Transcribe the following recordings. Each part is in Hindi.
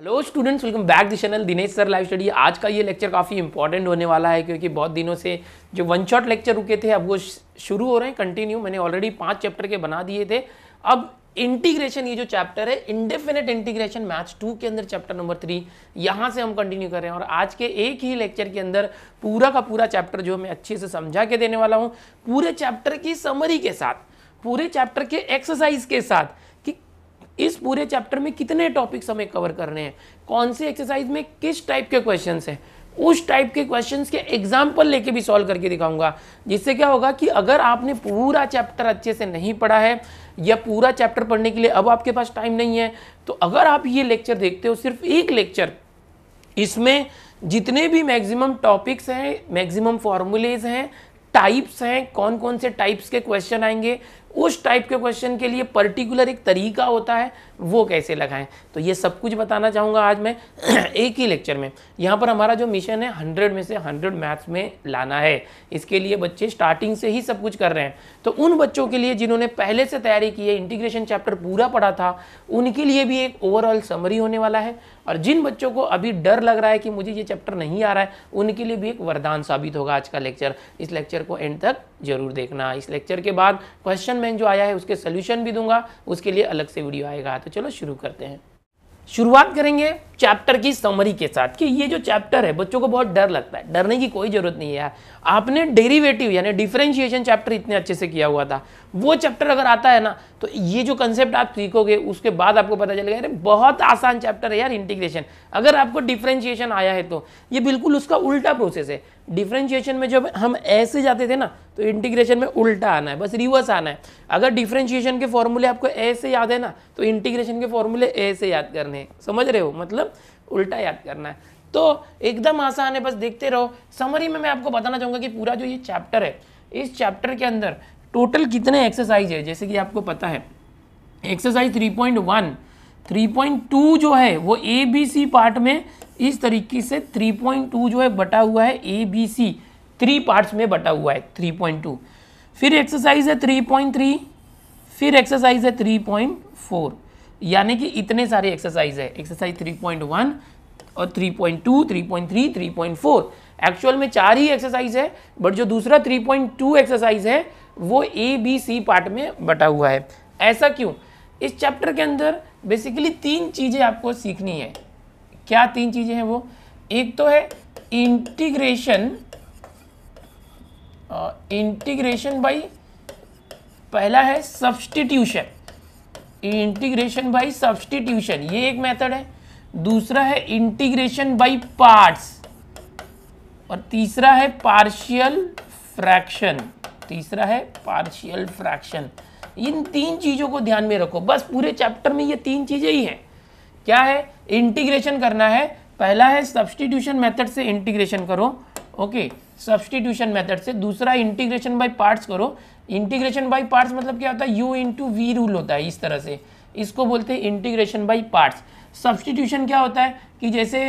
Hello students welcome back the channel Dinesh sir live study आज का ये लेक्चर काफ़ी इंपॉर्टेंट होने वाला है क्योंकि बहुत दिनों से जो वन शॉट लेक्चर रुके थे अब वो शुरू हो रहे हैं कंटिन्यू मैंने ऑलरेडी पांच चैप्टर के बना दिए थे अब इंटीग्रेशन ये जो चैप्टर है इंडेफिनेट इंटीग्रेशन मैथ्स टू के अंदर चैप्टर नंबर थ्री यहाँ से हम कंटिन्यू कर रहे हैं और आज के एक ही लेक्चर के अंदर पूरा का पूरा चैप्टर जो मैं अच्छे से समझा के देने वाला हूँ पूरे चैप्टर की समरी के साथ पूरे चैप्टर के एक्सरसाइज के साथ इस पूरे चैप्टर में कितने टॉपिक्स हमें कवर करने हैं कौन से एक्सरसाइज में किस टाइप के क्वेश्चन हैं उस टाइप के क्वेश्चन के एग्जाम्पल लेके भी सॉल्व करके दिखाऊंगा जिससे क्या होगा कि अगर आपने पूरा चैप्टर अच्छे से नहीं पढ़ा है या पूरा चैप्टर पढ़ने के लिए अब आपके पास टाइम नहीं है तो अगर आप ये लेक्चर देखते हो सिर्फ एक लेक्चर इसमें जितने भी मैक्सिमम टॉपिक्स हैं मैक्सिमम फॉर्मूलेज हैं टाइप्स हैं कौन कौन से टाइप्स के क्वेश्चन आएंगे उस टाइप के क्वेश्चन के लिए पर्टिकुलर एक तरीका होता है वो कैसे लगाएं तो ये सब कुछ बताना चाहूँगा आज मैं एक ही लेक्चर में यहाँ पर हमारा जो मिशन है हंड्रेड में से हंड्रेड मैथ्स में लाना है इसके लिए बच्चे स्टार्टिंग से ही सब कुछ कर रहे हैं तो उन बच्चों के लिए जिन्होंने पहले से तैयारी की है इंटीग्रेशन चैप्टर पूरा पढ़ा था उनके लिए भी एक ओवरऑल समरी होने वाला है और जिन बच्चों को अभी डर लग रहा है कि मुझे ये चैप्टर नहीं आ रहा है उनके लिए भी एक वरदान साबित होगा आज का लेक्चर इस लेक्चर को एंड तक जरूर देखना इस लेक्चर के बाद क्वेश्चन मैन जो आया है उसके सोल्यूशन भी दूंगा उसके लिए अलग से वीडियो आएगा तो तो चलो शुरू करते हैं शुरुआत करेंगे चैप्टर की समरी के साथ कि ये जो चैप्टर है बच्चों को बहुत डर लगता है डरने की कोई ज़रूरत नहीं है यार आपने डेरिवेटिव यानी डिफरेंशिएशन चैप्टर इतने अच्छे से किया हुआ था वो चैप्टर अगर आता है ना तो ये जो कंसेप्ट आप सीखोगे उसके बाद आपको पता चलेगा अरे बहुत आसान चैप्टर है यार इंटीग्रेशन अगर आपको डिफ्रेंशिएशन आया है तो ये बिल्कुल उसका उल्टा प्रोसेस है डिफ्रेंशिएशन में जब हम ऐसे जाते थे ना तो इंटीग्रेशन में उल्टा आना है बस रिवर्स आना है अगर डिफ्रेंशिएशन के फॉर्मूले आपको ऐसे याद है ना तो इंटीग्रेशन के फॉर्मूले ऐसे याद करने हैं समझ रहे हो मतलब उल्टा याद करना है तो एकदम आसान है बस देखते रहो समरी में मैं आपको बताना चाहूँगा कि पूरा जो ये चैप्टर है इस चैप्टर के अंदर टोटल कितने एक्सरसाइज है जैसे कि आपको पता है एक्सरसाइज पॉइंट 3.2 जो है वो ए बी सी पार्ट में इस तरीके से 3.2 जो है बटा हुआ है A B C three parts में बटा हुआ है 3.2 फिर एक्सरसाइज है 3.3 फिर एक्सरसाइज है 3.4 यानी कि इतने सारे एक्सरसाइज है एक्सरसाइज 3.1 और 3.2, 3.3, 3.4 एक्चुअल में चार ही एक्सरसाइज है बट जो दूसरा 3.2 एक्सरसाइज है वो ए बी सी पार्ट में बटा हुआ है ऐसा क्यों इस चैप्टर के अंदर बेसिकली तीन चीज़ें आपको सीखनी है क्या तीन चीज़ें हैं वो एक तो है इंटीग्रेशन इंटीग्रेशन बाई पहला है सब्सटीट्यूशन इंटीग्रेशन बाई सब्सटीट्यूशन ये एक मेथड है दूसरा है इंटीग्रेशन बाई पार्ट्स और तीसरा है पार्शियल फ्रैक्शन तीसरा है पार्शियल फ्रैक्शन इन तीन चीज़ों को ध्यान में रखो बस पूरे चैप्टर में ये तीन चीज़ें ही हैं क्या है इंटीग्रेशन करना है पहला है सब्सटीट्यूशन मेथड से इंटीग्रेशन करो ओके सब्सटीट्यूशन मेथड से दूसरा इंटीग्रेशन बाय पार्ट्स करो इंटीग्रेशन बाय पार्ट्स मतलब क्या होता है यू इंटू वी रूल होता है इस तरह से इसको बोलते हैं इंटीग्रेशन बाय पार्ट्स सब्सटीट्यूशन क्या होता है कि जैसे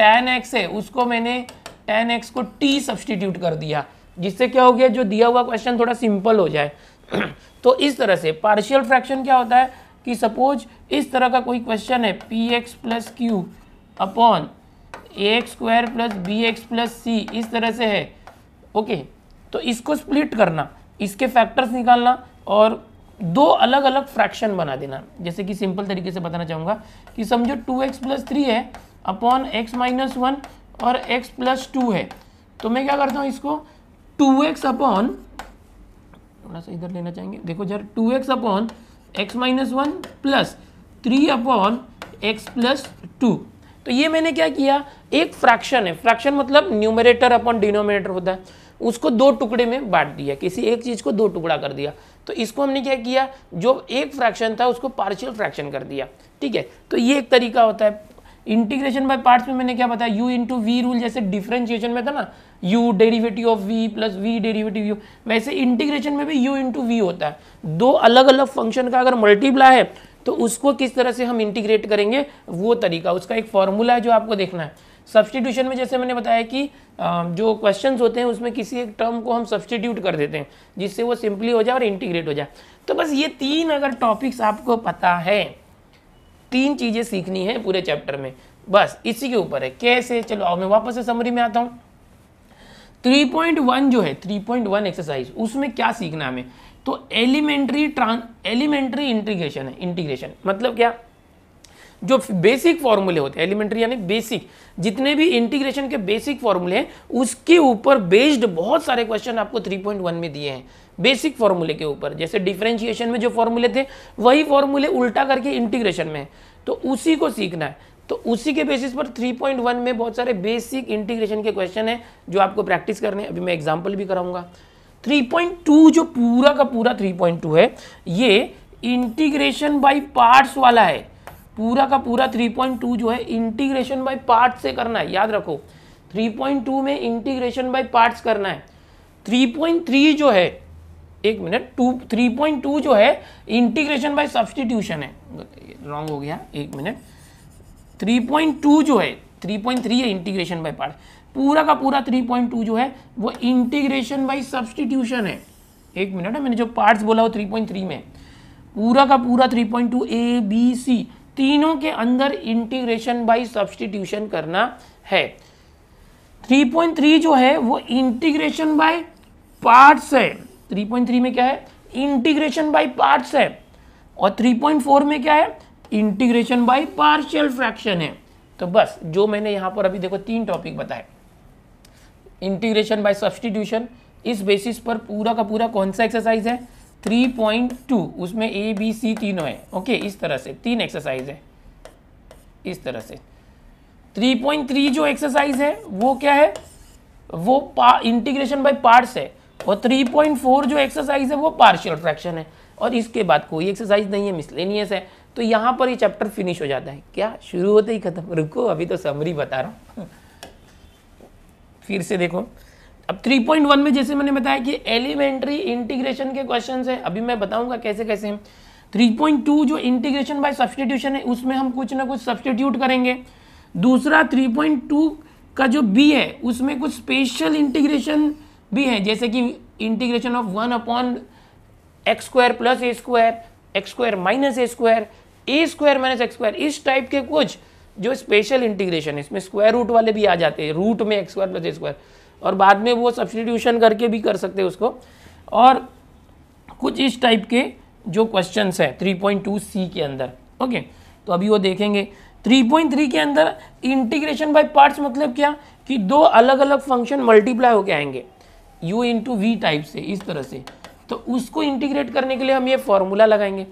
टेन एक्स है उसको मैंने टेन एक्स को टी सब्सटीट्यूट कर दिया जिससे क्या हो गया जो दिया हुआ क्वेश्चन थोड़ा सिंपल हो जाए तो इस तरह से पार्शियल फ्रैक्शन क्या होता है कि सपोज इस तरह का कोई क्वेश्चन है p x plus q upon a x square plus b x plus c इस तरह से है ओके तो इसको स्प्लिट करना इसके फैक्टर्स निकालना और दो अलग अलग फ्रैक्शन बना देना जैसे कि सिंपल तरीके से बताना चाहूँगा कि समझो टू एक्स प्लस थ्री है अपॉन एक्स माइनस वन और एक्स प्लस टू है तो मैं क्या करता हूँ इसको टू एक्स अपॉन थोड़ा सा इधर लेना चाहेंगे देखो जर two x upon x minus one plus three upon x plus two तो ये मैंने क्या किया एक फ्रैक्शन है फ्रैक्शन मतलब न्यूमरेटर अपॉन डिनोमिनेटर होता है उसको दो टुकड़े में बांट दिया किसी एक चीज़ को दो टुकड़ा कर दिया तो इसको हमने क्या किया जो एक फ्रैक्शन था उसको पार्शियल फ्रैक्शन कर दिया ठीक है तो ये एक तरीका होता है इंटीग्रेशन बाय पार्ट्स में मैंने क्या बताया यू इंटू वी रूल जैसे डिफ्रेंशिएशन में था ना u derivative of v plus v derivative u वैसे इंटीग्रेशन में भी यू इंटू वी होता है दो अलग अलग फंक्शन का अगर मल्टीप्लाई है तो उसको किस तरह से हम इंटीग्रेट करेंगे वो तरीका उसका एक फॉर्मूला है जो आपको देखना है सब्सटीट्यूशन में जैसे मैंने बताया कि जो क्वेश्चन होते हैं उसमें किसी एक टर्म को हम सब्सटीट्यूट कर देते हैं जिससे वो सिंपली हो जाए और इंटीग्रेट हो जाए तो बस ये तीन अगर टॉपिक्स आपको पता है तीन चीज़ें सीखनी है पूरे चैप्टर में बस इसी के ऊपर है कैसे चलो आओ मैं वापस से समरी में आता हूँ 3.1 जो है 3.1 एक्सरसाइज उसमें क्या सीखना हमें तो एलिमेंट्री ट्रांस एलिमेंट्री इंटीग्रेशन है इंटीग्रेशन मतलब क्या जो बेसिक फॉर्मूले होते हैं एलिमेंट्री यानी बेसिक जितने भी इंटीग्रेशन के बेसिक फॉर्मूले हैं उसके ऊपर बेस्ड बहुत सारे क्वेश्चन आपको 3.1 में दिए हैं बेसिक फॉर्मूले के ऊपर जैसे डिफ्रेंशिएशन में जो फॉर्मूले थे वही फॉर्मूले उल्टा करके इंटीग्रेशन में तो उसी को सीखना है तो उसी के बेसिस पर 3.1 में बहुत सारे बेसिक इंटीग्रेशन के क्वेश्चन हैं जो आपको प्रैक्टिस करने अभी मैं एग्जाम्पल भी कराऊंगा 3.2 जो पूरा का पूरा 3.2 है ये इंटीग्रेशन बाय पार्ट्स वाला है पूरा का पूरा 3.2 जो है इंटीग्रेशन बाय पार्ट्स से करना है याद रखो 3.2 में इंटीग्रेशन बाय पार्ट्स करना है 3.3 जो है एक minute two three point two जो है इंटीग्रेशन बाय सब्सटीट्यूशन है रॉन्ग हो गया एक मिनट थ्री पॉइंट टू जो है थ्री पॉइंट थ्री है इंटीग्रेशन बाय पार्ट पूरा का पूरा थ्री पॉइंट टू जो है वो इंटीग्रेशन बाय सब्सटीट्यूशन है एक मिनट है मैंने जो पार्ट्स बोला वो थ्री पॉइंट थ्री में पूरा का पूरा थ्री पॉइंट टू ए बी सी तीनों के अंदर इंटीग्रेशन बाई सब्सटीट्यूशन करना है 3.3 जो है वो इंटीग्रेशन बाय पार्ट्स है 3.3 में क्या है इंटीग्रेशन बाय पार्ट्स है और 3.4 में क्या है इंटीग्रेशन बाय पार्शियल फ्रैक्शन है तो बस जो मैंने यहां पर अभी देखो तीन टॉपिक बताए इंटीग्रेशन बाय सब्सटीट्यूशन इस बेसिस पर पूरा का पूरा कौन सा एक्सरसाइज है 3.2 उसमें ए बी सी तीनों है ओके इस तरह से तीन एक्सरसाइज है इस तरह से 3.3 जो एक्सरसाइज है वो क्या है वो इंटीग्रेशन बाय पार्ट्स है और 3.4 जो एक्सरसाइज है वो पार्शियल फ्रैक्शन है और इसके बाद कोई एक्सरसाइज नहीं है मिसलेनियस है तो यहाँ पर ये चैप्टर फिनिश हो जाता है क्या शुरू होते ही खत्म रुको अभी तो समरी बता रहा हूँ फिर से देखो अब 3.1 में जैसे मैंने बताया कि एलिमेंट्री इंटीग्रेशन के क्वेश्चन है अभी मैं बताऊंगा कैसे कैसे हैं 3.2 जो इंटीग्रेशन बाय सब्सटीट्यूशन है उसमें हम कुछ ना कुछ सब्सटीट्यूट करेंगे दूसरा 3.2 का जो बी है उसमें कुछ स्पेशल इंटीग्रेशन भी हैं जैसे कि integration of one upon x square plus a square x square minus a square a square minus x square इस टाइप के कुछ जो स्पेशल इंटीग्रेशन है इसमें स्क्वायर रूट वाले भी आ जाते हैं रूट में x square plus a square और बाद में वो सब्सटीट्यूशन करके भी कर सकते हैं उसको और कुछ इस टाइप के जो क्वेश्चन हैं 3.2 सी के अंदर ओके तो अभी वो देखेंगे 3.3 के अंदर इंटीग्रेशन बाय पार्ट्स मतलब क्या कि दो अलग अलग फंक्शन मल्टीप्लाई होके आएंगे u इंटू वी टाइप से इस तरह से तो उसको इंटीग्रेट करने के लिए हम ये फॉर्मूला लगाएंगे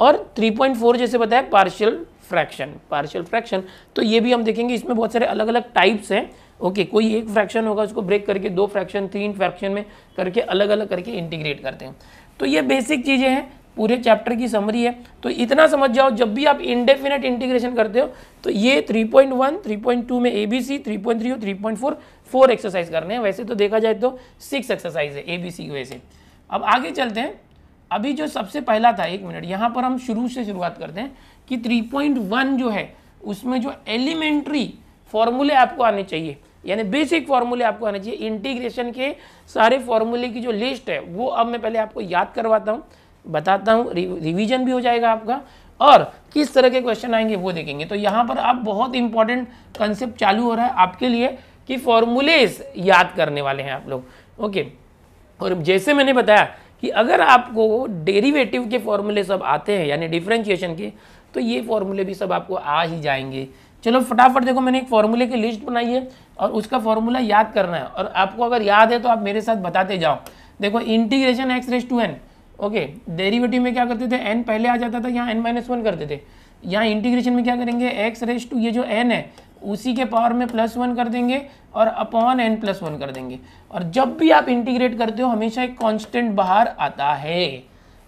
और 3.4 जैसे बताया पार्शियल फ्रैक्शन पार्शियल फ्रैक्शन तो ये भी हम देखेंगे इसमें बहुत सारे अलग अलग टाइप्स हैं ओके okay, कोई एक फ्रैक्शन होगा उसको ब्रेक करके दो फ्रैक्शन तीन फ्रैक्शन में करके अलग अलग करके इंटीग्रेट करते हैं तो ये बेसिक चीज़ें हैं पूरे चैप्टर की समरी है तो इतना समझ जाओ जब भी आप इंडेफिनेट इंटीग्रेशन करते हो तो ये 3.1, 3.2 में A B C three point three और three point four four exercise करने हैं वैसे तो देखा जाए तो सिक्स एक्सरसाइज है ए बी सी की वजह से अब आगे चलते हैं अभी जो सबसे पहला था एक मिनट यहाँ पर हम शुरू से शुरुआत करते हैं कि 3.1 जो है उसमें जो एलिमेंट्री फॉर्मूले आपको आने चाहिए यानी बेसिक फॉर्मूले आपको आने चाहिए इंटीग्रेशन के सारे फॉर्मूले की जो लिस्ट है वो अब मैं पहले आपको याद करवाता हूँ बताता हूँ रिविजन भी हो जाएगा आपका और किस तरह के क्वेश्चन आएंगे वो देखेंगे तो यहाँ पर आप बहुत इंपॉर्टेंट कंसेप्ट चालू हो रहा है आपके लिए कि फॉर्मूलेस याद करने वाले हैं आप लोग ओके और जैसे मैंने बताया कि अगर आपको डेरिवेटिव के फॉर्मूले सब आते हैं यानी डिफ्रेंशिएशन के तो ये फॉर्मूले भी सब आपको आ ही जाएंगे चलो फटाफट देखो मैंने एक फॉर्मूले की लिस्ट बनाई है और उसका फॉर्मूला याद करना है और आपको अगर याद है तो आप मेरे साथ बताते जाओ देखो integration x raise to n okay derivative में क्या करते थे एन पहले आ जाता था यहाँ एन माइनस वन करते थे यहाँ इंटीग्रेशन में क्या करेंगे एक्स रेस टू ये जो एन है उसी के पावर में प्लस वन कर देंगे और अपॉन एन प्लस वन कर देंगे और जब भी आप इंटीग्रेट करते हो हमेशा एक कांस्टेंट बाहर आता है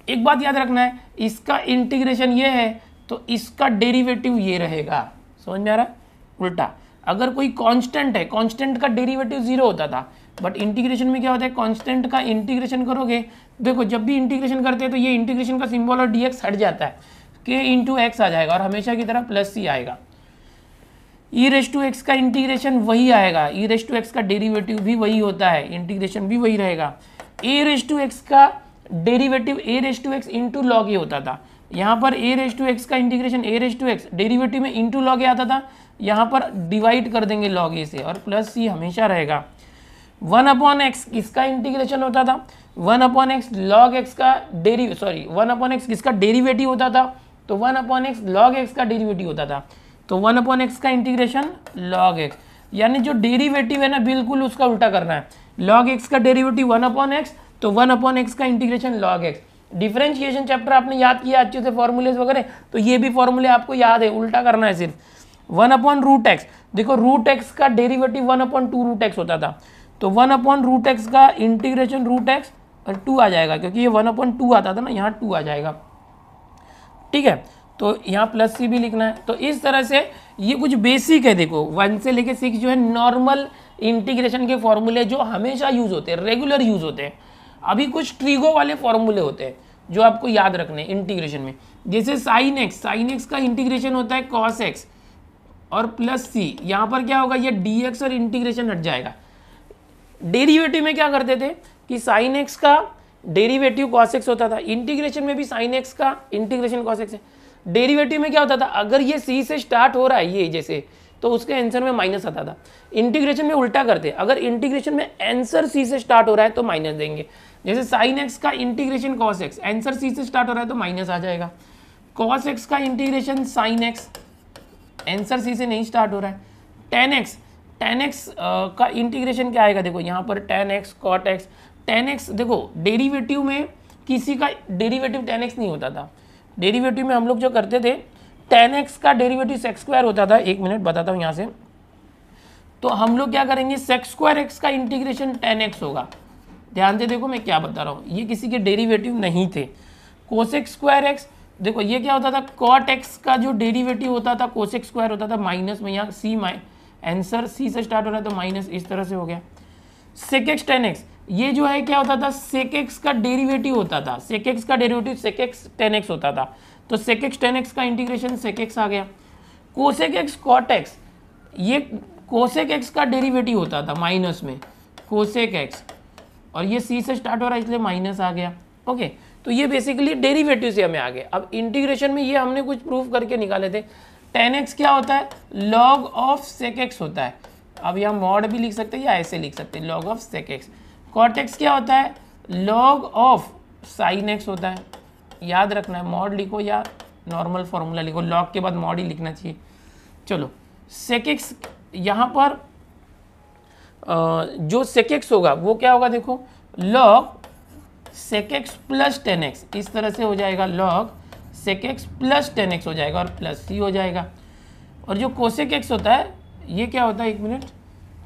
एक बात याद रखना है इसका इंटीग्रेशन ये है तो इसका डेरीवेटिव ये रहेगा समझ में आ रहा उल्टा अगर कोई कॉन्स्टेंट है कॉन्स्टेंट का डेरीवेटिव जीरो होता था बट इंटीग्रेशन में क्या होता है कांस्टेंट का इंटीग्रेशन करोगे देखो जब भी इंटीग्रेशन करते हैं तो ये इंटीग्रेशन का सिंबल और डी हट जाता है के इंटू एक्स आ जाएगा और हमेशा की तरह प्लस सी आएगा ई रेस टू एक्स का इंटीग्रेशन वही आएगा ई रेस टू एक्स का डेरिवेटिव भी वही होता है इंटीग्रेशन भी वही रहेगा ए रेस टू एक्स का derivative a raise to x into log ही होता था यहाँ पर ए रेस टू एक्स का integration a raise to x derivative में इंटू लॉग ही आता था यहाँ पर डिवाइड कर देंगे लॉग ए से और प्लस सी हमेशा रहेगा वन अपॉन एक्स किसका इंटीग्रेशन होता था one upon x log x का डेरी सॉरी वन अपॉन एक्स किसका डेरीवेटिव होता था तो one upon x log x का डेरीवेटिव होता था तो वन अपॉन एक्स का इंटीग्रेशन लॉग एक्स यानी जो डेरीवेटिव है ना बिल्कुल उसका उल्टा करना है लॉग एक्स का डेरीवेटिव वन अपॉन एक्स तो वन अपॉन एक्स का integration log x differentiation chapter आपने याद किया अच्छे से फॉर्मूलेज वगैरह तो ये भी फॉर्मूले आपको याद है उल्टा करना है सिर्फ वन अपॉन रूट एक्स देखो रूट एक्स का derivative one upon two root x होता था तो वन अपॉन रूट एक्स का इंटीग्रेशन रूट एक्स और टू आ जाएगा क्योंकि ये वन अपॉन टू आता था ना यहाँ टू आ जाएगा ठीक है तो यहाँ प्लस सी भी लिखना है तो इस तरह से ये कुछ बेसिक है देखो वन से लेके सिक्स जो है नॉर्मल इंटीग्रेशन के फॉर्मूले जो हमेशा यूज़ होते हैं रेगुलर यूज़ होते हैं अभी कुछ ट्रीगो वाले फॉर्मूले होते हैं जो आपको याद रखने इंटीग्रेशन में जैसे साइन एक्स साइन एक्स का इंटीग्रेशन होता है कॉस एक्स और प्लस सी यहाँ पर क्या होगा ये डी एक्स और इंटीग्रेशन हट जाएगा डेरिवेटिव में क्या करते थे कि साइन एक्स का डेरिवेटिव कॉस एक्स होता था इंटीग्रेशन में भी साइन एक्स का इंटीग्रेशन कॉस एक्स है डेरिवेटिव में क्या होता था अगर ये सी से स्टार्ट हो रहा है ये जैसे तो उसके आंसर में माइनस आता था इंटीग्रेशन में उल्टा करते अगर इंटीग्रेशन में आंसर सी से स्टार्ट हो रहा है तो माइनस देंगे जैसे साइन एक्स का integration cos x answer c से स्टार्ट हो रहा है तो माइनस आ जाएगा कॉस एक्स का integration sine x answer c से नहीं स्टार्ट हो रहा है टेन एक्स टेन एक्स का इंटीग्रेशन क्या आएगा देखो यहाँ पर tan x cot x tan x देखो डेरीवेटिव में किसी का डेरीवेटिव टेन एक्स नहीं होता था डेरीवेटिव में हम लोग जो करते थे टेन एक्स का डेरीवेटिव सेक्स स्क्वायर होता था एक मिनट बताता हूँ यहाँ से तो हम लोग क्या करेंगे सेक्स स्क्वायर एक्स का इंटीग्रेशन टेन एक्स होगा ध्यान से देखो मैं क्या बता रहा हूँ ये किसी के डेरीवेटिव नहीं थे कोसेक्स स्क्वायर एक्स देखो ये क्या होता था कॉट एक्स का जो डेरीवेटिव होता था कोसेक्स स्क्वायर होता था माइनस में यहाँ सी माइ आंसर सी से स्टार्ट हो रहा है तो माइनस इस तरह से हो गया सेक एक्स टेन एक्स ये जो है क्या होता था सेक एक्स का डेरिवेटिव होता था सेक एक्स का derivative sec x tan x होता था तो सेक एक्स टेन एक्स का इंटीग्रेशन सेक एक्स आ गया कोसेक एक्स कॉट एक्स ये कोसेक एक्स का डेरिवेटिव होता था माइनस में कोसेक एक्स और ये सी से स्टार्ट हो रहा है इसलिए माइनस आ गया ओके तो ये बेसिकली डेरिवेटिव से हमें आ गए अब इंटीग्रेशन में ये हमने कुछ प्रूफ करके निकाले थे टेन एक्स क्या होता है लॉग ऑफ सेक एक्स होता है अब यहाँ मॉड भी लिख सकते हैं या ऐसे लिख सकते हैं log of sec x cot x क्या होता है लॉग ऑफ साइन एक्स होता है याद रखना है मॉड लिखो या नॉर्मल फॉर्मूला लिखो लॉग के बाद मॉड ही लिखना चाहिए चलो सेक एक्स यहाँ पर जो सेकेक्स होगा वो क्या होगा देखो log sec x plus tan x इस तरह से हो जाएगा log sec x plus tan x हो जाएगा और प्लस सी हो जाएगा और जो कोसेक एक्स होता है ये क्या होता है एक minute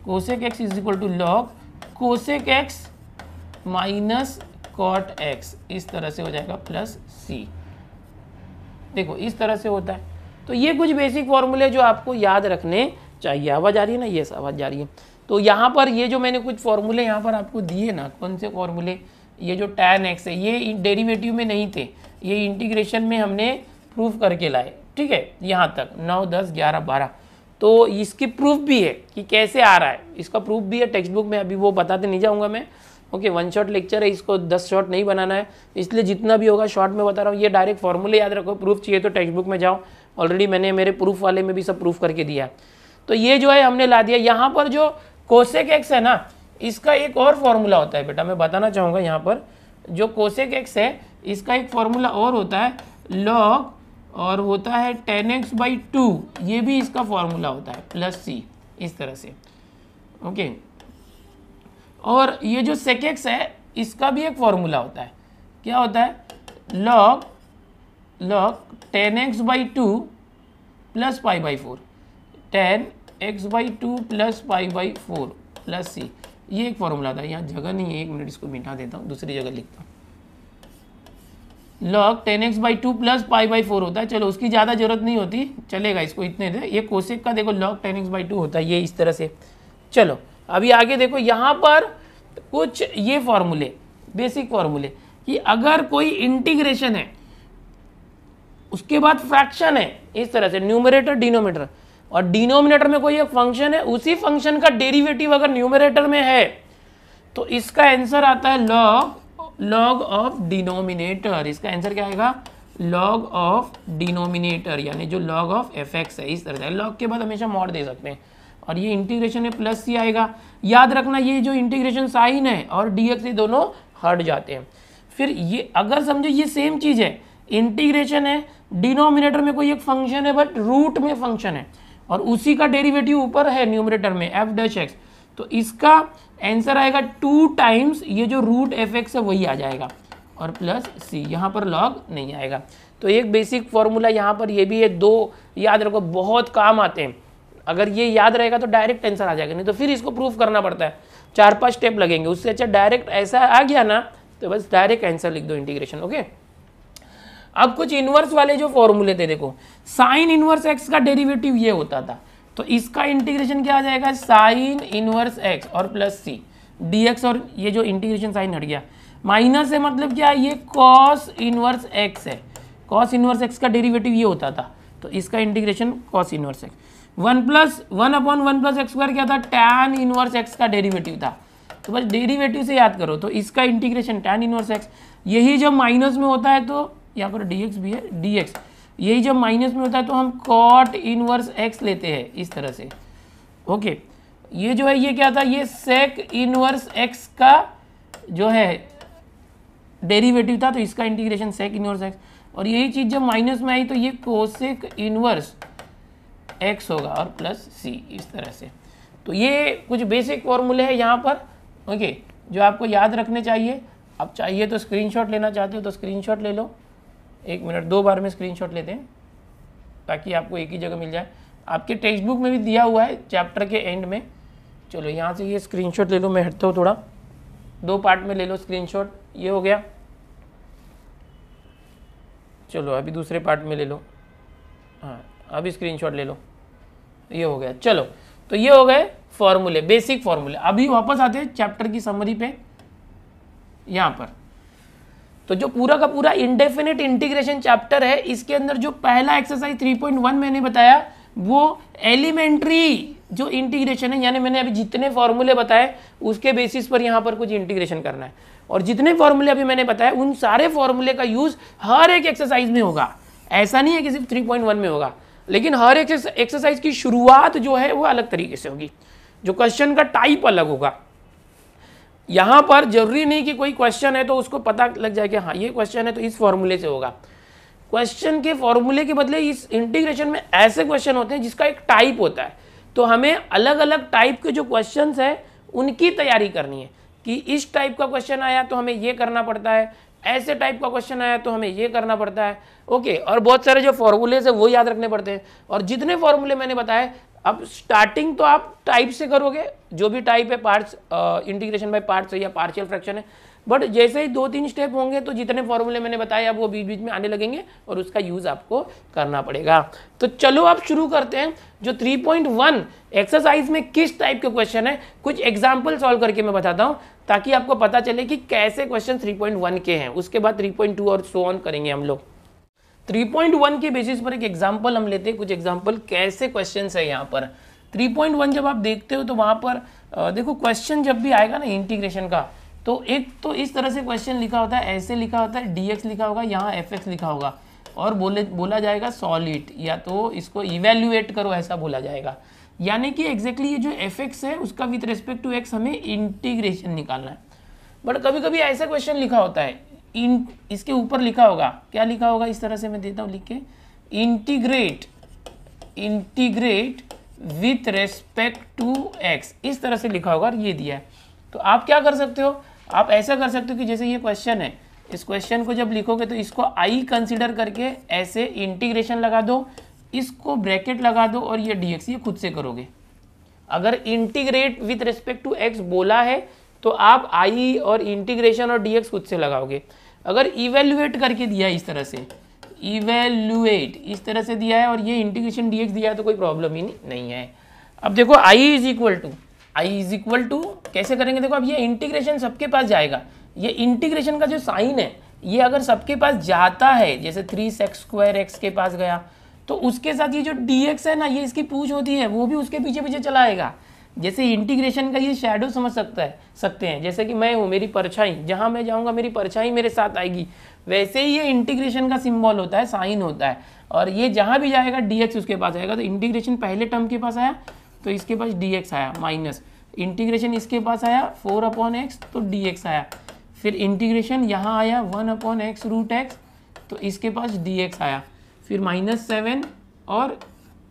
cosec x is equal to log cosec x minus cot x इस तरह से हो जाएगा प्लस सी देखो इस तरह से होता है तो ये कुछ बेसिक फॉर्मूले जो आपको याद रखने चाहिए आवाज़ आ रही है ना ये आवाज़ जा रही है तो यहाँ पर ये जो मैंने कुछ फॉर्मूले यहाँ पर आपको दिए ना कौन से फॉर्मूले ये जो टैन एक्स है ये डेरिवेटिव में नहीं थे ये इंटीग्रेशन में हमने प्रूफ करके लाए ठीक है यहाँ तक नौ दस ग्यारह बारह तो इसकी प्रूफ भी है कि कैसे आ रहा है इसका प्रूफ भी है टेक्स्ट बुक में अभी वो बताते नहीं जाऊँगा मैं ओके वन शॉट लेक्चर है इसको दस शॉट नहीं बनाना है इसलिए जितना भी होगा शॉर्ट में बता रहा हूँ ये डायरेक्ट फॉर्मूले याद रखो प्रूफ चाहिए तो टेक्स्ट बुक में जाओ ऑलरेडी मैंने मेरे प्रूफ वाले में भी सब प्रूफ करके दिया तो ये जो है हमने ला दिया यहाँ पर जो कोसेक एक्स है ना इसका एक और फॉर्मूला होता है बेटा मैं बताना चाहूँगा यहाँ पर जो कोसेक एक्स है इसका एक फॉर्मूला और होता है लॉग और होता है टेन एक्स बाई टू ये भी इसका फॉर्मूला होता है प्लस सी इस तरह से ओके और ये जो सेकेक्स है इसका भी एक फॉर्मूला होता है क्या होता है log log tan x by two plus pi by four tan x by two plus pi by four plus सी ये एक फॉर्मूला था यहाँ जगह नहीं है एक मिनट इसको मिटा देता हूँ दूसरी जगह लिखता हूँ log tan x by two plus pi by four होता है चलो उसकी ज़्यादा जरूरत नहीं होती चलेगा इसको इतने दे ये कोशिक का देखो log tan x by two होता है ये इस तरह से चलो अभी आगे देखो यहाँ पर कुछ ये फॉर्मूले बेसिक फॉर्मूले कि अगर कोई इंटीग्रेशन है उसके बाद फ्रैक्शन है इस तरह से न्यूमरेटर डिनोमीटर और डिनोमिनेटर में कोई एक फंक्शन है उसी फंक्शन का डेरिवेटिव अगर न्यूमरेटर में है तो इसका आंसर आता है लॉग लॉग ऑफ डिनोमिनेटर इसका आंसर क्या आएगा लॉग ऑफ डिनोमिनेटर यानी जो लॉग ऑफ एफ एक्स है इस तरह से लॉग के बाद हमेशा मॉड दे सकते हैं और ये इंटीग्रेशन में प्लस सी आएगा याद रखना ये जो इंटीग्रेशन साइन है और डी एक्स ये दोनों हट जाते हैं फिर ये अगर समझो ये सेम चीज़ है इंटीग्रेशन है डिनोमिनेटर में कोई एक फंक्शन है बट रूट में फंक्शन है और उसी का डेरिवेटिव ऊपर है न्यूमरेटर में एफ डैश एक्स तो इसका आंसर आएगा टू टाइम्स ये जो रूट एफ एक्स है वही आ जाएगा और प्लस सी यहाँ पर लॉग नहीं आएगा तो एक बेसिक फॉर्मूला यहाँ पर ये भी है दो याद रखो बहुत काम आते हैं अगर ये याद रहेगा तो डायरेक्ट आंसर आ जाएगा नहीं तो फिर इसको प्रूफ करना पड़ता है चार पांच स्टेप लगेंगे उससे अच्छा डायरेक्ट ऐसा आ गया ना तो बस डायरेक्ट आंसर लिख दो इंटीग्रेशन ओके अब कुछ इन्वर्स वाले जो फॉर्मूले थे देखो साइन इन्वर्स एक्स का डेरिवेटिव ये होता था तो इसका इंटीग्रेशन क्या आ जाएगा साइन इनवर्स एक्स और प्लस सी डीएक्स और ये जो इंटीग्रेशन साइन हट गया माइनस है मतलब क्या ये कॉस इनवर्स एक्स है कॉस इनवर्स एक्स का डेरिवेटिव ये होता था तो इसका integration cos inverse x one plus one upon one plus x square क्या था टैन इनवर्स एक्स का डेरिवेटिव था तो बस डेरिवेटिव से याद करो तो इसका इंटीग्रेशन टैन इनवर्स एक्स यही जब माइनस में होता है तो यहाँ पर डी एक्स भी है डी एक्स यही जब माइनस में होता है तो हम कॉट इनवर्स एक्स लेते हैं इस तरह से ओके ये जो है ये क्या था ये सेक इनवर्स एक्स का जो है डेरिवेटिव था तो इसका इंटीग्रेशन सेक इनवर्स एक्स और यही चीज़ जब माइनस में आई तो ये कोसेक इनवर्स एक्स होगा और प्लस सी इस तरह से तो ये कुछ बेसिक फॉर्मूले है यहाँ पर ओके जो आपको याद रखने चाहिए आप चाहिए तो स्क्रीनशॉट लेना चाहते हो तो स्क्रीनशॉट ले लो एक मिनट दो बार में स्क्रीनशॉट लेते हैं ताकि आपको एक ही जगह मिल जाए आपके टेक्स्ट बुक में भी दिया हुआ है चैप्टर के एंड में चलो यहाँ से ये स्क्रीनशॉट ले लो मैं हटता हूँ थोड़ा दो पार्ट में ले लो स्क्रीनशॉट ये हो गया चलो अभी दूसरे पार्ट में ले लो हाँ अभी स्क्रीनशॉट ले लो ये हो गया चलो तो ये हो गए फॉर्मूले बेसिक फॉर्मूले अभी वापस आते हैं चैप्टर की समरी पे यहाँ पर तो जो पूरा का पूरा इंडेफिनिट इंटीग्रेशन चैप्टर है इसके अंदर जो पहला एक्सरसाइज 3.1 मैंने बताया वो एलिमेंट्री जो इंटीग्रेशन है यानी मैंने अभी जितने फॉर्मूले बताए उसके बेसिस पर यहाँ पर कुछ इंटीग्रेशन करना है और जितने फॉर्मूले अभी मैंने बताया उन सारे फॉर्मूले का यूज़ हर एक एक्सरसाइज में होगा ऐसा नहीं है कि सिर्फ थ्री में होगा लेकिन हर एक एक्सरसाइज की शुरुआत जो है वो अलग तरीके से होगी जो क्वेश्चन का टाइप अलग होगा यहाँ पर जरूरी नहीं कि कोई क्वेश्चन है तो उसको पता लग जाए कि हाँ ये क्वेश्चन है तो इस फॉर्मूले से होगा क्वेश्चन के फॉर्मूले के बदले इस इंटीग्रेशन में ऐसे क्वेश्चन होते हैं जिसका एक टाइप होता है तो हमें अलग अलग टाइप के जो क्वेश्चन है उनकी तैयारी करनी है कि इस टाइप का क्वेश्चन आया तो हमें ये करना पड़ता है ऐसे टाइप का क्वेश्चन आया तो हमें ये करना पड़ता है ओके और बहुत सारे जो फॉर्मूलेज है वो याद रखने पड़ते हैं और जितने फॉर्मूले मैंने बताए अब स्टार्टिंग तो आप टाइप से करोगे जो भी टाइप है पार्ट्स इंटीग्रेशन बाय पार्ट्स है या पार्शियल फ्रैक्शन है बट जैसे ही दो तीन स्टेप होंगे तो जितने फॉर्मूले मैंने बताए अब वो बीच बीच में आने लगेंगे और उसका यूज़ आपको करना पड़ेगा तो चलो आप शुरू करते हैं जो 3.1 एक्सरसाइज में किस टाइप के क्वेश्चन है कुछ एग्जाम्पल सॉल्व करके मैं बताता हूँ ताकि आपको पता चले कि कैसे क्वेश्चन 3.1 के हैं उसके बाद 3.2 और सो ऑन करेंगे हम लोग 3.1 के बेसिस पर एक एग्जाम्पल हम लेते हैं कुछ एग्जाम्पल कैसे क्वेश्चन है यहाँ पर 3.1 जब आप देखते हो तो वहाँ पर देखो क्वेश्चन जब भी आएगा ना इंटीग्रेशन का तो एक तो इस तरह से क्वेश्चन लिखा होता है ऐसे लिखा होता है डी लिखा होगा यहाँ एफ लिखा होगा और बोले बोला जाएगा सॉलिड या तो इसको इवेल्युएट करो ऐसा बोला जाएगा यानी कि एग्जैक्टली ये जो एफ है उसका विथ रेस्पेक्ट टू एक्स हमें इंटीग्रेशन निकालना है बट कभी कभी ऐसा क्वेश्चन लिखा होता है इन इसके ऊपर लिखा होगा क्या लिखा होगा इस तरह से मैं देता हूँ लिख के integrate integrate with respect to x इस तरह से लिखा होगा और ये दिया है तो आप क्या कर सकते हो आप ऐसा कर सकते हो कि जैसे ये क्वेश्चन है इस क्वेश्चन को जब लिखोगे तो इसको आई कंसिडर करके ऐसे इंटीग्रेशन लगा दो इसको ब्रैकेट लगा दो और ये डीएक्स ये खुद से करोगे अगर integrate with respect to x बोला है तो आप आई और इंटीग्रेशन और डीएक्स खुद से लगाओगे अगर इवेल्युएट करके दिया है इस तरह से इवेल्युएट इस तरह से दिया है और ये इंटीग्रेशन डी दिया है तो कोई प्रॉब्लम ही नहीं है अब देखो I is equal to I is equal to कैसे करेंगे देखो अब ये इंटीग्रेशन सबके पास जाएगा ये इंटीग्रेशन का जो साइन है ये अगर सबके पास जाता है जैसे थ्री सेक्स स्क्वायर एक्स के पास गया तो उसके साथ ये जो डी है ना ये इसकी पूछ होती है वो भी उसके पीछे पीछे चलाएगा जैसे इंटीग्रेशन का ये शेडो समझ सकता है सकते हैं जैसे कि मैं हूँ मेरी परछाई जहाँ मैं जाऊँगा मेरी परछाई मेरे साथ आएगी वैसे ही ये इंटीग्रेशन का सिम्बॉल होता है साइन होता है और ये जहाँ भी जाएगा डी उसके पास आएगा तो इंटीग्रेशन पहले टर्म के पास आया तो इसके पास डी आया माइनस इंटीग्रेशन इसके पास आया फोर अपॉन एक्स तो डी आया फिर इंटीग्रेशन यहाँ आया one upon x root x तो इसके पास डी आया फिर माइनस सेवन और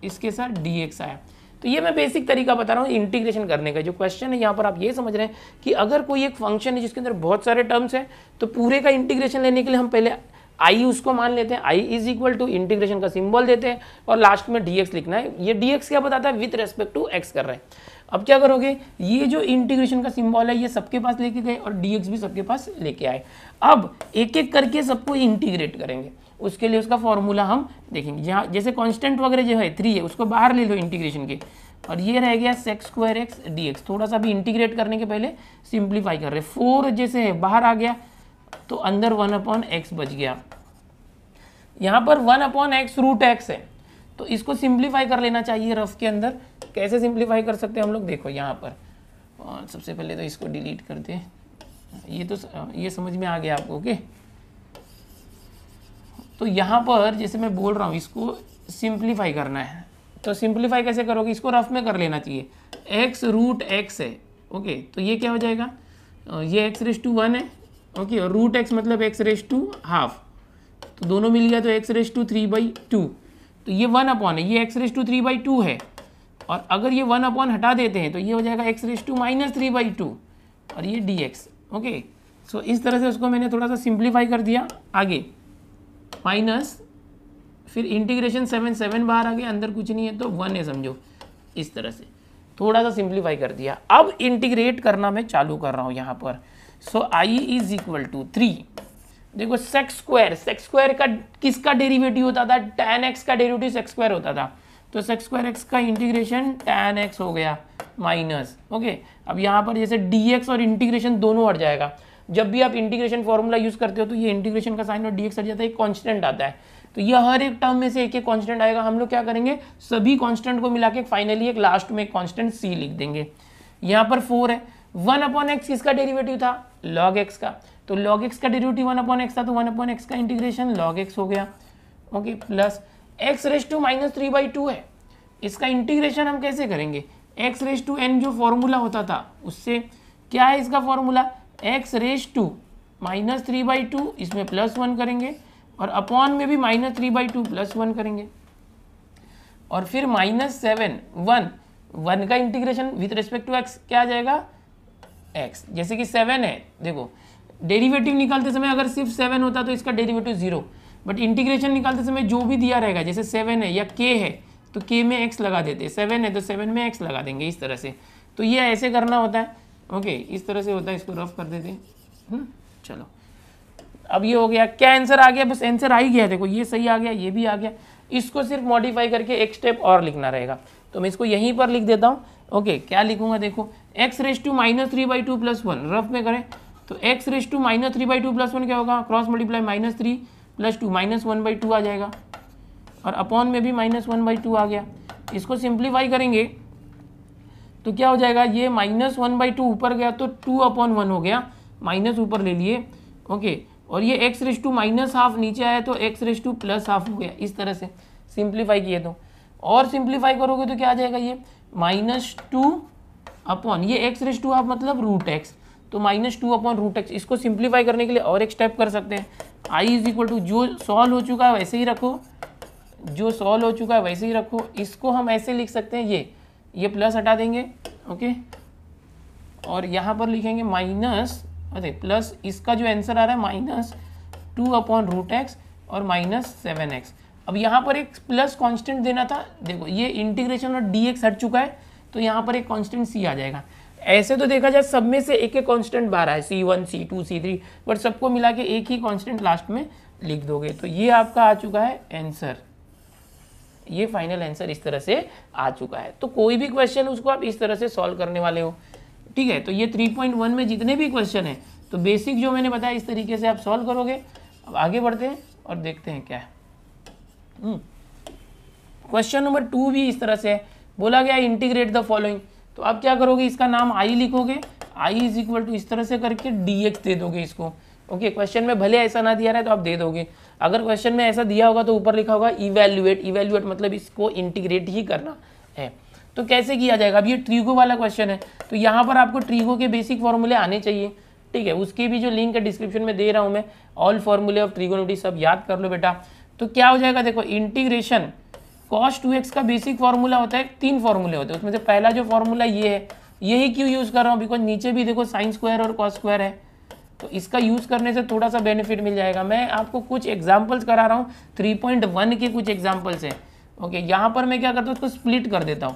इसके साथ डी आया तो ये मैं बेसिक तरीका बता रहा हूँ इंटीग्रेशन करने का जो क्वेश्चन है यहाँ पर आप ये समझ रहे हैं कि अगर कोई एक फंक्शन है जिसके अंदर बहुत सारे टर्म्स हैं तो पूरे का इंटीग्रेशन लेने के लिए हम पहले आई उसको मान लेते हैं I is equal to integration का सिंबल देते हैं और लास्ट में डीएक्स लिखना है ये डीएक्स क्या बताता है विथ रेस्पेक्ट टू एक्स कर रहे हैं अब क्या करोगे ये जो इंटीग्रेशन का सिंबल है ये सबके पास लेके गए और डीएक्स भी सबके पास लेके आए अब एक एक करके सबको इंटीग्रेट करेंगे उसके लिए उसका फॉर्मूला हम देखेंगे जहाँ जैसे कांस्टेंट वगैरह जो है थ्री है उसको बाहर ले लो इंटीग्रेशन के और ये रह गया sec square x d x थोड़ा सा भी इंटीग्रेट करने के पहले सिंप्लीफाई कर रहे फोर जैसे है बाहर आ गया तो अंदर वन अपॉन एक्स बच गया यहाँ पर one upon x root x है तो इसको सिंप्लीफाई कर लेना चाहिए रफ के अंदर कैसे सिंप्लीफाई कर सकते हैं हम लोग देखो यहाँ पर सबसे पहले तो इसको डिलीट कर दे ये तो ये समझ में आ गया आपको ओके okay? तो यहाँ पर जैसे मैं बोल रहा हूँ इसको सिंप्लीफाई करना है तो सिंप्लीफाई कैसे करोगे इसको रफ में कर लेना चाहिए एक्स रूट एक्स है ओके तो ये क्या हो जाएगा ये एक्स रेस टू वन है ओके और रूट एक्स मतलब एक्स रेस टू हाफ तो दोनों मिल गया तो x raise to three by two तो ये वन अपॉन है ये x raise to three by two है और अगर ये वन अपॉन हटा देते हैं तो ये हो जाएगा x raise to minus three by two और ये डी एक्स ओके सो इस तरह से उसको मैंने थोड़ा सा सिंप्लीफाई कर दिया आगे माइनस फिर इंटीग्रेशन सेवन सेवन बाहर आ गया अंदर कुछ नहीं है तो वन है समझो इस तरह से थोड़ा सा सिंप्लीफाई कर दिया अब इंटीग्रेट करना मैं चालू कर रहा हूँ यहाँ पर so I is equal to three देखो सेक्स स्क्वायर सेक्स स्क्वायर का किसका डेरिवेटिव होता था टेन एक्स का डेरिवेटिव सेक्स स्क्वायर होता था तो सेक्स स्क्वायर एक्स का इंटीग्रेशन टेन एक्स हो गया माइनस ओके अब यहाँ पर जैसे डी एक्स और इंटीग्रेशन दोनों हट जाएगा जब भी आप इंटीग्रेशन फॉर्मूला यूज़ करते हो तो ये इंटीग्रेशन का साइन और डी एक्स हट जाता है एक कॉन्स्टेंट आता है तो ये हर एक टर्म में से एक एक कॉन्स्टेंट आएगा हम लोग क्या करेंगे सभी कॉन्स्टेंट को मिला के फाइनली एक लास्ट में एक सी लिख देंगे यहाँ पर फोर है वन अपॉन एक्स किसका डेरिवेटिव था लॉग एक्स का तो लॉग एक्स का डेरिवेटिव वन अपॉन एक्स था तो वन अपॉन एक्स का इंटीग्रेशन लॉग एक्स हो गया okay plus x raise to minus three by two है इसका इंटीग्रेशन हम कैसे करेंगे एक्स रेस टू एन जो फॉर्मूला होता था उससे क्या है इसका formula x raise to minus three by two इसमें प्लस वन करेंगे और अपॉन में भी minus three by two plus one करेंगे और फिर माइनस सेवन वन वन का integration with respect to x क्या आ जाएगा एक्स जैसे कि सेवन है देखो डेरिवेटिव निकालते समय अगर सिर्फ सेवन होता तो इसका डेरिवेटिव जीरो बट इंटीग्रेशन निकालते समय जो भी दिया रहेगा जैसे सेवन है या के है तो के में एक्स लगा देते सेवन है तो सेवन में एक्स लगा देंगे इस तरह से तो ये ऐसे करना होता है ओके इस तरह से होता है इसको रफ कर देते हैं हम्म, चलो अब ये हो गया क्या आंसर आ गया बस आंसर आ ही गया देखो ये सही आ गया ये भी आ गया इसको सिर्फ मॉडिफाई करके एक स्टेप और लिखना रहेगा तो मैं इसको यहीं पर लिख देता हूँ ओके क्या लिखूंगा देखो x raise to minus three by two plus one rough में करें तो x raise to minus three by two plus one क्या होगा cross multiply minus three plus two minus one by two आ जाएगा और अपॉन में भी माइनस वन बाई टू आ गया इसको सिंप्लीफाई करेंगे तो क्या हो जाएगा ये माइनस वन बाई टू ऊपर गया तो टू अपॉन वन हो गया माइनस ऊपर ले लिए ओके और ये x raise to minus half नीचे आया तो x raise to plus half हो गया इस तरह से सिंप्लीफाई किए तो और सिंप्लीफाई करोगे तो क्या आ जाएगा ये माइनस टू अपॉन ये एक्स रेस टू आप मतलब रूट एक्स तो minus two upon root x इसको सिंप्लीफाई करने के लिए और एक स्टेप कर सकते हैं आई इज इक्वल टू जो सॉल्व हो चुका है वैसे ही रखो जो सॉल्व हो चुका है वैसे ही रखो इसको हम ऐसे लिख सकते हैं ये ये प्लस हटा देंगे ओके और यहाँ पर लिखेंगे माइनस अरे प्लस इसका जो आंसर आ रहा है minus two upon root x और माइनस सेवन एक्स अब यहाँ पर एक प्लस कांस्टेंट देना था देखो ये इंटीग्रेशन और डी एक्स हट चुका है तो यहाँ पर एक कांस्टेंट सी आ जाएगा ऐसे तो देखा जाए सब में से एक एक कांस्टेंट बाहर है C one C two C three but सबको मिला के एक ही कॉन्स्टेंट लास्ट में लिख दोगे तो ये आपका आ चुका है आंसर ये फाइनल आंसर इस तरह से आ चुका है तो कोई भी क्वेश्चन उसको आप इस तरह से सॉल्व करने वाले हो ठीक है तो ये 3.1 में जितने भी क्वेश्चन हैं तो बेसिक जो मैंने बताया इस तरीके से आप सॉल्व करोगे अब आगे बढ़ते हैं और देखते हैं क्या है क्वेश्चन नंबर टू भी इस तरह से है बोला गया इंटीग्रेट द फॉलोइंग तो आप क्या करोगे इसका नाम आई लिखोगे आई इज इक्वल टू इस तरह से करके डी एक्स दे दोगे इसको ओके okay, क्वेश्चन में भले ऐसा ना दिया रहा है तो आप दे दोगे अगर क्वेश्चन में ऐसा दिया होगा तो ऊपर लिखा होगा इवेल्युएट इवेल्युएट मतलब इसको इंटीग्रेट ही करना है तो कैसे किया जाएगा अब ये ट्रीगो वाला क्वेश्चन है तो यहाँ पर आपको ट्रीगो के बेसिक फॉर्मूले आने चाहिए ठीक है उसके भी जो लिंक है डिस्क्रिप्शन में दे रहा हूँ मैं ऑल फॉर्मूले ऑफ ट्रीगोनोटी सब याद कर लो बेटा तो क्या हो जाएगा देखो इंटीग्रेशन कॉस टू एक्स का बेसिक फॉर्मूला होता है तीन फॉर्मूले होते हैं उसमें से पहला जो फॉर्मूला ये है यही क्यों यूज़ कर रहा हूँ बिकॉज नीचे भी देखो साइंस स्क्वायर और कॉस स्क्वायर है तो इसका यूज़ करने से थोड़ा सा बेनिफिट मिल जाएगा मैं आपको कुछ एग्जाम्पल्स करा रहा हूँ थ्री पॉइंट वन के कुछ एग्जाम्पल्स हैं ओके यहाँ पर मैं क्या करता हूँ उसको स्प्लिट कर देता हूँ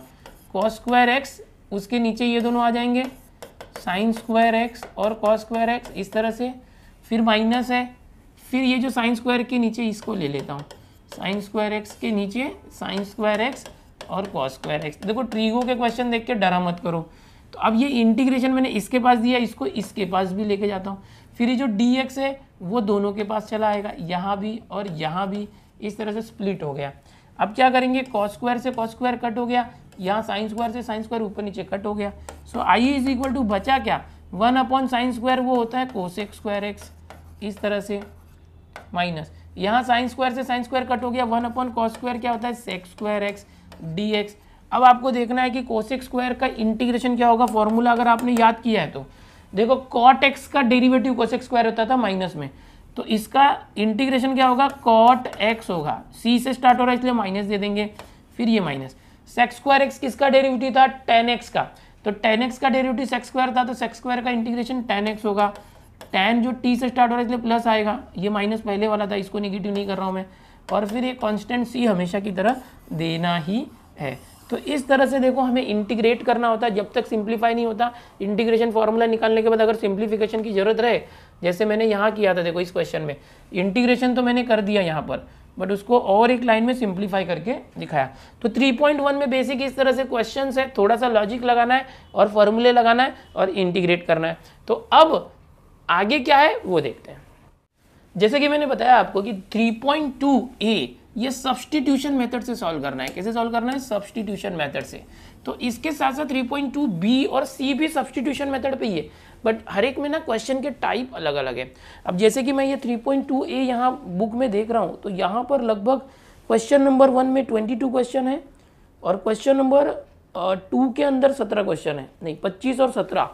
कॉस स्क्वायर एक्स उसके नीचे ये दोनों आ जाएंगे साइन स्क्वायर एक्स और कॉस स्क्वायर एक्स इस तरह से फिर माइनस है फिर ये जो साइन स्क्वायर के नीचे इसको ले लेता हूँ साइन स्क्वायर एक्स के नीचे साइन स्क्वायर एक्स और कॉस स्क्वायर एक्स देखो ट्रीगो के क्वेश्चन देख के डरा मत करो तो अब ये इंटीग्रेशन मैंने इसके पास दिया इसको इसके पास भी लेके जाता हूँ फिर ये जो डी एक्स है वो दोनों के पास चला आएगा यहाँ भी और यहाँ भी इस तरह से स्प्लिट हो गया अब क्या करेंगे कॉस स्क्वायर से कॉस स्क्वायर कट हो गया यहाँ साइंस स्क्वायर से साइंस स्क्वायर ऊपर नीचे कट हो गया so I is equal to बचा क्या वन अपॉन साइंस स्क्वायर वो होता है एक्स स्क्वायर एक्स इस तरह से माइनस यहाँ साइंस स्क्वायर से साइंस स्क्वायर कट हो गया वन अपॉन कॉस स्क्वायर क्या होता है sec square x d x अब आपको देखना है कि कोसेक्स स्क्वायर का इंटीग्रेशन क्या होगा फॉर्मूला अगर आपने याद किया है तो देखो कॉट एक्स का डेरिवेटिव कोस एक्स स्क्वायर होता था माइनस में तो इसका इंटीग्रेशन क्या होगा कॉट एक्स होगा सी से स्टार्ट हो रहा है इसलिए माइनस दे देंगे फिर ये माइनस सेक्स स्क्वायर एक्स किसका डेरिवेटिव था टेन एक्स का तो टेन एक्स का डेरिवेटिव सेक्स स्क्वायर था तो सेक्स स्क्वायर का इंटीग्रेशन टेन एक्स होगा टेन जो टी से स्टार्ट हो रहा है इसलिए प्लस आएगा ये माइनस पहले वाला था इसको निगेटिव नहीं कर रहा हूँ मैं और फिर ये कॉन्स्टेंट सी हमेशा की तरह देना ही है तो इस तरह से देखो हमें इंटीग्रेट करना होता है जब तक सिंप्लीफाई नहीं होता इंटीग्रेशन फॉर्मूला निकालने के बाद अगर सिंप्लीफिकेशन की ज़रूरत रहे जैसे मैंने यहाँ किया था देखो इस क्वेश्चन में इंटीग्रेशन तो मैंने कर दिया यहाँ पर बट उसको और एक लाइन में सिंप्लीफाई करके दिखाया तो 3.1 में बेसिक इस तरह से क्वेश्चन है थोड़ा सा लॉजिक लगाना है और फॉर्मूले लगाना है और इंटीग्रेट करना है तो अब आगे क्या है वो देखते हैं जैसे कि मैंने बताया आपको कि 3.2 ए ये सब्सटीट्यूशन मेथड से सॉल्व करना है कैसे सॉल्व करना है सब्सटीट्यूशन मेथड से तो इसके साथ साथ 3.2 बी और सी भी सब्सटीट्यूशन मेथड पे ही है बट हर एक में ना क्वेश्चन के टाइप अलग अलग है अब जैसे कि मैं ये 3.2 पॉइंट ए यहाँ बुक में देख रहा हूँ तो यहाँ पर लगभग क्वेश्चन नंबर वन में 22 क्वेश्चन है और क्वेश्चन नंबर टू के अंदर सत्रह क्वेश्चन है नहीं पच्चीस और सत्रह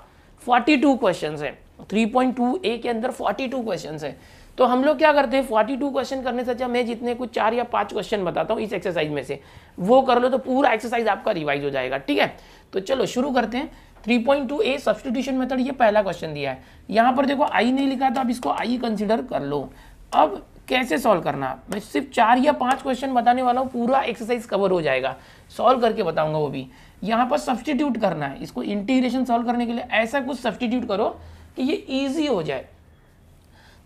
फोर्टी टू क्वेश्चन है 3.2 ए के अंदर फोर्टी टू क्वेश्चन है तो हम लोग क्या करते हैं फोर्टी टू क्वेश्चन करने से अच्छा मैं जितने कुछ चार या पांच क्वेश्चन बताता हूँ इस एक्सरसाइज में से वो कर लो तो पूरा एक्सरसाइज आपका रिवाइज हो जाएगा ठीक है तो चलो शुरू करते हैं three point two A substitution method ये पहला क्वेश्चन दिया है यहाँ पर देखो आई नहीं लिखा था अब इसको आई कंसिडर कर लो अब कैसे सॉल्व करना मैं सिर्फ चार या पांच क्वेश्चन बताने वाला हूँ पूरा एक्सरसाइज कवर हो जाएगा सॉल्व करके बताऊंगा वो भी यहाँ पर सब्सटीट्यूट करना है इसको इंटीग्रेशन सॉल्व करने के लिए ऐसा कुछ सब्सटीट्यूट करो कि ये ईजी हो जाए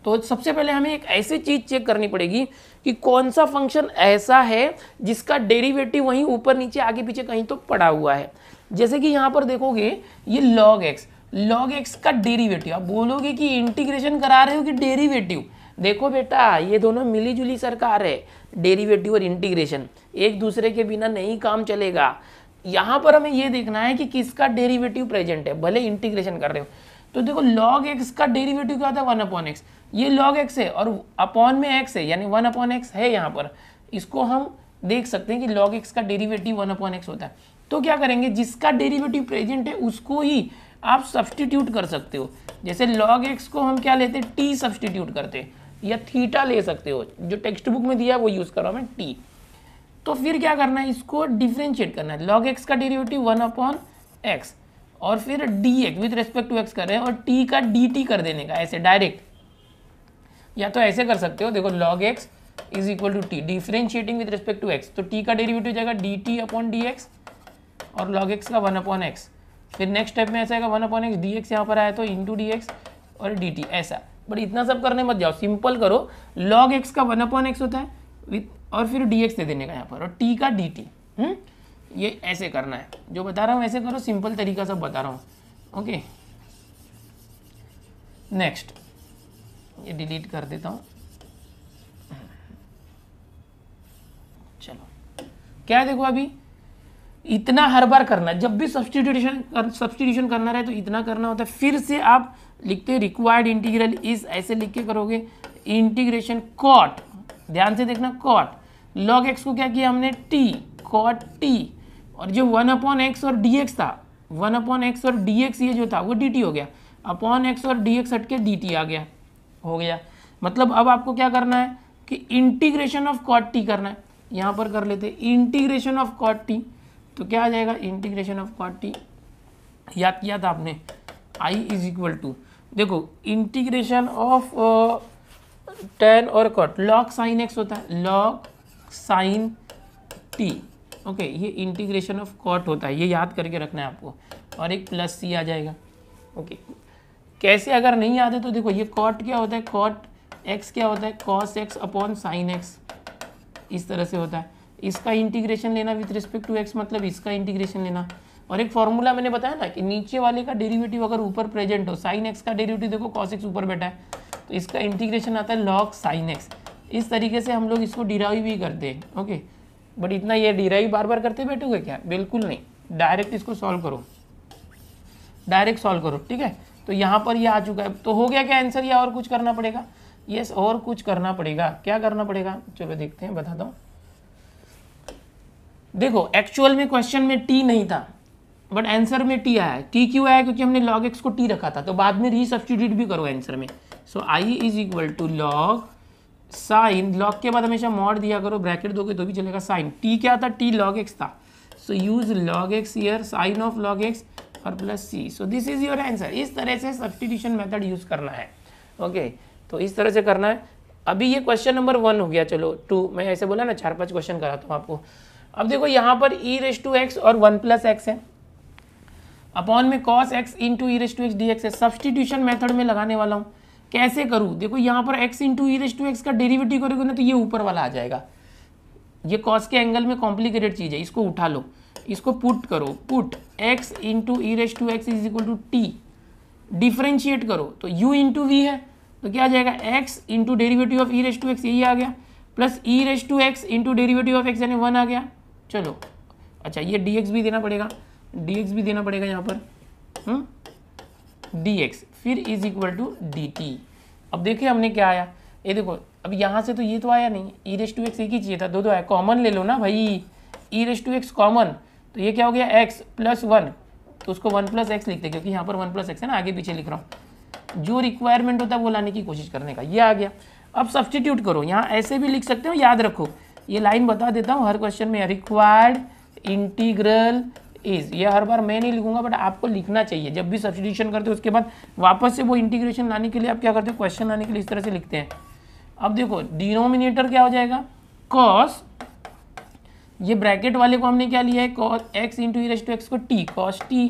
तो सबसे पहले हमें एक ऐसी चीज़ चेक करनी पड़ेगी कि कौन सा फंक्शन ऐसा है जिसका डेरिवेटिव वहीं ऊपर नीचे आगे पीछे कहीं तो पड़ा हुआ है जैसे कि यहाँ पर देखोगे ये लॉग एक्स लॉग एक्स का डेरिवेटिव आप बोलोगे कि इंटीग्रेशन करा रहे हो कि डेरिवेटिव देखो बेटा ये दोनों मिलीजुली सरकार है डेरिवेटिव और इंटीग्रेशन एक दूसरे के बिना नहीं काम चलेगा यहां पर हमें ये देखना है कि किसका डेरिवेटिव प्रेजेंट है भले इंटीग्रेशन कर रहे हो तो देखो लॉग एक्स का डेरिवेटिव क्या होता है वन अपॉन एक्स ये लॉग एक्स है और अपॉन में एक्स है यानी वन अपॉन एक्स है यहाँ पर इसको हम देख सकते हैं कि लॉग एक्स का डेरिवेटिव वन अपॉन एक्स होता है तो क्या करेंगे जिसका डेरिवेटिव प्रेजेंट है उसको ही आप सब्सटीट्यूट कर सकते हो जैसे लॉग एक्स को हम क्या लेते हैं टी सब्सटीट्यूट करते हैं या थीटा ले सकते हो जो टेक्स्ट बुक में दिया है वो यूज़ कर रहा हूँ मैं टी तो फिर क्या करना है इसको डिफ्रेंशिएट करना है लॉग एक्स का डेरिवेटिव वन अपॉन एक्स और फिर d x with respect to x कर रहे हैं और टी का डी टी कर देने का ऐसे डायरेक्ट या तो ऐसे कर सकते हो देखो log x is equal to t differentiating with respect to x तो टी का डेरिवेटिव जाएगा d t upon d x और log x का वन अपॉन एक्स फिर नेक्स्ट स्टेप में ऐसा आएगा one upon x d x यहाँ पर आया तो इन डी एक्स और डी टी ऐसा बट इतना सब करने मत जाओ सिंपल करो log x का वन अपॉन एक्स होता है विथ और फिर dx एक्स दे देने का यहाँ पर और टी का डी टी हम्म? ये ऐसे करना है जो बता रहा हूँ ऐसे करो सिंपल तरीका सब बता रहा हूँ ओके नेक्स्ट ये डिलीट कर देता हूँ चलो क्या देखो अभी इतना हर बार करना जब भी सब्सटीट्यूशन कर, सब्सटीट्यूशन करना रहे तो इतना करना होता है फिर से आप लिखते रिक्वायर्ड इंटीग्रल इस ऐसे लिख के करोगे इंटीग्रेशन कॉट ध्यान से देखना कॉट लॉग एक्स को क्या किया हमने टी कॉट टी और जो वन अपॉन एक्स और डी एक्स था वन अपॉन एक्स और डी एक्स ये जो था वो डी टी हो गया अपॉन एक्स और डी एक्स हट के डी टी आ गया हो गया मतलब अब आपको क्या करना है कि इंटीग्रेशन ऑफ कॉट टी करना है यहाँ पर कर लेते इंटीग्रेशन ऑफ कॉट टी तो क्या आ जाएगा इंटीग्रेशन ऑफ कॉट टी याद किया था आपने आई इज इक्वल टू देखो इंटीग्रेशन ऑफ टेन और कॉट लॉग साइन एक्स होता है लॉग साइन टी ओके ये इंटीग्रेशन ऑफ कॉट होता है ये याद करके रखना है आपको और एक प्लस सी आ जाएगा ओके okay. कैसे अगर नहीं आते तो देखो ये कॉट क्या होता है कॉट एक्स क्या होता है cos x upon sine x इस तरह से होता है इसका इंटीग्रेशन लेना विथ रिस्पेक्ट टू एक्स मतलब इसका इंटीग्रेशन लेना और एक फॉर्मूला मैंने बताया ना कि नीचे वाले का डेरिवेटिव अगर ऊपर प्रेजेंट हो साइन एक्स का डेरिवेटिव देखो कॉस एक्स ऊपर बैठा है तो इसका इंटीग्रेशन आता है लॉग साइन एक्स इस तरीके से हम लोग इसको डिराइव भी करते हैं ओके बट इतना ये डिराइव बार बार करते बैठोगे क्या बिल्कुल नहीं डायरेक्ट इसको सॉल्व करो डायरेक्ट सॉल्व करो ठीक है तो यहाँ पर ये यह आ चुका है तो हो गया क्या आंसर या और कुछ करना पड़ेगा यस और कुछ करना पड़ेगा क्या करना पड़ेगा चलो देखते हैं बता दो देखो एक्चुअल में क्वेश्चन में टी नहीं था बट आंसर में टी आया टी क्यों आया क्योंकि हमने लॉग एक्स को टी रखा था तो बाद में रीसब्स्टिट्यूट भी करो आंसर में so I is equal to log sine log के बाद हमेशा मॉड दिया करो ब्रैकेट दोगे तो भी चलेगा साइन टी क्या था टी लॉग एक्स था सो यूज लॉग एक्स ईयर साइन ऑफ लॉग एक्स और plus C so this is your answer इस तरह से सब्सटीट्यूशन मेथड यूज करना है ओके okay, तो इस तरह से करना है अभी ये क्वेश्चन नंबर वन हो गया चलो टू मैं ऐसे बोला ना चार पांच क्वेश्चन कराता हूँ आपको अब देखो यहाँ पर ई रेस टू एक्स और वन प्लस एक्स है अपॉन में cos x into e raise to x d x है सब्सटीट्यूशन मेथड में लगाने वाला हूँ कैसे करूँ देखो यहाँ पर x into e raise to x का डेरिवेटिव करोगे ना तो ये ऊपर वाला आ जाएगा ये कॉस के एंगल में कॉम्प्लिकेटेड चीज़ है इसको उठा लो इसको पुट करो put x into e raise to x is equal to t differentiate करो तो u इंटू वी है तो क्या आ जाएगा x into derivative of e raise to x यही आ गया plus e raise to x into derivative of x यानी वन आ गया चलो अच्छा ये dx भी देना पड़ेगा dx भी देना पड़ेगा यहाँ पर डी हम्म? एक्स फिर is equal to d t अब देखिए हमने क्या आया ये देखो अब यहाँ से तो ये तो आया नहीं ई रेस टू एक्स एक ही चाहिए था दो दो आया कॉमन ले लो ना भाई e raise to x common तो ये क्या हो गया एक्स प्लस वन तो उसको वन प्लस एक्स लिखते क्योंकि यहाँ पर वन प्लस एक्स है ना आगे पीछे लिख रहा हूँ जो रिक्वायरमेंट होता है वो लाने की कोशिश करने का ये आ गया अब सब्सटीट्यूट करो यहाँ ऐसे भी लिख सकते हो याद रखो ये लाइन बता देता हूँ हर क्वेश्चन में रिक्वायर्ड इंटीग्रल इज ये हर बार मैं नहीं लिखूंगा बट आपको लिखना चाहिए जब भी सब्सटीट्यूशन करते हो उसके बाद वापस से वो इंटीग्रेशन लाने के लिए आप क्या करते हो क्वेश्चन लाने के लिए इस तरह से लिखते हैं अब देखो डिनोमिनेटर क्या हो जाएगा कॉस ये ब्रैकेट वाले को हमने क्या लिया है cos x into e raise to x को टी कॉस टी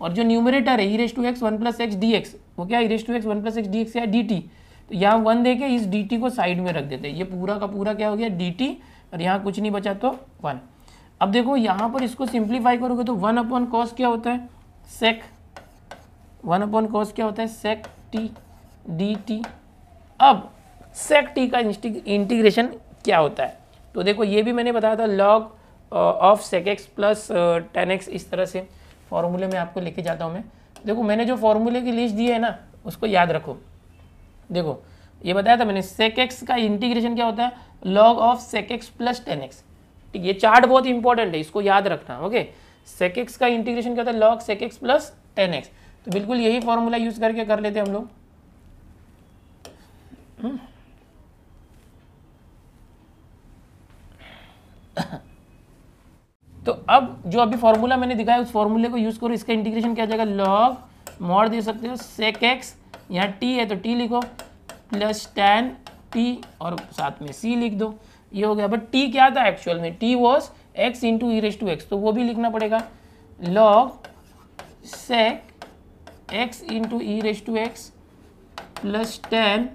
और जो न्यूमरेटर है e raise to x one plus x d x वो क्या e raise to x one plus x d x या डी टी तो यहाँ वन दे के इस डी टी को साइड में रख देते हैं ये पूरा का पूरा क्या हो गया डी टी और यहाँ कुछ नहीं बचा तो वन अब देखो यहाँ पर इसको सिंप्लीफाई करोगे तो वन अपॉन कॉस क्या होता है सेक वन अपॉन कॉस क्या होता है सेक टी डी टी अब सेक टी का इंटीग्रेशन क्या होता है तो देखो ये भी मैंने बताया था log of sec x plus tan x इस तरह से फॉर्मूले में आपको लेके जाता हूँ मैं देखो मैंने जो फॉर्मूले की लिस्ट दी है ना उसको याद रखो देखो ये बताया था मैंने सेक एक्स का इंटीग्रेशन क्या होता है log of sec x plus tan x ठीक ये चार्ट बहुत इंपॉर्टेंट है इसको याद रखना ओके सेक एक्स का इंटीग्रेशन क्या होता है log sec x plus tan x तो बिल्कुल यही फॉर्मूला यूज़ करके कर लेते हैं हम लोग हम्म। तो अब जो अभी फॉर्मूला मैंने दिखाया उस फॉर्मूले को यूज़ करो इसका इंटीग्रेशन क्या जाएगा लॉग मॉड दे सकते हो सेक एक्स यहाँ टी है तो टी लिखो प्लस टेन टी और साथ में सी लिख दो ये हो गया बट टी क्या था एक्चुअल में t was x into e raise to x तो वो भी लिखना पड़ेगा log sec x into e raise to x plus tan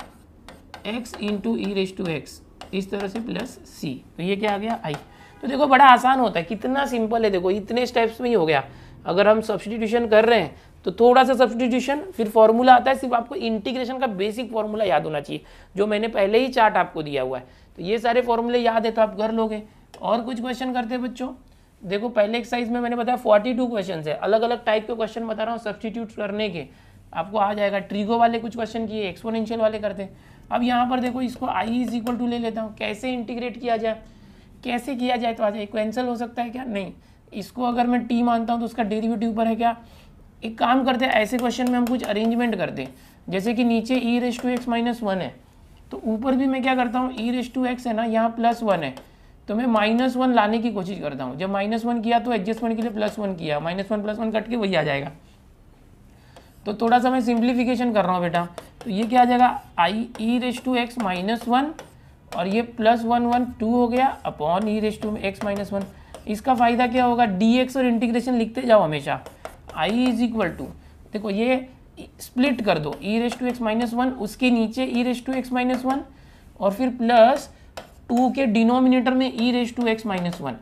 x into e raise to x इस तरह से प्लस सी तो ये क्या आ गया आई तो देखो बड़ा आसान होता है कितना सिंपल है देखो इतने स्टेप्स में ही हो गया अगर हम सब्सटीट्यूशन कर रहे हैं तो थोड़ा सा सब्सटीट्यूशन फिर फॉर्मूला आता है सिर्फ आपको इंटीग्रेशन का बेसिक फॉर्मूला याद होना चाहिए जो मैंने पहले ही चार्ट आपको दिया हुआ है तो ये सारे फॉर्मूले याद है तो आप कर लोगे और कुछ क्वेश्चन करते हैं बच्चों देखो पहले एक्साइज में मैंने बताया फोर्टी टू क्वेश्चन है अलग अलग टाइप के क्वेश्चन बता रहा हूँ सब्सटीट्यूट करने के आपको आ जाएगा ट्रिगो वाले कुछ क्वेश्चन किए एक्सपोनेंशियल वाले करते हैं अब यहाँ पर देखो इसको आई इज इक्वल टू ले लेता हूँ कैसे इंटीग्रेट किया जाए कैसे किया जाए तो आज इक्वेंसल हो सकता है क्या नहीं इसको अगर मैं टी मानता हूँ तो उसका डेरिवेटिव पर है क्या एक काम करते हैं ऐसे क्वेश्चन में हम कुछ अरेंजमेंट करते हैं जैसे कि नीचे e raise to x minus one है तो ऊपर भी मैं क्या करता हूँ ई रेस टू एक्स है ना यहाँ प्लस वन है तो मैं माइनस वन लाने की कोशिश करता हूँ जब माइनस वन किया तो एडजस्टमेंट के लिए प्लस वन किया minus one plus one cut के वही आ जाएगा तो थोड़ा सा मैं सिंप्लीफिकेशन कर रहा हूँ बेटा तो ये क्या आ जाएगा I e raise to x minus one और ये प्लस वन वन टू हो गया upon e raise to x minus one इसका फ़ायदा क्या होगा डी एक्स और इंटीग्रेशन लिखते जाओ हमेशा आई इज इक्वल टू देखो ये स्प्लिट कर दो e raise to x minus one उसके नीचे e raise to x minus one और फिर प्लस टू के डिनोमिनेटर में e raise to x minus one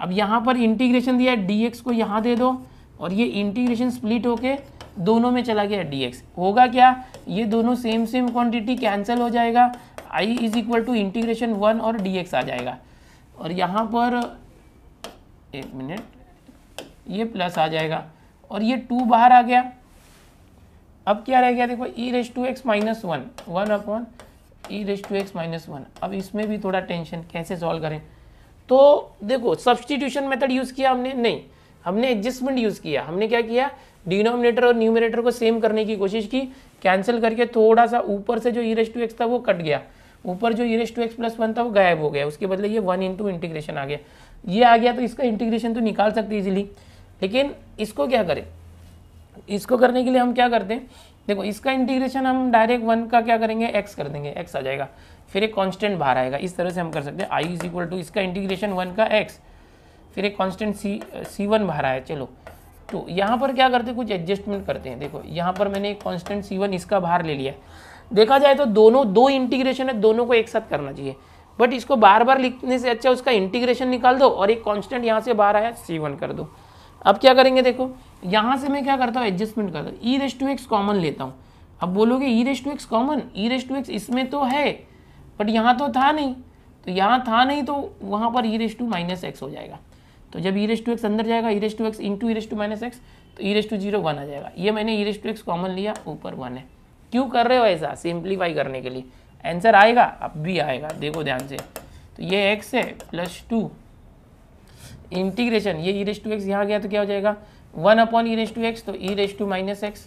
अब यहाँ पर इंटीग्रेशन दिया है डी एक्स को यहाँ दे दो और ये इंटीग्रेशन स्प्लिट होके दोनों में चला गया डी एक्स होगा क्या ये दोनों सेम सेम क्वांटिटी कैंसिल हो जाएगा I is equal to integration one और डी एक्स आ जाएगा और यहाँ पर एक मिनट ये प्लस आ जाएगा और ये टू बाहर आ गया अब क्या रह गया देखो e raise to x minus one one upon e raise to x minus one अब इसमें भी थोड़ा टेंशन कैसे सॉल्व करें तो देखो सब्सटीट्यूशन मेथड यूज़ किया हमने नहीं हमने एडजस्टमेंट यूज़ किया हमने क्या किया डिनोमिनेटर और न्यूमिनेटर को सेम करने की कोशिश की कैंसिल करके थोड़ा सा ऊपर से जो ई रेस टू एक्स था वो कट गया ऊपर जो e to x plus one था वो गायब हो गया उसके बदले ये वन इंटू इंटीग्रेशन आ गया ये आ गया तो इसका इंटीग्रेशन तो निकाल सकते इजीली लेकिन इसको क्या करें इसको करने के लिए हम क्या करते हैं देखो इसका इंटीग्रेशन हम डायरेक्ट वन का क्या करेंगे एक्स कर देंगे एक्स आ जाएगा फिर एक कॉन्स्टेंट बाहर आएगा इस तरह से हम कर सकते हैं आई इज इक्वल टू इसका इंटीग्रेशन वन का एक्स फिर एक कॉन्स्टेंट सी सी वन बाहर आया चलो तो यहाँ पर क्या करते हैं कुछ एडजस्टमेंट करते हैं देखो यहाँ पर मैंने एक कॉन्स्टेंट सी वन इसका बाहर ले लिया देखा जाए तो दोनों दो इंटीग्रेशन है दोनों को एक साथ करना चाहिए बट इसको बार बार लिखने से अच्छा उसका इंटीग्रेशन निकाल दो और एक कांस्टेंट यहाँ से बाहर आया सी वन कर दो अब क्या करेंगे देखो यहाँ से मैं क्या करता हूँ एडजस्टमेंट करता हूँ e raise to x common लेता हूँ अब बोलोगे e raise to x common e raise to x इसमें तो है बट यहाँ तो था नहीं तो यहाँ था नहीं तो वहाँ पर e raise to minus x हो जाएगा तो जब ई रेस टू एक्स अंदर जाएगा e raise to x into e raise to minus x तो e raise to zero one आ जाएगा ये मैंने e raise to x common लिया ऊपर वन है क्यों कर रहे हो ऐसा सिंप्लीफाई करने के लिए आंसर आएगा अब भी आएगा देखो ध्यान से तो ये एक्स है प्लस टू इंटीग्रेशन ये ई रेस टू एक्स यहाँ गया तो क्या हो जाएगा one upon e raise to x तो e raise to minus x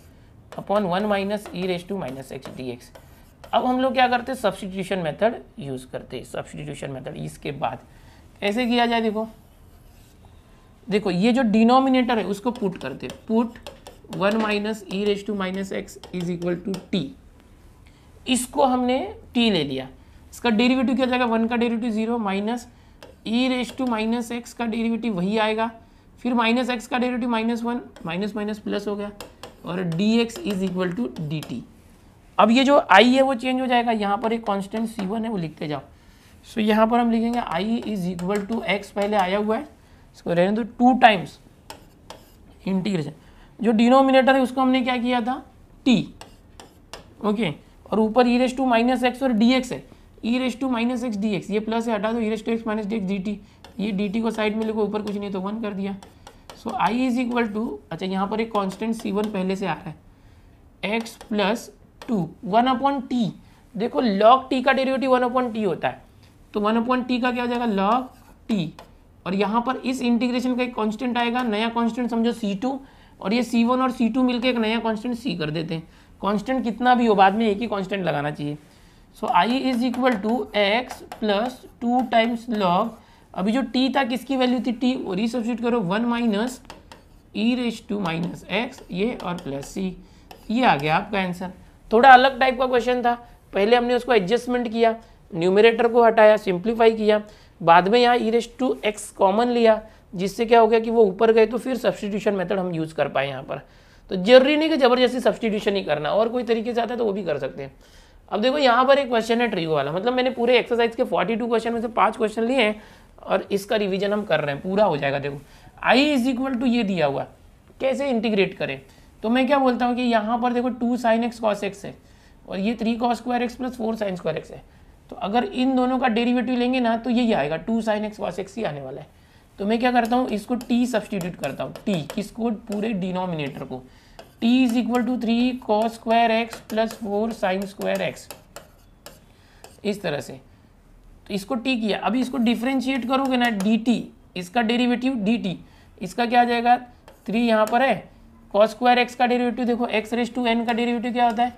upon one minus e raise to minus x d x अब हम लोग क्या करते हैं सब्सटीट्यूशन मेथड यूज़ करते हैं सब्सटीट्यूशन मेथड इसके बाद कैसे किया जाए देखो देखो ये जो डिनोमिनेटर है उसको पुट करते put one minus e raise to minus x is equal to t इसको हमने टी ले लिया इसका डेरिवेटिव क्या जाएगा वन का derivative zero minus e raise to minus x का डेरिवेटिव वही आएगा फिर माइनस एक्स का derivative minus one minus minus plus हो गया और d x is equal to d t अब ये जो i है वो चेंज हो जाएगा यहाँ पर एक कॉन्स्टेंट c1 है वो लिखते जाओ सो so, यहाँ पर हम लिखेंगे i is equal to x पहले आया हुआ है इसको रहने दो टू टाइम्स इंटीग्रेशन जो डिनोमिनेटर है उसको हमने क्या किया था टी ओके और ऊपर e raise to minus x और डी एक्स है e raise to minus x d x ये प्लस है हटा दो e raise to x minus d x d t ये डी टी को साइड में लिखो ऊपर कुछ नहीं तो वन कर दिया so I is equal to अच्छा यहाँ पर एक कॉन्स्टेंट सी वन पहले से आ रहा है x plus two one upon t देखो लॉग टी का डेरिवेटिव वन अपॉन टी होता है तो वन अपॉन टी का क्या हो जाएगा लॉग टी और यहाँ पर इस इंटीग्रेशन का एक कांस्टेंट आएगा नया कांस्टेंट समझो सी टू और ये सी वन और सी टू मिलकर एक नया कॉन्स्टेंट सी कर देते हैं कॉन्स्टेंट कितना भी हो बाद में एक ही कॉन्स्टेंट लगाना चाहिए so I is equal to x plus two times log अभी जो टी था किसकी वैल्यू थी टी और ये सब्सिट्यूट करो one minus e raise to minus x ये और प्लस सी ये आ गया आपका आंसर थोड़ा अलग टाइप का क्वेश्चन था पहले हमने उसको एडजस्टमेंट किया न्यूमिनेटर को हटाया सिंप्लीफाई किया बाद में यहाँ e raise to x common लिया जिससे क्या हो गया कि वो ऊपर गए तो फिर सब्सटीट्यूशन मेथड हम यूज़ कर पाए यहाँ पर तो जरूरी नहीं कि ज़बरदस्ती सब्सटीट्यूशन ही करना और कोई तरीके से आता है तो वो भी कर सकते हैं अब देखो यहाँ पर एक क्वेश्चन है ट्रिगो वाला मतलब मैंने पूरे एक्सरसाइज के 42 क्वेश्चन में से पाँच क्वेश्चन लिए हैं और इसका रिविजन हम कर रहे हैं पूरा हो जाएगा देखो आई इज इक्वल टू ये दिया हुआ कैसे इंटीग्रेट करें तो मैं क्या बोलता हूँ कि यहाँ पर देखो two sign x cos x है और ये three cos square x plus four sin square x है तो अगर इन दोनों का डेरिवेटिव लेंगे ना तो यही आएगा two sign x cos x ही आने वाला है तो मैं क्या करता हूँ इसको टी सब्सटीट्यूट करता हूँ टी किसको पूरे डिनोमिनेटर को t is equal to three cos square x plus four sin square x इस तरह से तो इसको टी किया अभी इसको डिफ्रेंशिएट करोगे ना डी टी इसका डेरिवेटिव डी टी इसका क्या आ जाएगा थ्री यहाँ पर है कॉस स्क्वायर एक्स का डेरिवेटिव देखो एक्स रेस टू एन का डेरिवेटिव क्या होता है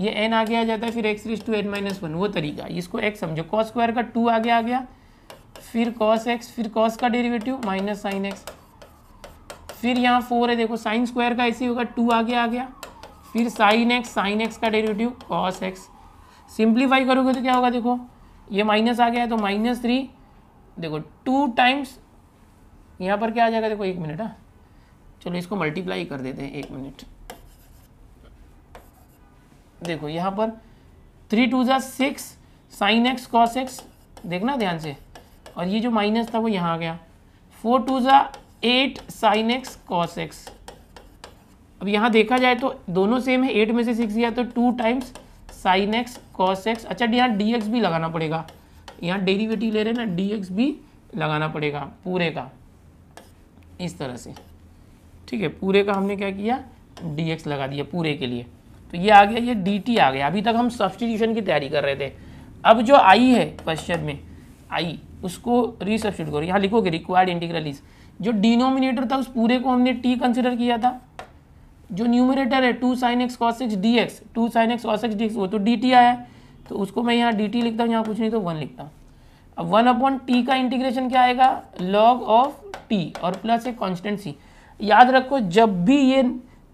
ये एन आगे आ जाता है फिर x raise to n minus one वो तरीका इसको एक्स समझो कॉस स्क्वायर का टू आगे आ गया फिर कॉस एक्स फिर कॉस का डेरिवेटिव माइनस साइन एक्स फिर यहाँ फोर है देखो साइन स्क्वायर का ऐसे होगा टू आगे आ गया फिर साइन एक्स साइन एक्स का डेरिवेटिव कॉस एक्स सिंप्लीफाई करोगे तो क्या होगा देखो ये माइनस आ गया है तो माइनस थ्री देखो टू टाइम्स यहाँ पर क्या आ जाएगा देखो एक मिनट हाँ चलो इसको मल्टीप्लाई कर देते हैं एक मिनट देखो यहाँ पर थ्री टू जिक्स six sin x cos x देखना ध्यान से और ये जो माइनस था वो यहाँ आ गया फोर टू ज़ा eight sin x cos x अब यहाँ देखा जाए तो दोनों सेम है एट में से सिक्स गया तो two times sin x cos x अच्छा यहाँ डी एक्स भी लगाना पड़ेगा यहाँ डेरीवेटिव ले रहे हैं ना डी एक्स भी लगाना पड़ेगा पूरे का इस तरह से ठीक है पूरे का हमने क्या किया डी एक्स लगा दिया पूरे के लिए तो ये आ गया ये डी टी आ गया अभी तक हम सब्सटीट्यूशन की तैयारी कर रहे थे अब जो आई है क्वेश्चन में आई उसको रिसब्सिट्यूट करो यहाँ लिखोगे रिक्वायर्ड इंटीग्रल इज जो डिनोमिनेटर था उस पूरे को हमने टी कंसिडर किया था जो न्यूमिनेटर है two sign x cos x d x two sign x cos x d x वो तो डी टी आया है तो उसको मैं यहाँ डी टी लिखता हूँ यहाँ कुछ नहीं तो वन लिखता हूँ अब वन अपॉन टी का इंटीग्रेशन क्या आएगा लॉग ऑफ टी और प्लस एक कॉन्स्टेंट सी याद रखो जब भी ये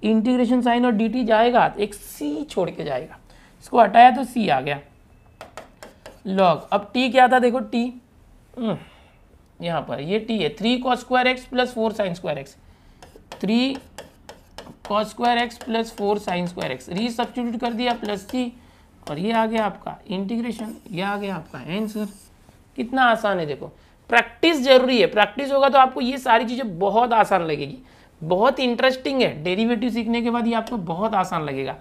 इंटीग्रेशन साइन और डी जाएगा तो एक सी छोड़ के जाएगा इसको हटाया तो सी आ गया लॉग अब टी क्या था देखो टी हम्म, यहाँ पर ये टी है three cos square x plus four sin square x three cos square x plus four sin square x resubstitute कर दिया प्लस थ्री और ये आ गया आपका इंटीग्रेशन ये आ गया आपका आंसर कितना आसान है देखो प्रैक्टिस जरूरी है प्रैक्टिस होगा तो आपको ये सारी चीज़ें बहुत आसान लगेगी बहुत इंटरेस्टिंग है डेरिवेटिव सीखने के बाद ये आपको बहुत आसान लगेगा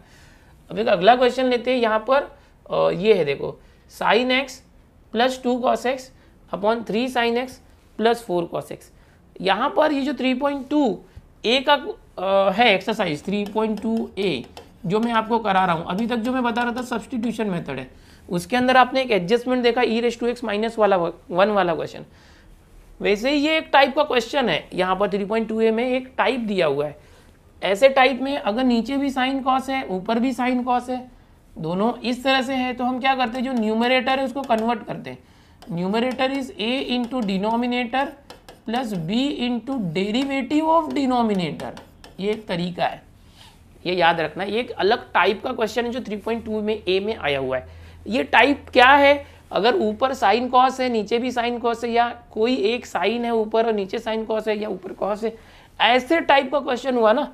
अब एक अगला क्वेश्चन लेते हैं यहाँ पर ये है देखो sin x plus two cos x upon three sign x plus four cos x यहाँ पर ये जो थ्री पॉइंट टू ए का आ, है exercise three point two a जो मैं आपको करा रहा हूँ अभी तक जो मैं बता रहा था सब्सटीट्यूशन मेथड है उसके अंदर आपने एक एडजस्टमेंट देखा e raise to x minus वाला वन वाला क्वेश्चन वैसे ही ये एक टाइप का क्वेश्चन है यहाँ पर थ्री पॉइंट टू ए में एक टाइप दिया हुआ है ऐसे टाइप में अगर नीचे भी साइन कॉस है ऊपर भी साइन कॉस है दोनों इस तरह से है तो हम क्या करते हैं जो न्यूमरेटर है उसको कन्वर्ट करते हैं numerator is a into denominator plus b into derivative of denominator ये एक तरीका है ये याद रखना ये एक अलग टाइप का क्वेश्चन है जो 3.2 में ए में आया हुआ है ये टाइप क्या है अगर ऊपर साइन कॉस है नीचे भी साइन कॉस है या कोई एक साइन है ऊपर और नीचे साइन कॉस है या ऊपर कॉस है ऐसे टाइप का क्वेश्चन हुआ ना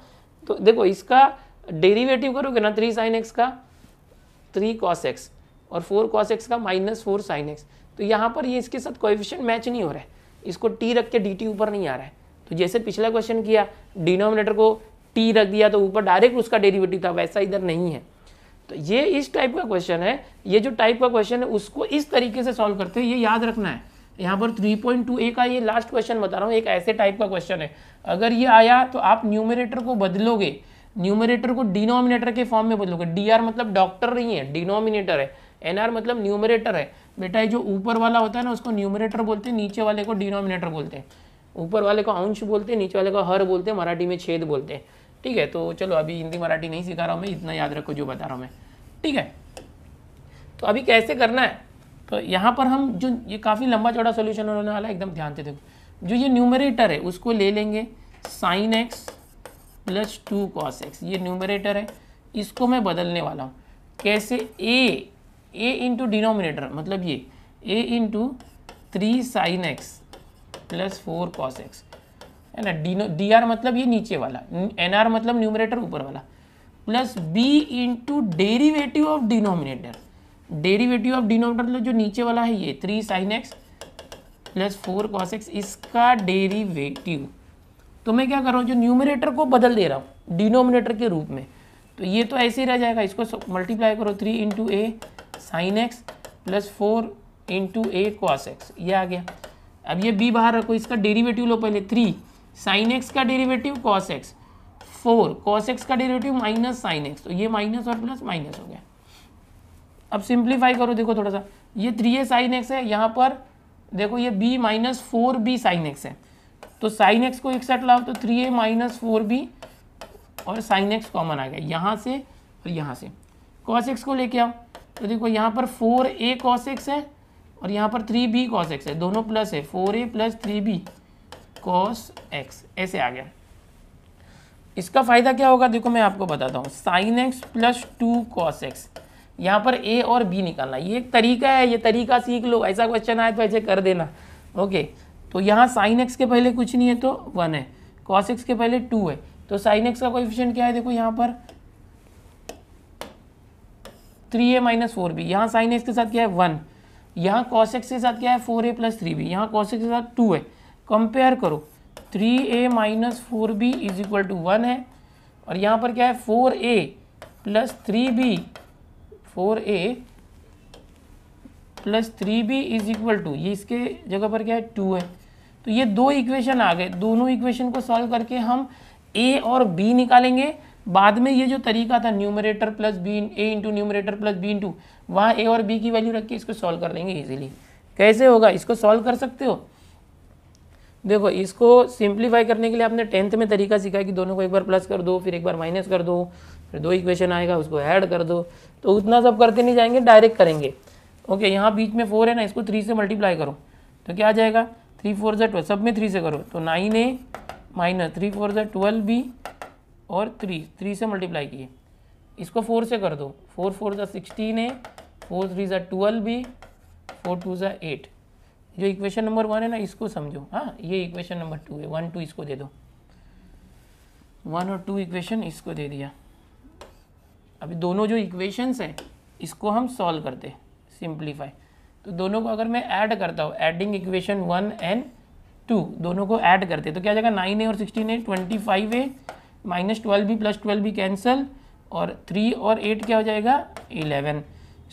तो देखो इसका डेरीवेटिव करोगे ना थ्री साइन एक्स का थ्री कॉस एक्स और फोर कॉस एक्स का माइनस फोर साइन एक्स तो यहाँ पर ये इसके साथ कोएफिशिएंट मैच नहीं हो रहा है इसको टी रख के डी ऊपर नहीं आ रहा है तो जैसे पिछला क्वेश्चन किया डिनोमिनेटर को टी रख दिया तो ऊपर डायरेक्ट उसका डेरिवेटिव था वैसा इधर नहीं है तो ये इस टाइप का क्वेश्चन है ये जो टाइप का क्वेश्चन है उसको इस तरीके से सॉल्व करते हैं ये याद रखना है यहाँ पर ए का ये लास्ट क्वेश्चन बता रहा हूँ एक ऐसे टाइप का क्वेश्चन है अगर ये आया तो आप न्यूमिनेटर को बदलोगे न्यूमिनेटर को डिनोमिनेटर के फॉर्म में बदलोगे डी मतलब डॉक्टर नहीं है डिनोमिनेटर है एन मतलब न्यूमिनेटर है बेटा ये जो ऊपर वाला होता है ना उसको न्यूमिनेटर बोलते हैं नीचे वाले को डिनोमिनेटर बोलते हैं ऊपर वाले को अंश बोलते हैं नीचे वाले को हर बोलते हैं मराठी में छेद बोलते हैं ठीक है तो चलो अभी हिंदी मराठी नहीं सिखा रहा हूँ मैं इतना याद रखो जो बता रहा हूँ मैं ठीक है तो अभी कैसे करना है तो यहाँ पर हम जो ये काफ़ी लंबा चौड़ा सोल्यूशन होने वाला है एकदम ध्यान से देखो जो ये न्यूमरेटर है उसको ले लेंगे sin x plus two cos x ये न्यूमरेटर है इसको मैं बदलने वाला हूँ कैसे ए ए इंटू डिनोमिनेटर मतलब ये a into three sign x plus four cos x है ना डी आर मतलब ये नीचे वाला एन आर मतलब न्यूमरेटर ऊपर वाला plus b into derivative of denominator derivative of denominator मतलब जो नीचे वाला है ये three sign x plus four cos x इसका डेरीवेटिव तो मैं क्या कर रहा हूँ जो न्यूमरेटर को बदल दे रहा हूँ डिनोमिनेटर के रूप में तो ये तो ऐसे ही रह जाएगा इसको मल्टीप्लाई करो three into a sin x plus four into a cos x ये आ गया अब ये बी बाहर रखो इसका डेरिवेटिव लो पहले थ्री साइन एक्स का derivative cos x four cos x का डेरिवेटिव माइनस साइन एक्स तो ये माइनस और प्लस माइनस हो गया अब सिंप्लीफाई करो देखो थोड़ा सा ये थ्री ए साइन एक्स है यहाँ पर देखो ये b minus four b sin x है तो साइन एक्स को एक साथ लाओ तो three a minus four b और साइन एक्स कॉमन आ गया यहाँ से और यहाँ से कॉस एक्स को लेके आओ तो देखो यहाँ पर फोर ए कॉस एक्स है और यहाँ पर थ्री बी कॉस एक्स है दोनों प्लस है four a plus three b cos x ऐसे आ गया इसका फ़ायदा क्या होगा देखो मैं आपको बताता हूँ sin x plus two cos x यहाँ पर ए और बी निकालना ये एक तरीका है ये तरीका सीख लो ऐसा क्वेश्चन आए तो ऐसे कर देना ओके तो यहाँ साइन एक्स के पहले कुछ नहीं है तो वन है कॉस एक्स के पहले टू है तो साइन एक्स का कोएफिशिएंट क्या है देखो यहाँ पर three a minus four b यहाँ साइन एक्स के साथ क्या है वन यहाँ कॉस एक्स के साथ क्या है four a plus three b यहाँ कॉस एक्स के साथ टू है कंपेयर करो three a minus four b is equal to one है और यहाँ पर क्या है four a plus three b four a plus three b is equal to ये इसके जगह पर क्या है टू है तो ये दो इक्वेशन आ गए दोनों इक्वेशन को सॉल्व करके हम ए और बी निकालेंगे बाद में ये जो तरीका था numerator plus b a into numerator plus b into वहाँ ए और बी की वैल्यू रख के इसको सॉल्व कर लेंगे इजीली कैसे होगा इसको सॉल्व कर सकते हो देखो इसको सिंप्लीफाई करने के लिए आपने टेंथ में तरीका सीखा कि दोनों को एक बार प्लस कर दो फिर एक बार माइनस कर दो फिर दो इक्वेशन आएगा उसको ऐड कर दो तो उतना सब करते नहीं जाएंगे डायरेक्ट करेंगे ओके यहाँ बीच में फोर है ना इसको थ्री से मल्टीप्लाई करो तो क्या आ जाएगा थ्री फोर जो ट्वेल्व सब में थ्री से करो तो nine a minus three four जो ट्वेल्व बी और थ्री थ्री से मल्टीप्लाई किए इसको फोर से कर दो फोर फोर ज़ा सिक्सटीन है फोर थ्री ज़ा ट्वेल्व भी फोर टू ज़ा एट जो इक्वेशन नंबर वन है ना इसको समझो हाँ ये इक्वेशन नंबर टू है वन टू इसको दे दो वन और टू इक्वेशन इसको दे दिया अभी दोनों जो इक्वेशंस हैं इसको हम सॉल्व करते सिंप्लीफाई तो दोनों को अगर मैं ऐड करता हूँ adding equation one and two दोनों को ऐड करते तो क्या जाएगा नाइन ए और sixteen a twenty five a minus twelve b plus twelve b cancel और थ्री और एट क्या हो जाएगा इलेवन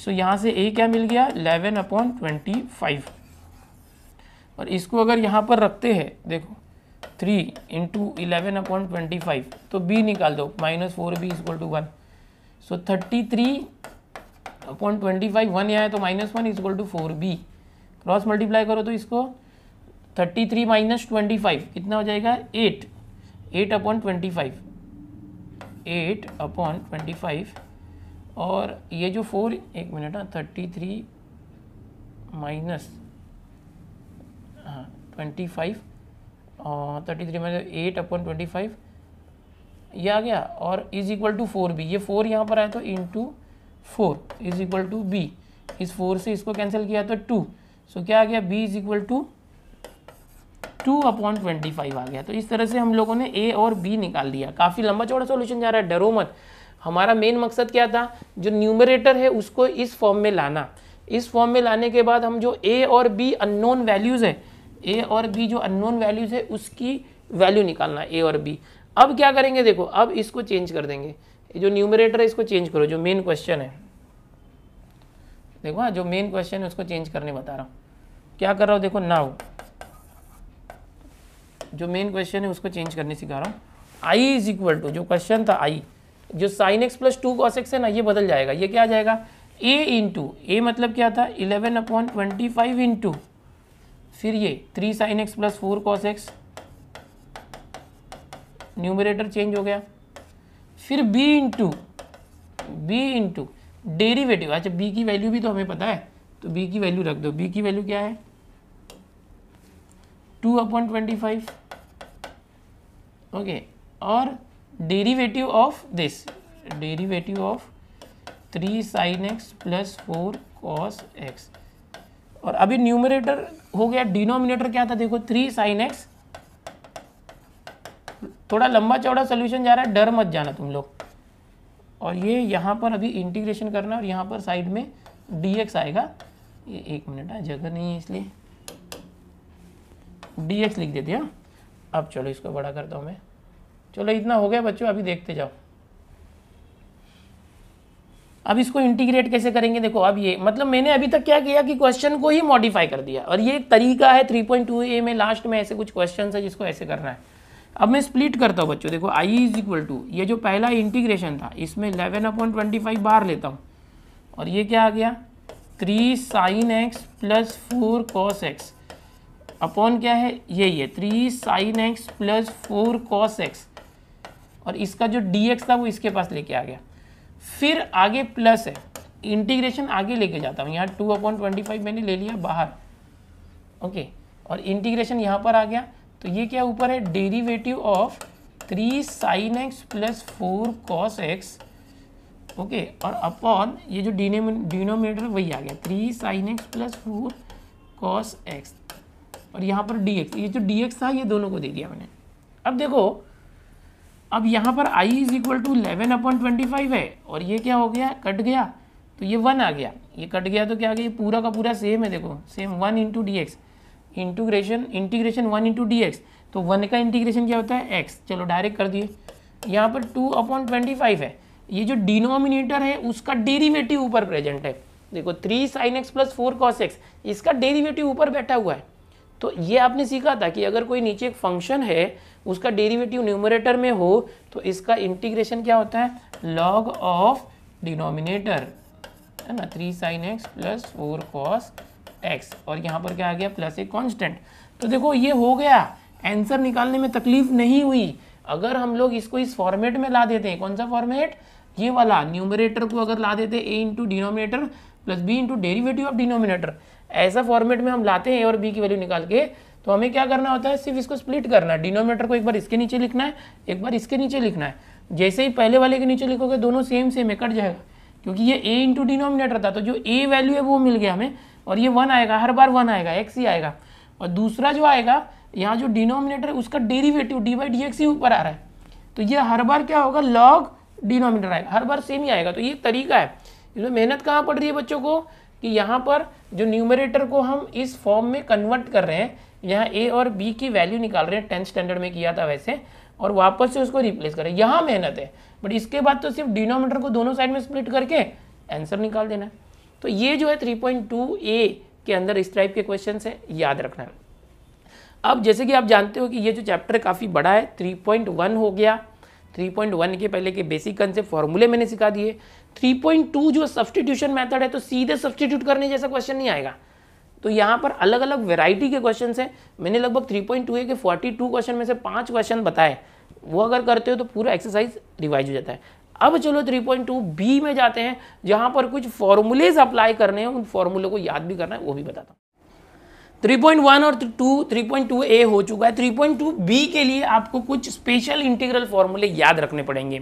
सो so, यहाँ से ए क्या मिल गया इलेवन अपॉन ट्वेंटी फाइव और इसको अगर यहाँ पर रखते हैं देखो three into eleven upon twenty five तो बी निकाल दो minus four b is equal to one so thirty three upon twenty five one यहाँ तो minus one is equal to four b cross multiply करो तो इसको thirty three minus twenty five कितना हो जाएगा eight eight upon twenty five eight upon twenty five और ये जो फोर एक मिनट हाँ थर्टी थ्री माइनस हाँ ट्वेंटी फाइव और thirty three minus eight upon twenty five ये आ गया और is equal to four b ये फोर यहाँ पर आया तो into four is equal to b इस फोर से इसको कैंसिल किया तो टू सो so, क्या आ गया b is equal to two upon twenty five आ गया तो इस तरह से हम लोगों ने ए और बी निकाल लिया काफ़ी लंबा चौड़ा सोल्यूशन जा रहा है डरो मत हमारा मेन मकसद क्या था जो न्यूमरेटर है उसको इस फॉर्म में लाना इस फॉर्म में लाने के बाद हम जो ए और बी अननोन वैल्यूज़ है ए और बी जो अननोन वैल्यूज़ है उसकी वैल्यू निकालना ए और बी अब क्या करेंगे देखो अब इसको चेंज कर देंगे जो न्यूमरेटर है इसको चेंज करो जो मेन क्वेश्चन है देखो हाँ जो मेन क्वेश्चन है उसको चेंज करने बता रहा हूँ क्या कर रहा हूँ देखो नाउ जो मेन क्वेश्चन है उसको चेंज करने सिखा रहा हूँ आई इज इक्वल टू जो क्वेश्चन था आई जो sine x plus two cos x है ना ये बदल जाएगा ये क्या आ जाएगा ए इंटू ए मतलब क्या था eleven upon twenty five into फिर ये three sign x plus four cos x numerator change हो गया फिर b into b into derivative अच्छा बी की वैल्यू भी तो हमें पता है तो बी की वैल्यू रख दो बी की वैल्यू क्या है two upon twenty five okay और derivative of this derivative of three sign x plus four cos x और अभी न्यूमरेटर हो गया डिनोमिनेटर क्या था देखो थ्री साइन एक्स थोड़ा लंबा चौड़ा सोल्यूशन जा रहा है डर मत जाना तुम लोग और ये यहाँ पर अभी इंटीग्रेशन करना और यहाँ पर साइड में डी एक्स आएगा ये एक मिनट जगह नहीं है इसलिए डी एक्स लिख देते हैं हाँ. अब चलो इसको बड़ा करता हूँ मैं चलो इतना हो गया बच्चों अभी देखते जाओ अब इसको इंटीग्रेट कैसे करेंगे देखो अब ये मतलब मैंने अभी तक क्या किया कि क्वेश्चन को ही मॉडिफाई कर दिया और ये एक तरीका है 3.2 ए में लास्ट में ऐसे कुछ क्वेश्चन है जिसको ऐसे करना है अब मैं स्प्लिट करता हूँ बच्चों देखो आई इज इक्वल टू ये जो पहला इंटीग्रेशन था इसमें इलेवन अपॉन ट्वेंटी फाइव बार लेता हूँ और ये क्या आ गया three sign x plus four cos x upon क्या है यही है three sign x plus four cos x और इसका जो डी एक्स था वो इसके पास लेके आ गया फिर आगे प्लस है इंटीग्रेशन आगे लेके जाता हूँ यहाँ टू अपॉन ट्वेंटी फाइव मैंने ले लिया बाहर ओके और इंटीग्रेशन यहाँ पर आ गया तो ये क्या ऊपर है derivative of three sign x plus four cos x okay और अपॉन ये जो डिनोमिनेटर वही आ गया three sign x plus four cos x और यहाँ पर डी ये जो डी था ये दोनों को दे दिया मैंने अब देखो अब यहाँ पर I is equal to eleven upon twenty five है और ये क्या हो गया कट गया तो ये वन आ गया ये कट गया तो क्या आ गया ये पूरा का पूरा सेम है देखो same one into d x integration integration one into d x तो वन का इंटीग्रेशन क्या होता है एक्स चलो डायरेक्ट कर दिए यहाँ पर टू अपॉन ट्वेंटी फाइव है ये जो डिनोमिनेटर है उसका डेरीवेटिव ऊपर प्रेजेंट है देखो three sign x plus four cos x इसका डेरीवेटिव ऊपर बैठा हुआ है तो ये आपने सीखा था कि अगर कोई नीचे एक फंक्शन है उसका डेरिवेटिव न्यूमरेटर में हो तो इसका इंटीग्रेशन क्या होता है लॉग ऑफ डिनोमिनेटर है ना three sign x plus four cos x और यहाँ पर क्या आ गया प्लस एक कॉन्स्टेंट तो देखो ये हो गया आंसर निकालने में तकलीफ नहीं हुई अगर हम लोग इसको इस फॉर्मेट में ला देते हैं कौन सा फॉर्मेट ये वाला न्यूमरेटर को अगर ला देते a into denominator plus b into derivative of denominator ऐसा फॉर्मेट में हम लाते हैं ए और बी की वैल्यू निकाल के तो हमें क्या करना होता है सिर्फ इसको स्प्लिट करना है डिनोमीटर को एक बार इसके नीचे लिखना है एक बार इसके नीचे लिखना है जैसे ही पहले वाले के नीचे लिखोगे दोनों सेम सेम है कट जाएगा क्योंकि ये ए इंटू डिनोमिनेटर था तो जो ए वैल्यू है वो मिल गया हमें और ये वन आएगा हर बार वन आएगा एक्स ही आएगा और दूसरा जो आएगा यहाँ जो डिनोमिनेटर है उसका derivative d by d x ही ऊपर आ रहा है तो ये हर बार क्या होगा लॉग डिनोमिनेटर आएगा हर बार सेम ही आएगा तो ये तरीका है इसमें मेहनत कहाँ पड़ रही है बच्चों को कि यहाँ पर जो न्यूमरेटर को हम इस फॉर्म में कन्वर्ट कर रहे हैं यहाँ ए और बी की वैल्यू निकाल रहे हैं टेंथ स्टैंडर्ड में किया था वैसे और वापस से उसको रिप्लेस करें यहाँ मेहनत है बट इसके बाद तो सिर्फ डिनोमीटर को दोनों साइड में स्प्लिट करके आंसर निकाल देना है तो ये जो है 3.2 ए के अंदर इस टाइप के क्वेश्चन है याद रखना है अब जैसे कि आप जानते हो कि ये जो चैप्टर काफ़ी बड़ा है 3.1 हो गया 3.1 के पहले के बेसिक कंसेप्ट फॉर्मूले मैंने सिखा दिए 3.2 जो सब्सटीट्यूशन मेथड है तो सीधे सब्सटीट्यूट करने जैसा क्वेश्चन नहीं आएगा तो यहाँ पर अलग अलग वेराइटी के क्वेश्चन हैं मैंने लगभग 3.2 के 42 क्वेश्चन में से पाँच क्वेश्चन बताए वो अगर करते हो तो पूरा एक्सरसाइज रिवाइज हो जाता है अब चलो 3.2 बी में जाते हैं जहाँ पर कुछ फॉर्मूलेज अप्लाई करने हैं उन फॉर्मूले को याद भी करना है वो भी बताता हूँ 3.1 और 2 3.2 ए हो चुका है 3.2 बी के लिए आपको कुछ स्पेशल इंटीग्रल फॉर्मूले याद रखने पड़ेंगे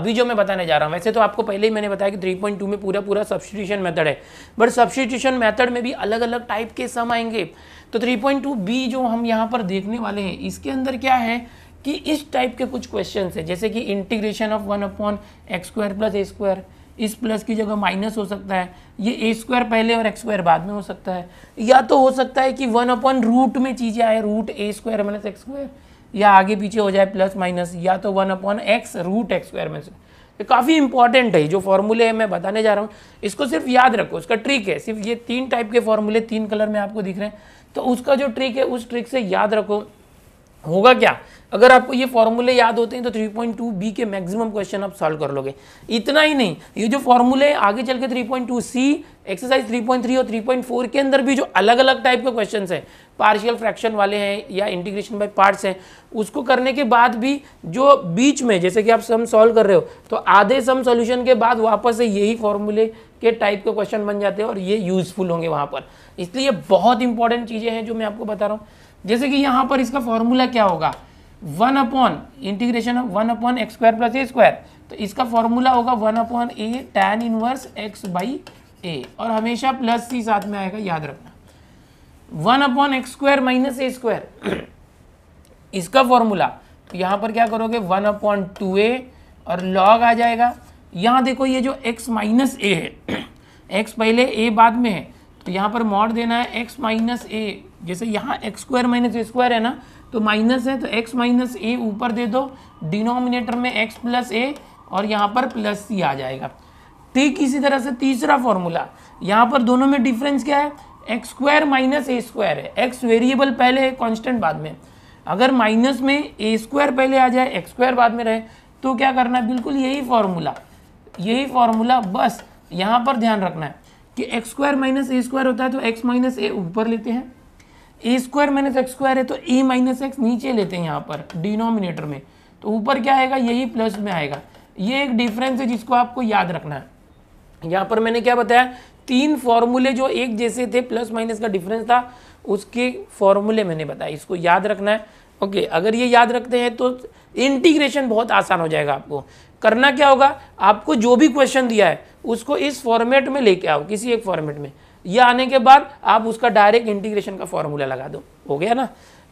अभी जो मैं बताने जा रहा हूँ वैसे तो आपको पहले ही मैंने बताया कि 3.2 में पूरा पूरा सब्सटीट्यूशन मेथड है बट सब्सटीट्यूशन मेथड में भी अलग अलग टाइप के सम आएंगे तो 3.2 बी जो हम यहाँ पर देखने वाले हैं इसके अंदर क्या है कि इस टाइप के कुछ क्वेश्चन है जैसे कि integration of one upon x square plus a square इस प्लस की जगह माइनस हो सकता है ये ए स्क्वायर पहले और एक्स स्क्वायर बाद में हो सकता है या तो हो सकता है कि वन अपॉन रूट में चीज़ें आए root a square minus x square या आगे पीछे हो जाए प्लस माइनस या तो one upon x root x square में से ये काफ़ी इंपॉर्टेंट है जो फॉर्मूले है मैं बताने जा रहा हूँ इसको सिर्फ याद रखो इसका ट्रिक है सिर्फ ये तीन टाइप के फॉर्मूले तीन कलर में आपको दिख रहे हैं तो उसका जो ट्रिक है उस ट्रिक से याद रखो होगा क्या अगर आपको ये फॉर्मूले याद होते हैं तो 3.2 बी के मैक्सिमम क्वेश्चन आप सॉल्व कर लोगे इतना ही नहीं ये जो फॉर्मूले आगे चल के टू सी एक्सरसाइज 3.3 और 3.4 के अंदर भी जो अलग अलग टाइप के क्वेश्चन हैं पार्शियल फ्रैक्शन वाले हैं या इंटीग्रेशन बाय पार्ट्स हैं उसको करने के बाद भी जो बीच में जैसे कि आप सम सॉल्व कर रहे हो तो आधे सम सॉल्यूशन के बाद वापस से यही फॉर्मूले के टाइप के क्वेश्चन बन जाते हैं और ये यूज़फुल होंगे वहाँ पर इसलिए बहुत इंपॉर्टेंट चीज़ें हैं जो मैं आपको बता रहा हूँ जैसे कि यहाँ पर इसका फॉर्मूला क्या होगा one upon integration of one upon x square plus a square तो इसका फॉर्मूला होगा one upon a tan inverse x by a और हमेशा प्लस सी साथ में आएगा याद रखना one upon x square minus a square इसका फॉर्मूला तो यहाँ पर क्या करोगे वन अपॉन टू ए और लॉग आ जाएगा यहाँ देखो ये जो एक्स माइनस ए है एक्स पहले ए बाद में है तो यहाँ पर मॉड देना है एक्स माइनस ए जैसे यहाँ x square minus a square है ना तो माइनस है तो एक्स माइनस ए ऊपर दे दो डिनोमिनेटर में एक्स प्लस ए और यहाँ पर प्लस सी आ जाएगा ठीक इसी तरह से तीसरा फॉर्मूला यहाँ पर दोनों में डिफरेंस क्या है x square minus a square है एक्स वेरिएबल पहले है कॉन्स्टेंट बाद में अगर माइनस में ए स्क्वायर पहले आ जाए एक्स स्क्वायर बाद में रहे तो क्या करना है बिल्कुल यही फॉर्मूला यही फॉर्मूला बस यहाँ पर ध्यान रखना है कि x square minus a square होता है तो एक्स माइनस ए ऊपर लेते हैं a square minus x square है तो ए माइनस एक्स नीचे लेते हैं यहाँ पर डिनोमिनेटर में तो ऊपर क्या आएगा यही प्लस में आएगा ये एक डिफरेंस है जिसको आपको याद रखना है यहाँ पर मैंने क्या बताया तीन फॉर्मूले जो एक जैसे थे प्लस माइनस का डिफरेंस था उसके फॉर्मूले मैंने बताया इसको याद रखना है ओके अगर ये याद रखते हैं तो इंटीग्रेशन बहुत आसान हो जाएगा आपको करना क्या होगा आपको जो भी क्वेश्चन दिया है उसको इस फॉर्मेट में लेके आओ किसी एक फॉर्मेट में ये आने के बाद आप उसका डायरेक्ट इंटीग्रेशन का फॉर्मूला लगा दो हो गया ना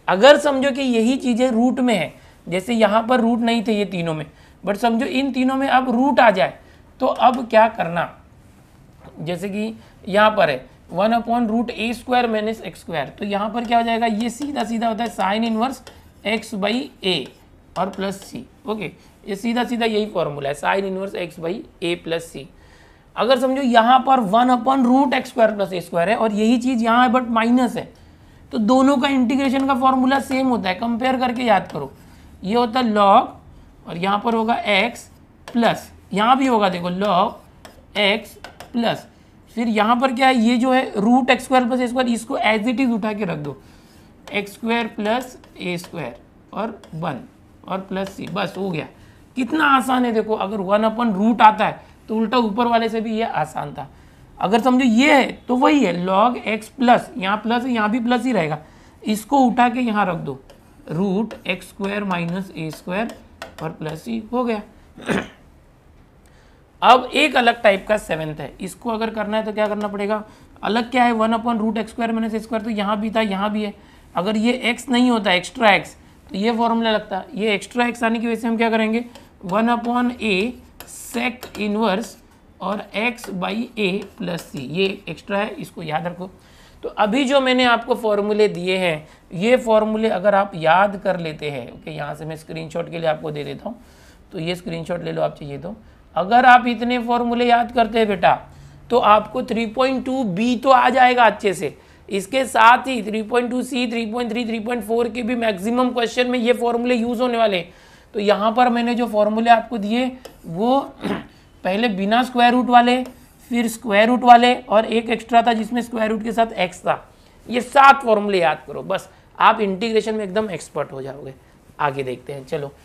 अगर समझो कि यही चीज़ें रूट में है जैसे यहाँ पर रूट नहीं थे ये तीनों में बट समझो इन तीनों में अब रूट आ जाए तो अब क्या करना जैसे कि यहाँ पर है one upon root a square minus x square तो यहाँ पर क्या हो जाएगा ये सीधा सीधा होता है sine inverse x by a और प्लस सी ओके ये सीधा सीधा यही फॉर्मूला है sine inverse x by a plus c अगर समझो यहाँ पर one upon root x square plus a square है और यही चीज़ यहाँ है बट माइनस है तो दोनों का इंटीग्रेशन का फॉर्मूला सेम होता है कंपेयर करके याद करो ये होता है लॉग और यहाँ पर होगा एक्स प्लस यहाँ भी होगा देखो लॉग एक्स प्लस फिर यहाँ पर क्या है ये जो है root x square plus a square इसको एज इट इज़ उठा के रख दो x square plus a square और वन और प्लस सी बस हो गया कितना आसान है देखो अगर वन अपन रूट आता है तो उल्टा ऊपर वाले से भी ये आसान था अगर समझो ये है तो वही है लॉग एक्स प्लस यहाँ प्लस है यहाँ भी प्लस ही रहेगा इसको उठा के यहाँ रख दो root x square minus a square और प्लस ही हो गया अब एक अलग टाइप का सेवेंथ है इसको अगर करना है तो क्या करना पड़ेगा अलग क्या है one upon root x square minus a square तो यहाँ भी था यहाँ भी है अगर ये एक्स नहीं होता एक्स्ट्रा एक्स तो ये फॉर्मूला लगता है ये एक्स्ट्रा एक्स आने की वजह से हम क्या करेंगे one upon a sec inverse और x बाई ए प्लस सी ये एक्स्ट्रा है इसको याद रखो तो अभी जो मैंने आपको फॉर्मूले दिए हैं ये फॉर्मूले अगर आप याद कर लेते हैं ओके यहाँ से मैं स्क्रीनशॉट के लिए आपको दे देता हूँ तो ये स्क्रीनशॉट ले लो आप चाहिए तो अगर आप इतने फॉर्मूले याद करते हैं बेटा तो आपको 3.2 बी तो आ जाएगा अच्छे से इसके साथ ही 3.2 सी 3.3 3.4 के भी मैक्सिमम क्वेश्चन में ये फॉर्मूले यूज़ होने वाले हैं तो यहाँ पर मैंने जो फॉर्मूले आपको दिए वो पहले बिना स्क्वायर रूट वाले फिर स्क्वायर रूट वाले और एक एक्स्ट्रा था जिसमें स्क्वायर रूट के साथ एक्स था ये सात फॉर्मूले याद करो बस आप इंटीग्रेशन में एकदम एक्सपर्ट हो जाओगे आगे देखते हैं चलो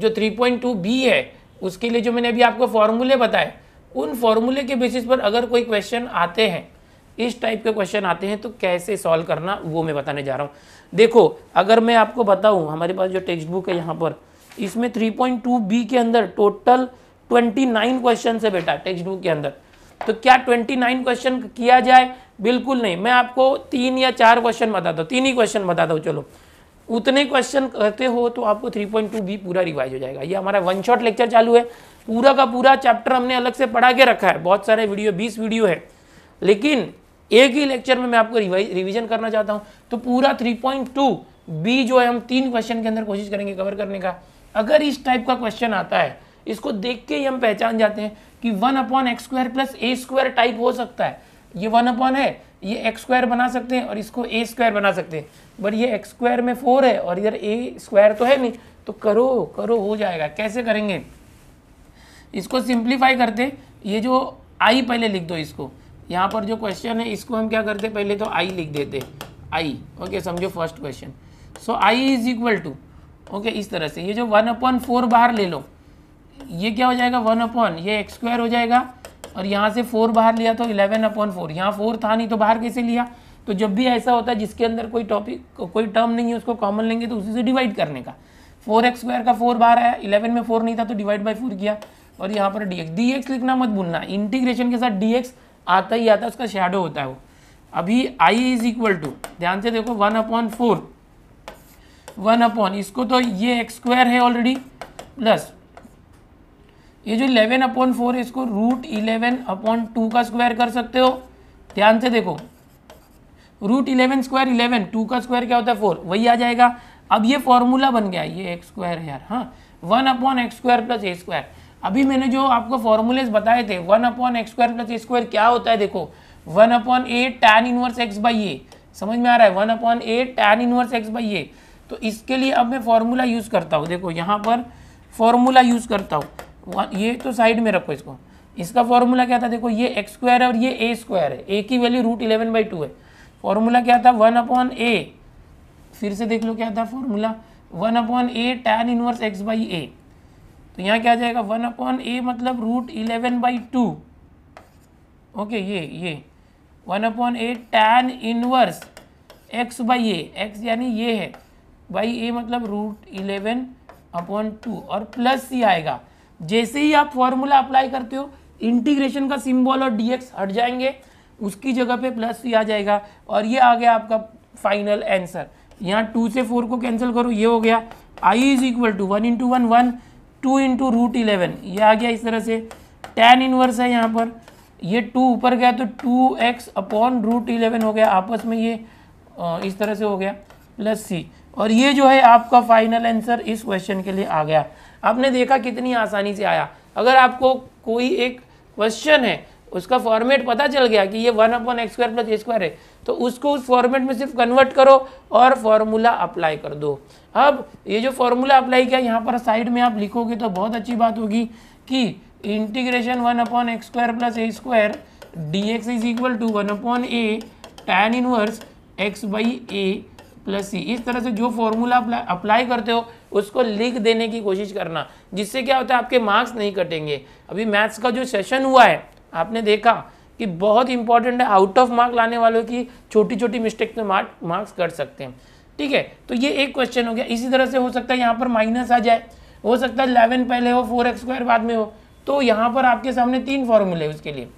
जो 3.2 बी है उसके लिए जो मैंने अभी आपको फॉर्मूले बताए उन फॉर्मूले के बेसिस पर अगर कोई क्वेश्चन आते हैं इस टाइप के क्वेश्चन आते हैं तो कैसे सॉल्व करना वो मैं बताने जा रहा हूँ देखो अगर मैं आपको बताऊं हमारे पास जो टेक्स्ट बुक है यहाँ पर इसमें 3.2 बी के अंदर टोटल 29 क्वेश्चन है बेटा टेक्स्ट बुक के अंदर तो क्या 29 क्वेश्चन किया जाए बिल्कुल नहीं मैं आपको तीन या चार क्वेश्चन बताता हूँ तीन ही क्वेश्चन बताता हूँ चलो उतने क्वेश्चन करते हो तो आपको 3.2 बी पूरा रिवाइज हो जाएगा ये हमारा वन शॉट लेक्चर चालू है पूरा का पूरा चैप्टर हमने अलग से पढ़ा के रखा है बहुत सारे वीडियो बीस वीडियो है लेकिन एक ही लेक्चर में मैं आपको रिवीजन करना चाहता हूं तो पूरा 3.2 बी जो है हम तीन क्वेश्चन के अंदर कोशिश करेंगे कवर करने का अगर इस टाइप का क्वेश्चन आता है इसको देख के ही हम पहचान जाते हैं कि one upon x square plus a square type हो सकता है ये वन अपॉन है ये एक्स स्क्वायर बना सकते हैं और इसको ए स्क्वायर बना सकते हैं बट ये एक्स स्क्वायर में फोर है और इधर ए स्क्वायर तो है नहीं तो करो करो हो जाएगा कैसे करेंगे इसको सिंप्लीफाई करते ये जो आई पहले लिख दो इसको यहाँ पर जो क्वेश्चन है इसको हम क्या करते पहले तो आई लिख देते आई ओके समझो first question so I is equal to okay इस तरह से ये जो वन अपॉन फोर बाहर ले लो ये क्या हो जाएगा वन अपॉन ये एक्स स्क्वायर हो जाएगा और यहाँ से फोर बाहर लिया तो इलेवन अपॉन फोर यहाँ फोर था नहीं तो बाहर कैसे लिया तो जब भी ऐसा होता है जिसके अंदर कोई टॉपिक कोई टर्म नहीं है उसको कॉमन लेंगे तो उसी से डिवाइड करने का फोर एक्स स्क्वायर का फोर बाहर आया इलेवन में फोर नहीं था तो डिवाइड बाई फोर किया और यहाँ पर डी एक्स डी एक्स लिखना मत भूलना इंटीग्रेशन के साथ डी एक्स आता ही आता उसका शेडो होता है वो अभी आई इज इक्वल टू ध्यान से देखो one upon four one upon इसको तो ये एक्स स्क्वायर है ऑलरेडी प्लस ये जो इलेवन अपॉन फोर है इसको रूट इलेवन अपॉन टू का स्क्वायर कर सकते हो ध्यान से देखो root eleven square eleven two का स्क्वायर क्या होता है फोर वही आ जाएगा अब ये फॉर्मूला बन गया ये एक्स स्क्वायर यार हाँ one upon x square plus a square अभी मैंने जो आपको फॉर्मूलेज बताए थे one upon x square plus square क्या होता है देखो one upon a tan inverse x by a समझ में आ रहा है one upon a tan inverse x by a तो इसके लिए अब मैं फॉर्मूला यूज़ करता हूँ देखो यहाँ पर फॉर्मूला यूज़ करता हूँ ये तो साइड में रखो इसको इसका फॉर्मूला क्या था देखो ये एक्स स्क्वायर है और ये ए स्क्वायर है ए की value root eleven by two है फॉर्मूला क्या था वन अपॉन ए फिर से देख लो क्या था formula one upon a tan inverse x by a तो यहाँ क्या आ जाएगा वन अपॉन ए मतलब root eleven by two okay ये ये one upon a tan inverse x by a x यानी ये है बाई ए मतलब रूट इलेवन अपॉन टू और प्लस सी आएगा जैसे ही आप फॉर्मूला अप्लाई करते हो इंटीग्रेशन का सिंबल और डीएक्स हट जाएंगे उसकी जगह पे प्लस सी आ जाएगा और ये आ गया आपका फाइनल आंसर यहाँ टू से फोर को कैंसिल करो ये हो गया I is equal to one into one one two into root eleven ये आ गया इस तरह से टेन इनवर्स है यहाँ पर ये टू ऊपर गया तो two x upon root eleven हो गया आपस में ये इस तरह से हो गया प्लस सी और ये जो है आपका फाइनल आंसर इस क्वेश्चन के लिए आ गया आपने देखा कितनी आसानी से आया अगर आपको कोई एक क्वेश्चन है उसका फॉर्मेट पता चल गया कि ये one upon x square plus a square है तो उसको उस फॉर्मेट में सिर्फ कन्वर्ट करो और फॉर्मूला अप्लाई कर दो अब ये जो फॉर्मूला अप्लाई किया यहाँ पर साइड में आप लिखोगे तो बहुत अच्छी बात होगी कि integration one upon x square plus a square d x is equal to one upon a tan inverse x by a plus c इस तरह से जो फॉर्मूला अप्लाई करते हो उसको लिख देने की कोशिश करना जिससे क्या होता है आपके मार्क्स नहीं कटेंगे अभी मैथ्स का जो सेशन हुआ है आपने देखा कि बहुत इंपॉर्टेंट है आउट ऑफ मार्क लाने वालों की छोटी छोटी मिस्टेक में मार्क मार्क्स कर सकते हैं ठीक है तो ये एक क्वेश्चन हो गया इसी तरह से हो सकता है यहाँ पर माइनस आ जाए हो सकता है इलेवन पहले हो फोर एक्स स्क्वायर बाद में हो तो यहाँ पर आपके सामने तीन फॉर्मूले उसके लिए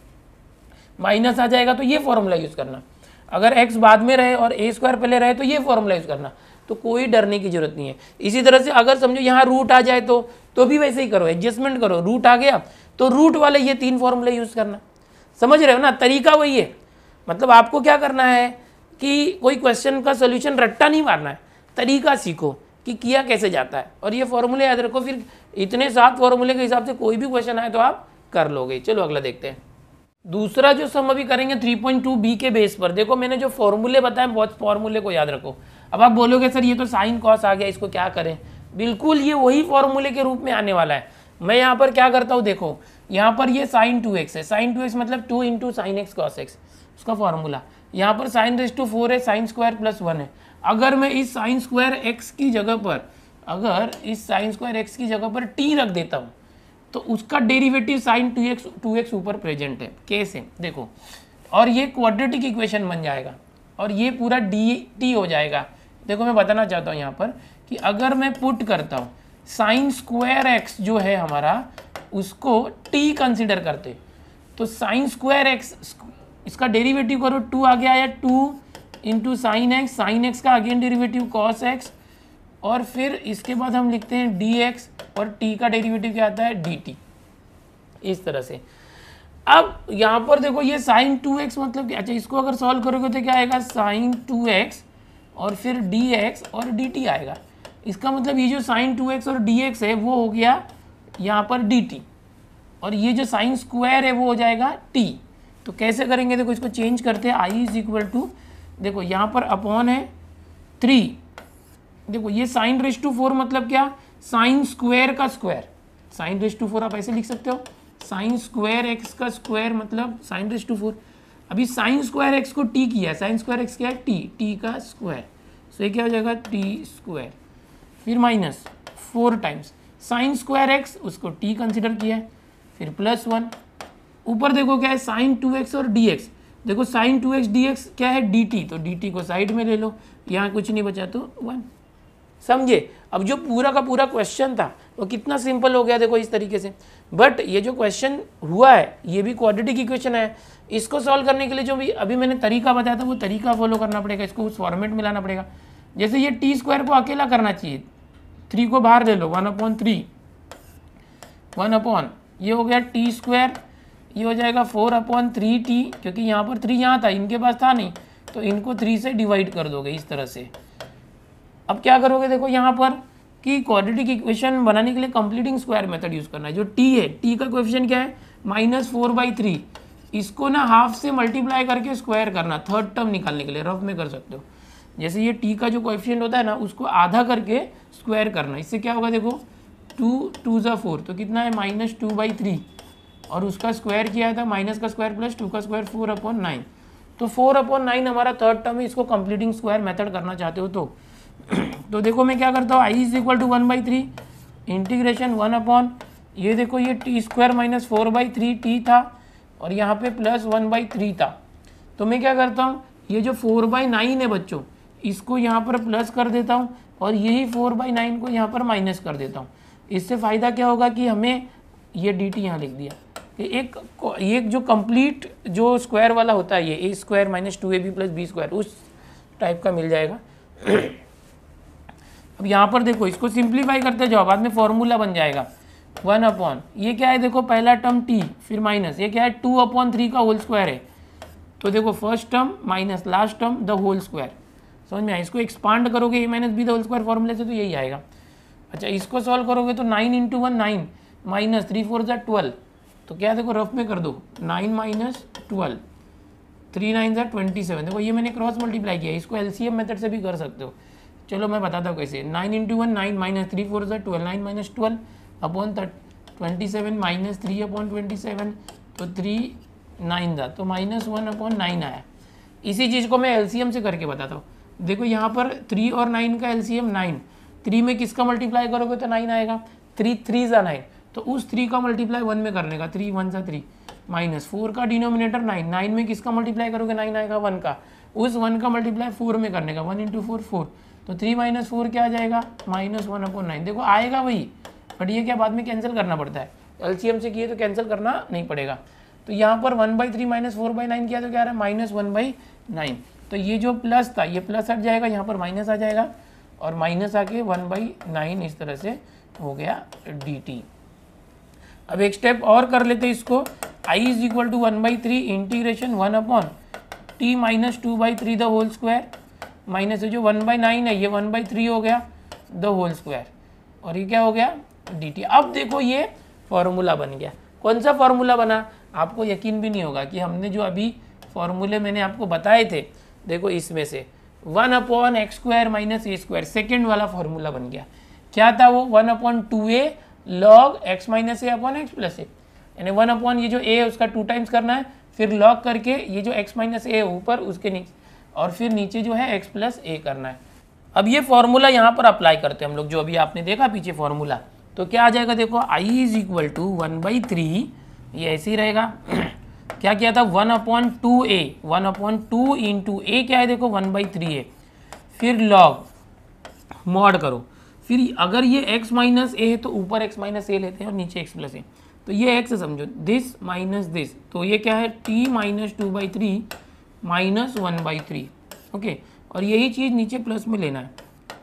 माइनस आ जाएगा तो ये फॉर्मूला यूज़ करना अगर एक्स बाद में रहे और ए स्क्वायर पहले रहे तो ये फॉर्मूला यूज़ करना तो कोई डरने की जरूरत नहीं है इसी तरह से अगर समझो यहाँ रूट आ जाए तो तो भी वैसे ही करो एडजस्टमेंट करो रूट आ गया तो रूट वाले ये तीन फॉर्मूले यूज़ करना समझ रहे हो ना तरीका वही है मतलब आपको क्या करना है कि कोई क्वेश्चन का सोल्यूशन रट्टा नहीं मारना है तरीका सीखो कि किया कैसे जाता है और ये फॉर्मूले याद रखो फिर इतने सात फॉर्मूले के हिसाब से कोई भी क्वेश्चन आए तो आप कर लोगे चलो अगला देखते हैं दूसरा जो सम अभी करेंगे 3.2 बी के बेस पर देखो मैंने जो फॉर्मूले बताए बहुत फॉर्मूले को याद रखो अब आप बोलोगे सर ये तो साइन कॉस आ गया इसको क्या करें बिल्कुल ये वही फॉर्मूले के रूप में आने वाला है मैं यहाँ पर क्या करता हूँ देखो यहाँ पर ये साइन टू एक्स है साइन टू एक्स मतलब two into sine x cos x उसका फॉर्मूला यहाँ पर साइन रेस टू फोर है साइन स्क्वायर प्लस वन है अगर मैं इस साइन स्क्वायर एक्स की जगह पर अगर इस साइन स्क्वायर एक्स की जगह पर टी रख देता हूँ तो उसका derivative sine two x two x ऊपर प्रेजेंट है है देखो और ये क्वाड्रेटिक इक्वेशन बन जाएगा और ये पूरा डी टी हो जाएगा देखो मैं बताना चाहता हूँ यहाँ पर कि अगर मैं पुट करता हूँ साइन स्क्वायर एक्स जो है हमारा उसको टी कंसिडर करते तो साइन स्क्वायर एक्स इसका डेरिवेटिव करो टू आगे आया two into sine x sign x का अगेन डेरिवेटिव कॉस एक्स और फिर इसके बाद हम लिखते हैं डी एक्स और टी का डेरिवेटिव क्या आता है डी टी इस तरह से अब यहाँ पर देखो ये साइन टू एक्स मतलब क्या अच्छा इसको अगर सॉल्व करोगे तो क्या आएगा साइन टू एक्स और फिर डी एक्स और डी टी आएगा इसका मतलब ये जो साइन टू एक्स और डी एक्स है वो हो गया यहाँ पर डी टी और ये जो साइन स्क्वायर है वो हो जाएगा टी तो कैसे करेंगे देखो इसको चेंज करते हैं आई इज इक्वल टू देखो यहाँ पर अपॉन है थ्री देखो ये साइन रेस टू फोर मतलब क्या साइन स्क्वायर का square sine raise to four आप ऐसे लिख सकते हो साइन स्क्वायर एक्स का स्क्वायर मतलब साइन रेस टू फोर अभी साइन स्क्वायर एक्स को टी किया साइन स्क्वायर एक्स क्या है टी टी का स्क्वायर सो ये क्या हो जाएगा टी स्क्वायर फिर minus four times sine square x उसको टी कंसिडर किया है फिर प्लस वन ऊपर देखो क्या है साइन टू एक्स और डी एक्स देखो sine two x d x क्या है डी टी तो डी टी को साइड में ले लो यहाँ कुछ नहीं बचा तो वन समझे अब जो पूरा का पूरा क्वेश्चन था वो कितना सिंपल हो गया देखो इस तरीके से बट ये जो क्वेश्चन हुआ है ये भी क्वाड्रेटिक इक्वेशन है इसको सॉल्व करने के लिए जो भी अभी मैंने तरीका बताया था वो तरीका फॉलो करना पड़ेगा इसको उस फॉर्मेट में लाना पड़ेगा जैसे ये टी स्क्वायर को अकेला करना चाहिए थ्री को बाहर ले लो one upon three one upon ये हो गया टी स्क्वायर ये हो जाएगा फोर अपॉन थ्री टी क्योंकि यहाँ पर थ्री यहाँ था इनके पास था नहीं तो इनको थ्री से डिवाइड कर दोगे इस तरह से अब क्या करोगे देखो यहाँ पर कि क्वाड्रेटिक इक्वेशन बनाने के लिए कंप्लीटिंग स्क्वायर मेथड यूज़ करना है जो टी है टी का क्वेश्चन क्या है माइनस फोर बाई थ्री इसको ना हाफ से मल्टीप्लाई करके स्क्वायर करना थर्ड टर्म निकालने के लिए रफ में कर सकते हो जैसे ये टी का जो क्वेश्चन होता है ना उसको आधा करके स्क्वायर करना इससे क्या होगा देखो टू टू ज़ा फोर तो कितना है माइनस टू बाई थ्री और उसका स्क्वायर किया था माइनस का स्क्वायर प्लस टू का स्क्वायर फोर अपॉन नाइन तो फोर अपॉन नाइन हमारा थर्ड टर्म है इसको कंप्लीटिंग स्क्वायर मेथड करना चाहते हो तो तो देखो मैं क्या करता हूँ I is equal to one by three integration one upon ये देखो ये t square minus four by three t था और यहाँ पे प्लस वन बाई थ्री था तो मैं क्या करता हूँ ये जो फोर बाई नाइन है बच्चों इसको यहाँ पर प्लस कर देता हूँ और यही फोर बाई नाइन को यहाँ पर माइनस कर देता हूँ इससे फ़ायदा क्या होगा कि हमें ये डी टी यहाँ लिख दिया कि एक एक जो कंप्लीट जो स्क्वायर वाला होता है ये a square minus two A b plus b square उस टाइप का मिल जाएगा अब यहाँ पर देखो इसको सिंप्लीफाई करते जाओ बाद में फॉर्मूला बन जाएगा वन अपॉन ये क्या है देखो पहला टर्म टी फिर माइनस ये क्या है टू अपॉन थ्री का होल स्क्वायर है तो देखो first term minus last term the whole square समझ में आया इसको एक्सपांड करोगे a minus b whole square फॉर्मूले से तो यही आएगा अच्छा इसको सॉल्व करोगे तो nine into one nine minus three four जै ट्वेल्व तो क्या देखो रफ में कर दो nine minus twelve three nine जै ट्वेंटी सेवन देखो ये मैंने क्रॉस मल्टीप्लाई किया इसको एल मेथड से भी कर सकते हो चलो मैं बताता हूँ कैसे nine into one nine minus three four जै twelve nine minus twelve upon third twenty seven minus three upon twenty seven तो थ्री नाइन था तो माइनस वन अपॉन नाइन आया इसी चीज़ को मैं एल से करके बताता हूँ देखो यहाँ पर थ्री और नाइन का एलसीएम नाइन थ्री में किसका मल्टीप्लाई करोगे तो नाइन आएगा थ्री थ्री ज़ा नाइन तो उस थ्री का मल्टीप्लाई वन में करने का थ्री वन ज़ा थ्री माइनस फोर का डिनोमिनेटर नाइन नाइन में किसका मल्टीप्लाई करोगे नाइन आएगा वन का उस वन का मल्टीप्लाई फोर में करने का वन इंटू फोर फोर तो थ्री माइनस फोर क्या आ जाएगा माइनस वन अपॉन नाइन देखो आएगा वही बट ये क्या बाद में कैंसिल करना पड़ता है एल से किए तो कैंसिल करना नहीं पड़ेगा तो यहाँ पर one by three minus four by nine किया तो क्या रहा है माइनस वन बाई नाइन तो ये जो प्लस था ये प्लस हट जाएगा यहाँ पर माइनस आ जाएगा और माइनस आके वन बाई नाइन इस तरह से हो गया डी टी अब एक स्टेप और कर लेते इसको I is equal to one by three integration one upon t minus two by three the whole square minus जो वन बाई नाइन है ये वन बाई थ्री हो गया द होल स्क्वायर और ये क्या हो गया डी टी अब देखो ये फॉर्मूला बन गया कौन सा फॉर्मूला बना आपको यकीन भी नहीं होगा कि हमने जो अभी फॉर्मूले मैंने आपको बताए थे देखो इसमें से one upon x square minus a square second वाला फॉर्मूला बन गया क्या था वो one upon two a log x minus a upon x plus a यानी वन अपॉन ये जो ए है उसका टू टाइम्स करना है फिर लॉग करके ये जो एक्स माइनस ए ऊपर उसके नीचे और फिर नीचे जो है एक्स प्लस ए करना है अब ये फॉर्मूला यहाँ पर अप्लाई करते हैं हम लोग जो अभी आपने देखा पीछे फॉर्मूला तो क्या आ जाएगा देखो I is equal to one by three ये ऐसे ही रहेगा क्या किया था one upon two a one upon two into a क्या है देखो वन बाई थ्री ए फिर लॉग मॉड करो फिर अगर ये x माइनस ए है तो ऊपर x माइनस ए लेते हैं और नीचे x प्लस ए तो ये x समझो दिस माइनस दिस तो ये क्या है t minus two by three minus one by three okay और यही चीज़ नीचे प्लस में लेना है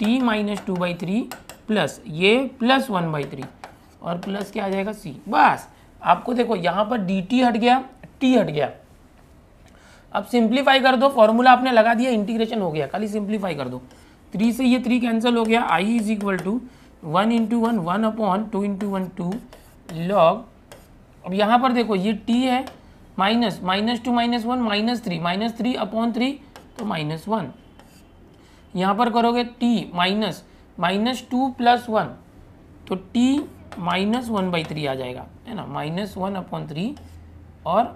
t minus two by three plus ये प्लस वन बाई थ्री और प्लस क्या आ जाएगा c बस आपको देखो यहाँ पर dt हट गया टी हट गया अब सिंप्लीफाई कर दो फॉर्मूला आपने लगा दिया इंटीग्रेशन हो गया खाली सिंप्लीफाई कर दो थ्री से ये थ्री कैंसिल हो गया I is equal to one into one one upon two into one two log अब यहाँ पर देखो ये टी है minus minus two minus one minus three minus three upon three तो माइनस वन यहाँ पर करोगे t minus minus two plus one तो t minus one by three आ जाएगा है ना माइनस वन अपॉन थ्री और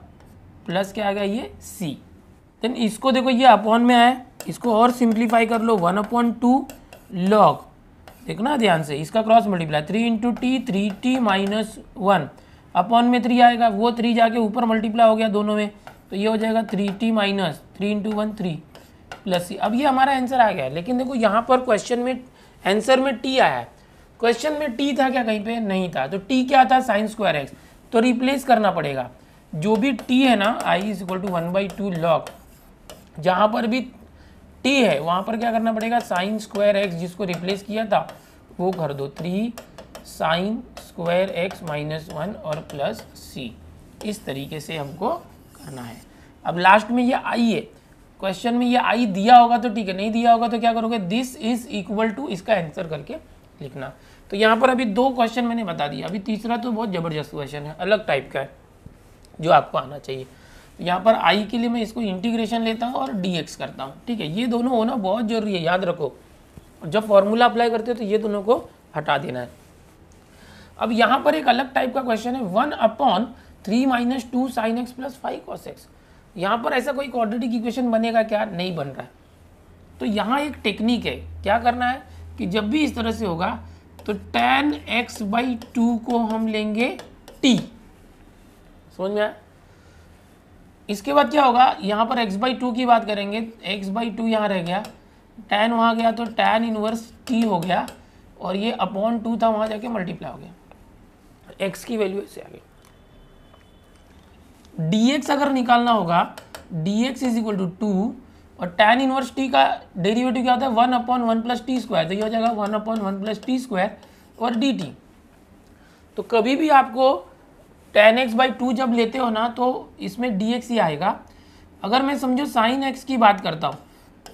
प्लस क्या आ गया ये सी देन इसको देखो ये अपॉन में आया इसको और सिंप्लीफाई कर लो वन अपॉन टू लॉग देखना ध्यान से इसका cross multiply three into t three t minus one upon में थ्री आएगा वो थ्री जाके ऊपर मल्टीप्लाई हो गया दोनों में तो ये हो जाएगा three t minus three into one three plus c अब ये हमारा आंसर आ गया लेकिन देखो यहाँ पर क्वेश्चन में आंसर में टी आया है क्वेश्चन में टी था क्या कहीं पे नहीं था तो टी क्या था साइन स्क्वायर एक्स तो रिप्लेस करना पड़ेगा जो भी टी है ना I is equal to one by two log जहाँ पर भी टी है वहाँ पर क्या करना पड़ेगा साइन स्क्वायर एक्स जिसको रिप्लेस किया था वो कर दो three sine square x minus one और प्लस सी इस तरीके से हमको करना है अब लास्ट में ये आई है क्वेश्चन में ये आई दिया होगा तो ठीक है नहीं दिया होगा तो क्या करोगे दिस इज इक्वल टू इसका आंसर करके लिखना तो यहाँ पर अभी दो क्वेश्चन मैंने बता दिया अभी तीसरा तो बहुत ज़बरदस्त क्वेश्चन है अलग टाइप का है जो आपको आना चाहिए तो यहाँ पर आई के लिए मैं इसको इंटीग्रेशन लेता हूँ और डी एक्स करता हूँ ठीक है ये दोनों होना बहुत जरूरी है याद रखो जब फॉर्मूला अप्लाई करते हो तो ये दोनों को हटा देना है अब यहाँ पर एक अलग टाइप का क्वेश्चन है one upon three minus two sign x plus five cos x यहाँ पर ऐसा कोई क्वाड्रेटिक इक्वेशन बनेगा क्या नहीं बन रहा है तो यहाँ एक टेक्निक है क्या करना है कि जब भी इस तरह से होगा तो टेन एक्स बाई टू को हम लेंगे टी समझ में आया इसके बाद क्या होगा यहाँ पर x बाई टू की बात करेंगे x बाई टू यहाँ रह गया tan वहाँ गया तो tan इनवर्स t हो गया और ये अपॉन टू था वहाँ जाके मल्टीप्लाई हो गया x की वैल्यू ऐसे आ गई dx अगर निकालना होगा dx is equal to two और tan इनवर्स t का डेरिवेटिव क्या होता है one upon one plus t square तो ये हो जाएगा one upon one plus t square और डी तो कभी भी आपको टेन एक्स बाई टू जब लेते हो ना तो इसमें डी एक्स ही आएगा अगर मैं समझो साइन एक्स की बात करता हूँ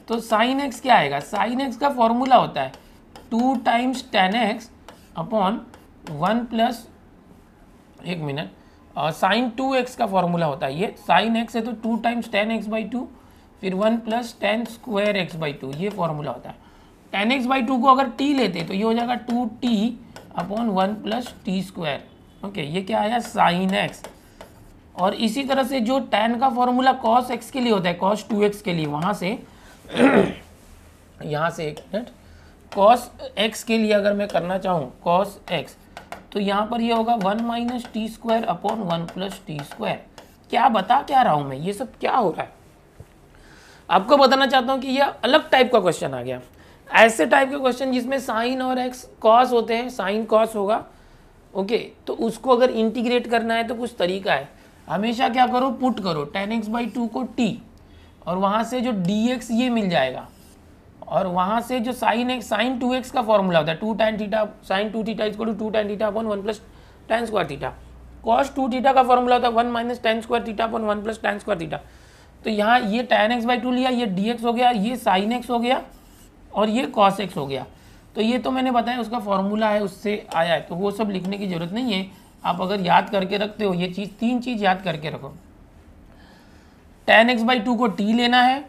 तो साइन एक्स क्या आएगा साइन एक्स का फॉर्मूला होता है two times tan x upon one plus एक मिनट साइन टू एक्स का फॉर्मूला होता है ये साइन एक्स है तो two times tan x by two फिर one plus tan square x by two ये फॉर्मूला होता है टेन एक्स बाई टू को अगर टी लेते तो ये हो जाएगा two t upon one plus t square okay ये क्या आया साइन एक्स और इसी तरह से जो टेन का फॉर्मूला कॉस एक्स के लिए होता है कॉस टू एक्स के लिए वहाँ से यहाँ से एक मिनट कॉस एक्स के लिए अगर मैं करना चाहूँ कॉस एक्स तो यहाँ पर ये यह होगा one minus t square upon one plus t square क्या बता क्या रहा हूँ मैं ये सब क्या हो रहा है आपको बताना चाहता हूँ कि यह अलग टाइप का क्वेश्चन आ गया ऐसे टाइप के क्वेश्चन जिसमें साइन और एक्स कॉस होते हैं साइन कॉस होगा ओके तो उसको अगर इंटीग्रेट करना है तो कुछ तरीका है हमेशा क्या करो पुट करो टेन एक्स बाई टू को टी और वहाँ से जो डी एक्स ये मिल जाएगा और वहाँ से जो sine x sine two x का फॉर्मूला होता है two tan theta sine two theta इसको two tan theta upon one plus tan square theta cos two theta का फॉर्मूला होता है one minus tan square theta upon one plus tan square theta तो यहाँ ये टेन एक्स बाई टू लिया ये डी एक्स हो गया ये साइन एक्स हो गया और ये कॉस एक्स हो गया तो ये तो मैंने बताया उसका फॉर्मूला है उससे आया है तो वो सब लिखने की ज़रूरत नहीं है आप अगर याद करके रखते हो ये चीज़ तीन चीज़ याद करके रखो टेन एक्स बाई टू को टी लेना है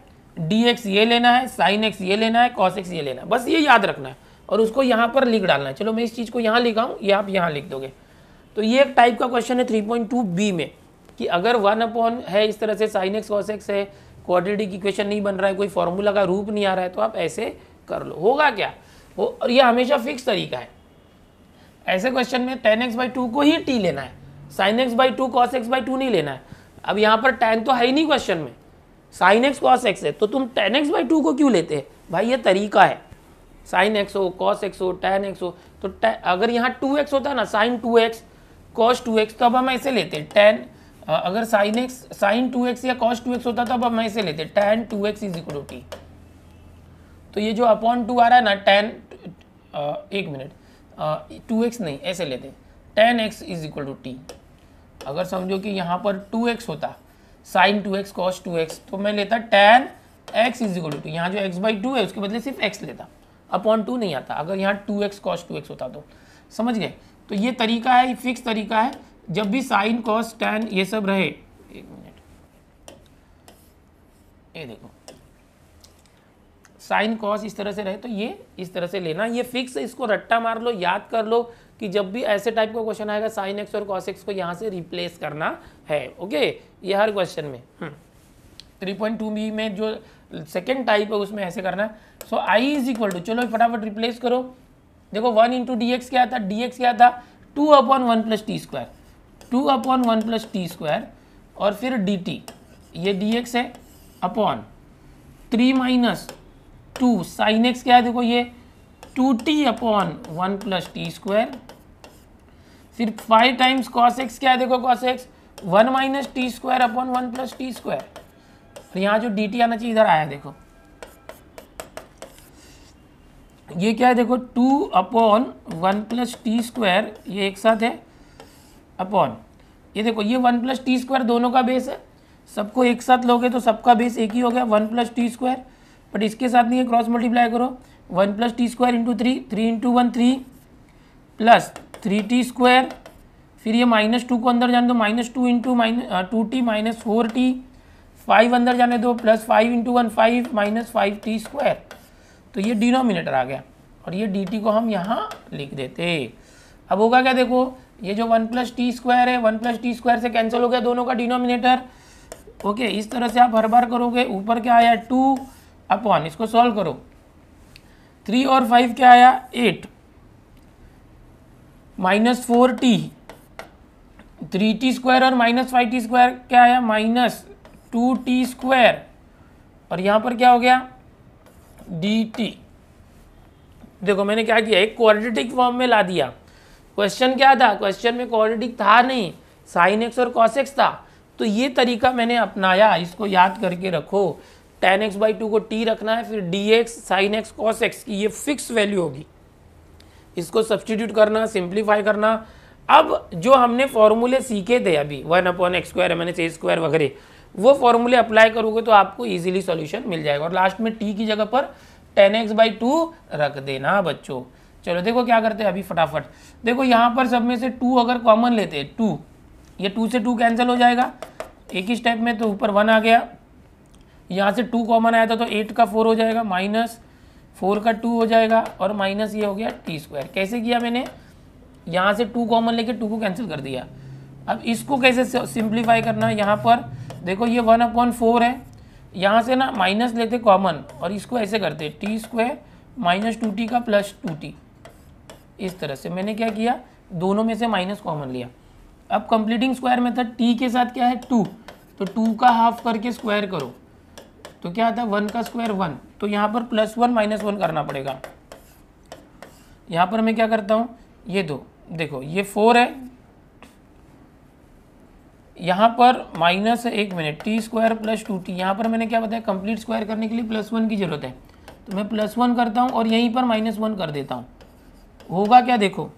डी एक्स ये लेना है साइन एक्स ये लेना है कॉस एक्स ये लेना है बस ये याद रखना है और उसको यहाँ पर लिख डालना है चलो मैं इस चीज़ को यहाँ लिखा हूँ ये आप यहाँ लिख दोगे तो ये एक टाइप का क्वेश्चन है थ्री पॉइंट टू बी में कि अगर वन अपॉन है इस तरह से साइन एक्स कॉस एक्स है क्वाड्रेटिक इक्वेशन नहीं बन रहा है कोई फॉर्मूला का रूप नहीं आ रहा है तो आप ऐसे कर लो होगा क्या वो और ये हमेशा फिक्स तरीका है ऐसे क्वेश्चन में टेन एक्स बाई टू को ही टी लेना है sine x by two cos x by two नहीं लेना है अब यहाँ पर टेन तो है ही नहीं क्वेश्चन में साइन एक्स कॉस एक्स है तो तुम टेन एक्स बाई टू को क्यों लेते हैं भाई ये तरीका है साइन एक्स हो कॉस एक्स हो टेन एक्स हो तो अगर यहाँ टू एक्स होता है ना sine two x cos two x तो अब हम ऐसे लेते हैं टेन अगर sine x sine two x या कॉस टू एक्स होता तो अब हम ऐसे लेते tan two x is equal to t तो ये जो अपॉन टू आ रहा है ना टेन एक मिनट टू एक्स नहीं ऐसे लेते tan x is equal to t अगर समझो कि यहाँ पर टू एक्स होता sine two x cos two x तो मैं लेता tan x is equal to two यहाँ जो एक्स बाई टू है उसके बदले सिर्फ एक्स लेता अपॉन टू नहीं आता अगर यहाँ two x cos two x होता तो समझ गए तो ये तरीका है ये फिक्स तरीका है जब भी साइन कॉस टेन ये सब रहे एक मिनट ये देखो साइन कॉस इस तरह से रहे तो ये इस तरह से लेना ये फिक्स इसको रट्टा मार लो याद कर लो कि जब भी ऐसे टाइप का क्वेश्चन आएगा साइन एक्स और कॉस एक्स को यहाँ से रिप्लेस करना है ओके ये हर क्वेश्चन में थ्री पॉइंट टू बी में जो सेकेंड टाइप है उसमें ऐसे करना है so I is equal to चलो फटाफट रिप्लेस करो देखो वन इंटू डी एक्स क्या था डी एक्स क्या था two upon one plus t square two upon one plus t square और फिर डी टी ये डी एक्स है upon three minus two sign x क्या है देखो ये two t upon one plus t square फिर फाइव टाइम्स कॉस एक्स क्या है देखो cos x one minus t square upon one plus t square और यहाँ जो डी टी आना चाहिए इधर आया देखो ये क्या है देखो two upon one plus t square ये एक साथ है अपॉन ये देखो ये वन प्लस टी स्क्वायर दोनों का बेस है सबको एक साथ लोगे तो सबका बेस एक ही हो गया one plus t square but इसके साथ नहीं है क्रॉस मल्टीप्लाई करो one plus t square into three three into one three plus three t square फिर ये माइनस टू को अंदर जाने दो minus two into minus two t minus four t five अंदर जाने दो plus five into one five minus five t square तो ये डिनोमिनेटर आ गया और ये डी टी को हम यहाँ लिख देते अब होगा क्या देखो ये जो वन प्लस टी स्क्वायर है वन प्लस टी स्क्वायर से कैंसिल हो गया दोनों का डिनोमिनेटर ओके इस तरह से आप हर बार करोगे ऊपर क्या आया टू अपॉन इसको सॉल्व करो थ्री और फाइव क्या आया eight minus four t three t square और माइनस फाइव टी स्क्वायर क्या आया माइनस टू टी स्क्वायर और यहाँ पर क्या हो गया डी टी देखो मैंने क्या किया एक क्वाड्रेटिक फॉर्म में ला दिया क्वेश्चन क्या था क्वेश्चन में क्वाड्रेटिक था नहीं साइन एक्स और कॉस एक्स था तो ये तरीका मैंने अपनाया इसको याद करके रखो टेन एक्स बाई टू को टी रखना है फिर d x sign x cos x की ये फिक्स वैल्यू होगी इसको सब्सटीट्यूट करना सिंप्लीफाई करना अब जो हमने फॉर्मूले सीखे थे अभी one upon x square m n s a square वगैरह वो फॉर्मूले अप्लाई करोगे तो आपको इजीली सॉल्यूशन मिल जाएगा और लास्ट में टी की जगह पर टेन एक्स बाई टू रख देना बच्चों चलो देखो क्या करते हैं अभी फटाफट देखो यहाँ पर सब में से टू अगर कॉमन लेते हैं टू ये टू से टू कैंसिल हो जाएगा एक ही स्टेप में तो ऊपर वन आ गया यहाँ से टू कॉमन आया था तो एट का फोर हो जाएगा माइनस फोर का टू हो जाएगा और माइनस ये हो गया टी स्क्वायर कैसे किया मैंने यहाँ से टू कॉमन लेके टू को कैंसिल कर दिया अब इसको कैसे सिंप्लीफाई करना है यहाँ पर देखो ये वन अपॉन फोर है यहाँ से ना माइनस लेते कॉमन और इसको ऐसे करते t square minus two t का प्लस टू टी इस तरह से मैंने क्या किया दोनों में से माइनस कॉमन लिया अब कंप्लीटिंग स्क्वायर मेथड टी के साथ क्या है टू तो टू का हाफ करके स्क्वायर करो तो क्या आता है वन का स्क्वायर वन तो यहाँ पर प्लस वन माइनस वन करना पड़ेगा यहाँ पर मैं क्या करता हूँ ये दो देखो ये फोर है यहाँ पर माइनस है एक minute t square plus two t यहाँ पर मैंने क्या बताया कंप्लीट स्क्वायर करने के लिए प्लस वन की ज़रूरत है तो मैं प्लस वन करता हूँ और यहीं पर माइनस वन कर देता हूँ होगा क्या देखो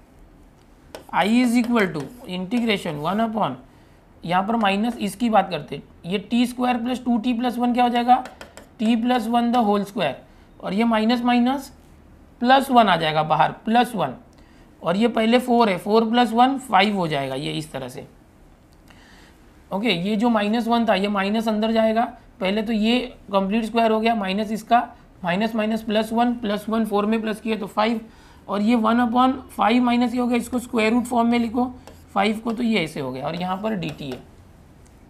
I is equal to integration one upon यहाँ पर माइनस इसकी बात करते हैं ये t square plus two t plus one क्या हो जाएगा t plus one the whole square और ये माइनस माइनस प्लस वन आ जाएगा बाहर प्लस वन और ये पहले फोर है फोर प्लस वन फाइव हो जाएगा ये इस तरह से ओके ये जो माइनस वन था ये माइनस अंदर जाएगा पहले तो ये कंप्लीट स्क्वायर हो गया माइनस इसका minus minus plus one plus one four में प्लस किया तो फाइव और ये वन अपॉन फाइव माइनस ये हो गया इसको स्क्वायर रूट फॉर्म में लिखो फाइव को तो ये ऐसे हो गया और यहाँ पर डी टी है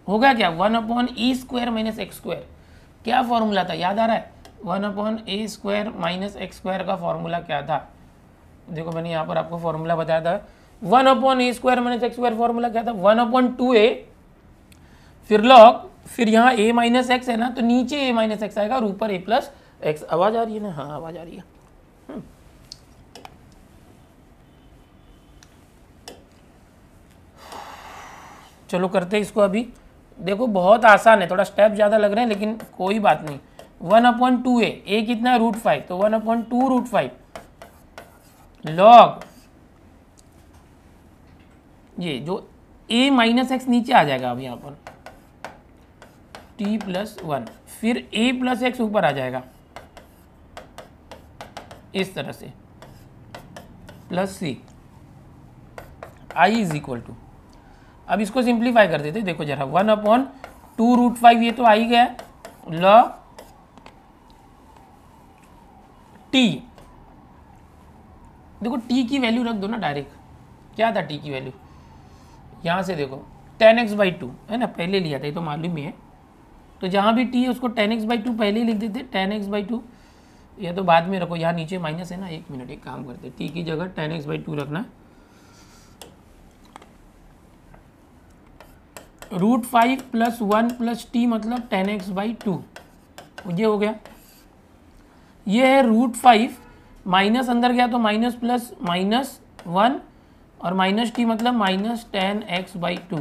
होगा क्या one upon e square minus x square क्या फॉर्मूला था याद आ रहा है one upon a square minus x square का फॉर्मूला क्या था देखो मैंने यहाँ पर आपको फॉर्मूला बताया था one upon a square minus x square formula क्या था वन अपॉन टू ए फिर लॉग फिर यहाँ ए माइनस एक्स है ना तो नीचे ए माइनस एक्स आएगा और ऊपर ए प्लस एक्स आवाज़ आ रही है ना हाँ आवाज़ आ रही है चलो करते हैं इसको अभी देखो बहुत आसान है थोड़ा स्टेप ज़्यादा लग रहे हैं लेकिन कोई बात नहीं one upon two a a कितना है रूट फाइव तो one upon two root five log ये जो ए माइनस एक्स नीचे आ जाएगा अब यहाँ पर टी प्लस वन फिर ए प्लस एक्स ऊपर आ जाएगा इस तरह से plus c I is equal to अब इसको सिंप्लीफाई कर देते देखो जरा one upon two root five ये तो आ ही गया ल टी देखो टी की वैल्यू रख दो ना डायरेक्ट क्या था टी की वैल्यू यहाँ से देखो टेन एक्स बाई टू है ना पहले लिया था ये तो मालूम ही है तो जहाँ भी टी है उसको टेन एक्स बाई टू पहले ही लिख देते टेन एक्स बाई टू या तो बाद में रखो यहाँ नीचे माइनस है ना एक मिनट एक काम करते टी की जगह टेन एक्स बाई टू रखना है root five plus one plus t मतलब टेन एक्स बाई टू ये हो गया ये है रूट फाइव माइनस अंदर गया तो माइनस प्लस माइनस वन और माइनस टी मतलब minus tan x by two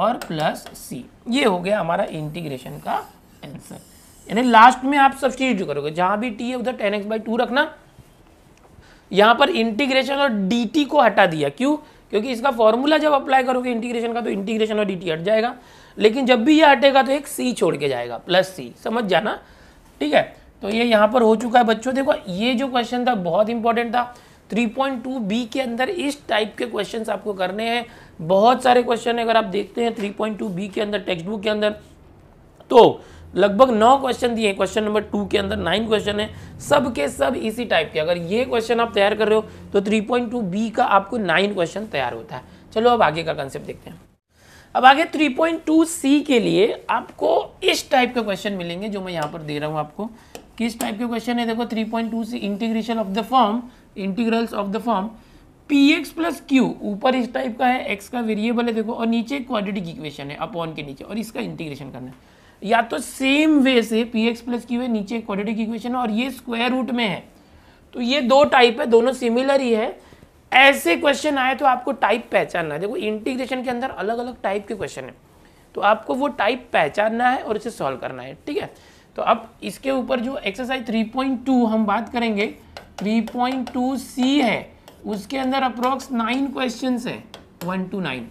और प्लस सी ये हो गया हमारा इंटीग्रेशन का आंसर यानी लास्ट में आप सब चीज करोगे जहां भी टी है उधर टेन एक्स बाई टू रखना यहां पर इंटीग्रेशन और डी को हटा दिया क्यों क्योंकि इसका फॉर्मूला जब अप्लाई करोगे इंटीग्रेशन का तो इंटीग्रेशन और डी हट जाएगा लेकिन जब भी ये हटेगा तो एक सी छोड़ के जाएगा प्लस सी समझ जाना ठीक है तो ये यहाँ पर हो चुका है बच्चों देखो ये जो क्वेश्चन था बहुत इंपॉर्टेंट था 3.2 बी के अंदर इस टाइप के क्वेश्चंस आपको करने हैं बहुत सारे क्वेश्चन अगर आप देखते हैं 3.2 बी के अंदर टेक्स्ट बुक के अंदर तो लगभग नौ क्वेश्चन दिए क्वेश्चन नंबर टू के अंदर नाइन क्वेश्चन है सब के सब इसी टाइप के अगर ये क्वेश्चन आप तैयार कर रहे हो तो थ्री पॉइंट टू बी का आपको नाइन क्वेश्चन तैयार होता है चलो अब आगे का कंसेप्ट देखते हैं अब आगे 3.2 सी के लिए आपको इस टाइप के क्वेश्चन मिलेंगे जो मैं यहाँ पर दे रहा हूँ आपको किस टाइप के क्वेश्चन है देखो two c integration of the form integrals of the form p x plus q ऊपर इस टाइप का है एक्स का वेरिएबल है देखो और नीचे क्वाड्रेटिक इक्वेशन है अपॉन के नीचे और इसका इंटीग्रेशन करना है या तो सेम वे से पी एक्स प्लस की वे नीचे क्वाड्रेटिक इक्वेशन और ये स्क्वायर रूट में है तो ये दो टाइप है दोनों सिमिलर ही है ऐसे क्वेश्चन आए तो आपको टाइप पहचानना है देखो इंटीग्रेशन के अंदर अलग अलग टाइप के क्वेश्चन है तो आपको वो टाइप पहचानना है और इसे सॉल्व करना है ठीक है तो अब इसके ऊपर जो एक्सरसाइज 3.2 हम बात करेंगे 3.2 सी है उसके अंदर अप्रोक्स नाइन क्वेश्चन है वन टू नाइन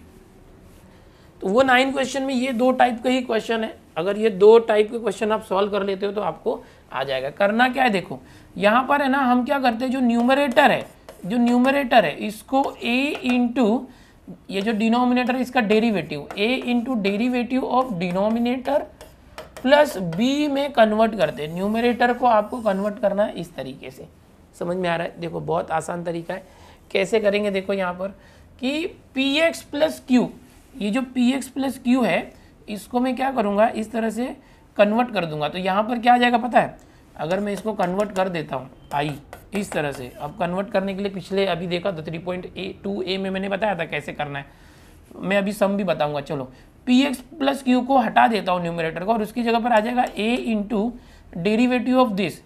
तो वो नाइन क्वेश्चन में ये दो टाइप का ही क्वेश्चन है अगर ये दो टाइप के क्वेश्चन आप सॉल्व कर लेते हो तो आपको आ जाएगा करना क्या है देखो यहाँ पर है ना हम क्या करते हैं जो न्यूमरेटर है जो न्यूमरेटर है इसको a इंटू ये जो डिनोमिनेटर है इसका derivative a into derivative of denominator plus b में कन्वर्ट करते हैं न्यूमरेटर को आपको कन्वर्ट करना है इस तरीके से समझ में आ रहा है देखो बहुत आसान तरीका है कैसे करेंगे देखो यहाँ पर कि पी एक्स प्लस क्यू ये जो पी एक्स प्लस क्यू है इसको मैं क्या करूँगा इस तरह से कन्वर्ट कर दूंगा तो यहाँ पर क्या आ जाएगा पता है अगर मैं इसको कन्वर्ट कर देता हूँ आई इस तरह से अब कन्वर्ट करने के लिए पिछले अभी देखा तो three point a two a में मैंने बताया था कैसे करना है मैं अभी सम भी बताऊंगा चलो पी एक्स प्लस क्यू को हटा देता हूँ न्यूमिनेटर को और उसकी जगह पर आ जाएगा a into derivative of this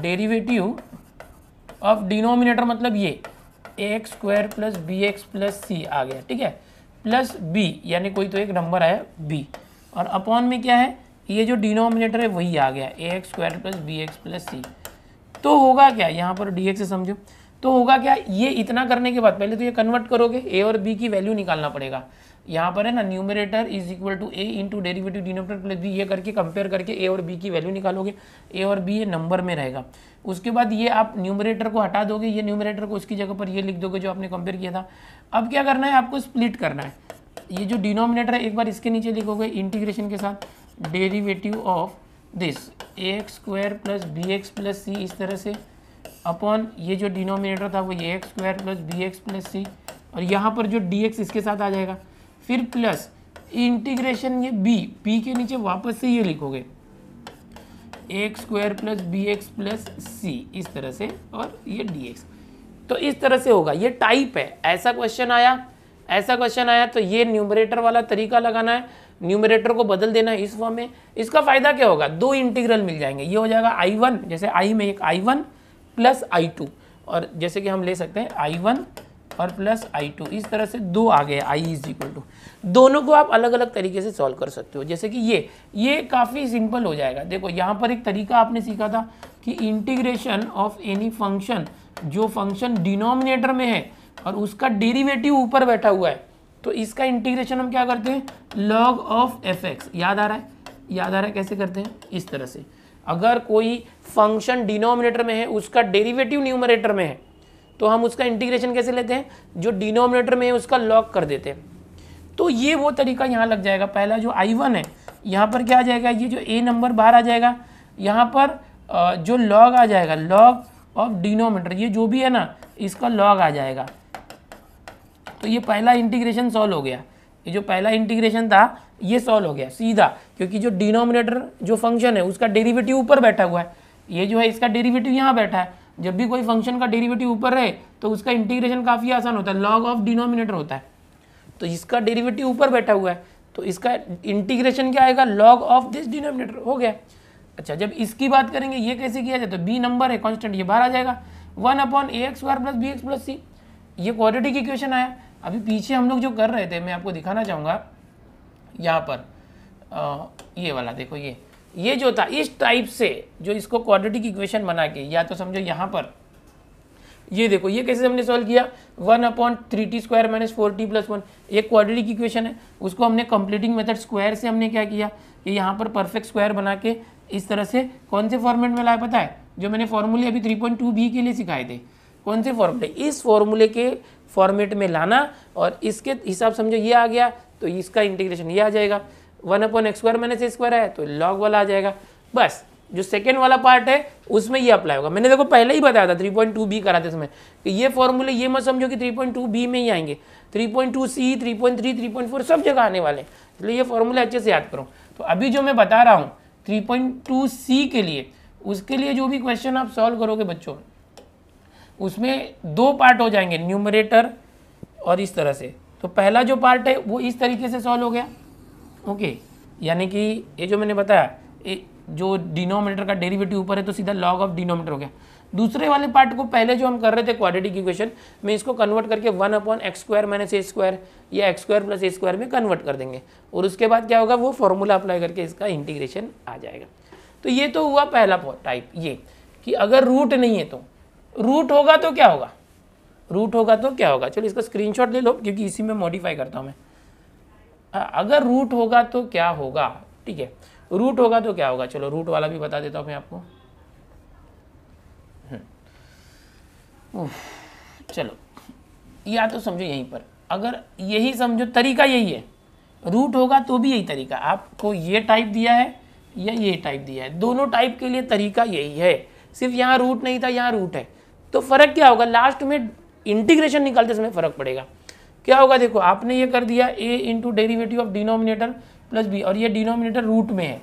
derivative of denominator मतलब ये a x square plus b x plus c आ गया ठीक है प्लस बी यानी कोई तो एक नंबर आया बी और अपॉन में क्या है ये जो डिनोमिनेटर है वही आ गया a x square plus b x plus c तो होगा क्या यहाँ पर डी एक्स से समझो तो होगा क्या ये इतना करने के बाद पहले तो ये कन्वर्ट करोगे ए और बी की वैल्यू निकालना पड़ेगा यहाँ पर है ना numerator is equal to a into derivative denominator plus b ये करके कंपेयर करके ए और बी की वैल्यू निकालोगे ए और बी ये नंबर में रहेगा उसके बाद ये आप न्यूमिनेटर को हटा दोगे ये न्यूमिनेटर को उसकी जगह पर ये लिख दोगे जो आपने कंपेयर किया था अब क्या करना है आपको स्प्लिट करना है ये जो डिनोमिनेटर है एक बार इसके नीचे लिखोगे इंटीग्रेशन के साथ derivative of this a x square plus b x plus c इस तरह से अपॉन ये जो डिनोमिनेटर था वो a x square plus b x plus c और यहाँ पर जो डी एक्स इसके साथ आ जाएगा फिर प्लस इंटीग्रेशन ये बी बी के नीचे वापस से ये लिखोगे a x square plus b x plus c इस तरह से और ये डी एक्स तो इस तरह से होगा ये टाइप है ऐसा क्वेश्चन आया ऐसा क्वेश्चन आया तो ये न्यूमरेटर वाला तरीका लगाना है न्यूमरेटर को बदल देना है इस फॉर्म में इसका फायदा क्या होगा दो इंटीग्रल मिल जाएंगे ये हो जाएगा आई वन जैसे आई में एक I one plus I two और जैसे कि हम ले सकते हैं आई वन और प्लस आई टू इस तरह से दो आ गए आई इज इक्वल टू दोनों को आप अलग अलग तरीके से सॉल्व कर सकते हो जैसे कि ये ये काफ़ी सिंपल हो जाएगा देखो यहाँ पर एक तरीका आपने सीखा था कि इंटीग्रेशन ऑफ एनी फंक्शन जो फंक्शन डिनोमिनेटर में है और उसका डेरिवेटिव ऊपर बैठा हुआ है तो इसका इंटीग्रेशन हम क्या करते हैं लॉग ऑफ एफ एक्स याद आ रहा है याद आ रहा है कैसे करते हैं इस तरह से अगर कोई फंक्शन डिनोमिनेटर में है उसका डेरिवेटिव न्यूमरेटर में है तो हम उसका इंटीग्रेशन कैसे लेते हैं जो डिनोमिनेटर में है उसका लॉग कर देते हैं तो ये वो तरीका यहाँ लग जाएगा पहला जो आई वन है यहाँ पर क्या आ जाएगा ये जो ए नंबर बाहर आ जाएगा यहाँ पर जो लॉग आ जाएगा लॉग ऑफ डिनोमीटर ये जो भी है ना इसका लॉग आ जाएगा तो ये पहला इंटीग्रेशन सॉल्व हो गया ये जो पहला इंटीग्रेशन था ये सॉल्व हो गया सीधा क्योंकि जो डिनोमिनेटर जो फंक्शन है उसका डेरिवेटिव ऊपर बैठा हुआ है ये जो है इसका डेरिवेटिव यहाँ बैठा है जब भी कोई फंक्शन का डेरिवेटिव ऊपर रहे तो उसका इंटीग्रेशन काफ़ी आसान होता है लॉग ऑफ डिनोमिनेटर होता है तो इसका डेरिवेटिव ऊपर बैठा हुआ है तो इसका इंटीग्रेशन क्या आएगा लॉग ऑफ दिस डिनोमिनेटर हो गया अच्छा जब इसकी बात करेंगे ये कैसे किया जाए तो बी नंबर है कॉन्स्टेंट ये बाहर आ जाएगा one upon a x square plus b x plus सी ये क्वाड्रेटिक इक्वेशन आया अभी पीछे हम लोग जो कर रहे थे मैं आपको दिखाना चाहूँगा यहाँ पर आ, ये वाला देखो ये ये जो था इस टाइप से जो इसको क्वाड्रेटिक इक्वेशन बना के या तो समझो यहाँ पर ये देखो ये कैसे हमने सॉल्व किया one upon three t square minus four t plus one ये क्वाड्रेटिक इक्वेशन है उसको हमने कंप्लीटिंग मेथड स्क्वायर से हमने क्या किया कि यहाँ पर परफेक्ट स्क्वायर बना के इस तरह से कौन से फॉर्मेट में लाया पता है जो मैंने फॉर्मूले अभी थ्री पॉइंट टू बी के लिए सिखाए थे कौन से फॉर्मूले इस फॉर्मूले के फॉर्मेट में लाना और इसके हिसाब समझो ये आ गया तो इसका इंटीग्रेशन ये आ जाएगा one upon x square minus square है तो लॉग वाला आ जाएगा बस जो सेकेंड वाला पार्ट है उसमें ये अप्लाई होगा मैंने देखो पहले ही बताया था थ्री पॉइंट टू बी कराते समय कि ये फॉर्मूले ये मत समझो कि थ्री पॉइंट टू बी में ही आएंगे थ्री पॉइंट टू सी three three three point point four सब जगह आने वाले हैं इसलिए ये फॉर्मूले अच्छे से याद करो तो अभी जो मैं बता रहा हूँ टू सी के लिए उसके लिए जो भी क्वेश्चन आप सॉल्व करोगे बच्चों उसमें दो पार्ट हो जाएंगे न्यूमरेटर और इस तरह से तो पहला जो पार्ट है वो इस तरीके से सॉल्व हो गया ओके यानी कि ये जो मैंने बताया ए, जो डिनोमीटर का डेरिवेटिव ऊपर है तो सीधा लॉग ऑफ डिनोमीटर हो गया दूसरे वाले पार्ट को पहले जो हम कर रहे थे क्वाड्रेटिक इक्वेशन में इसको कन्वर्ट करके one upon x square minus a square या x square plus a square में कन्वर्ट कर देंगे और उसके बाद क्या होगा वो फॉर्मूला अप्लाई करके इसका इंटीग्रेशन आ जाएगा तो ये तो हुआ पहला टाइप ये कि अगर रूट नहीं है तो रूट होगा तो क्या होगा रूट होगा तो क्या होगा चलो इसका स्क्रीनशॉट ले लो क्योंकि इसी में मॉडिफाई करता हूँ मैं अगर रूट होगा तो क्या होगा ठीक है रूट होगा तो क्या होगा चलो रूट वाला भी बता देता हूँ मैं आपको हम्म। चलो या तो समझो यहीं पर अगर यही समझो तरीका यही है रूट होगा तो भी यही तरीका आपको ये टाइप दिया है या ये टाइप दिया है दोनों टाइप के लिए तरीका यही है सिर्फ यहाँ रूट नहीं था यहाँ रूट है तो फ़र्क क्या होगा लास्ट में इंटीग्रेशन निकालते समय फ़र्क पड़ेगा क्या होगा देखो आपने ये कर दिया a into derivative of denominator plus b और ये डिनोमिनेटर रूट में है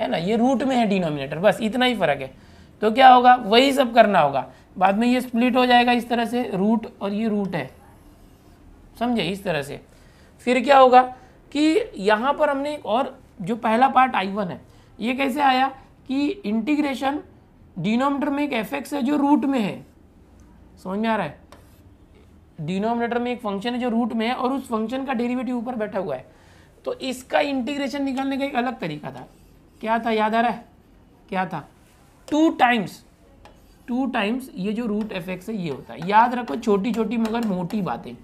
है ना ये रूट में है डिनोमिनेटर बस इतना ही फ़र्क है तो क्या होगा वही सब करना होगा बाद में ये स्प्लिट हो जाएगा इस तरह से रूट और ये रूट है समझे इस तरह से फिर क्या होगा कि यहाँ पर हमने और जो पहला पार्ट आई वन है ये कैसे आया कि इंटीग्रेशन डिनोमीटर में एक एफ है जो रूट में है समझ में आ रहा है डिनोमिनेटर में एक फंक्शन है जो रूट में है और उस फंक्शन का डेरिवेटिव ऊपर बैठा हुआ है तो इसका इंटीग्रेशन निकालने का एक अलग तरीका था क्या था याद आ रहा है क्या था टू टाइम्स टू टाइम्स ये जो रूट एफ एक्स है ये होता है याद रखो छोटी छोटी मगर मोटी बातें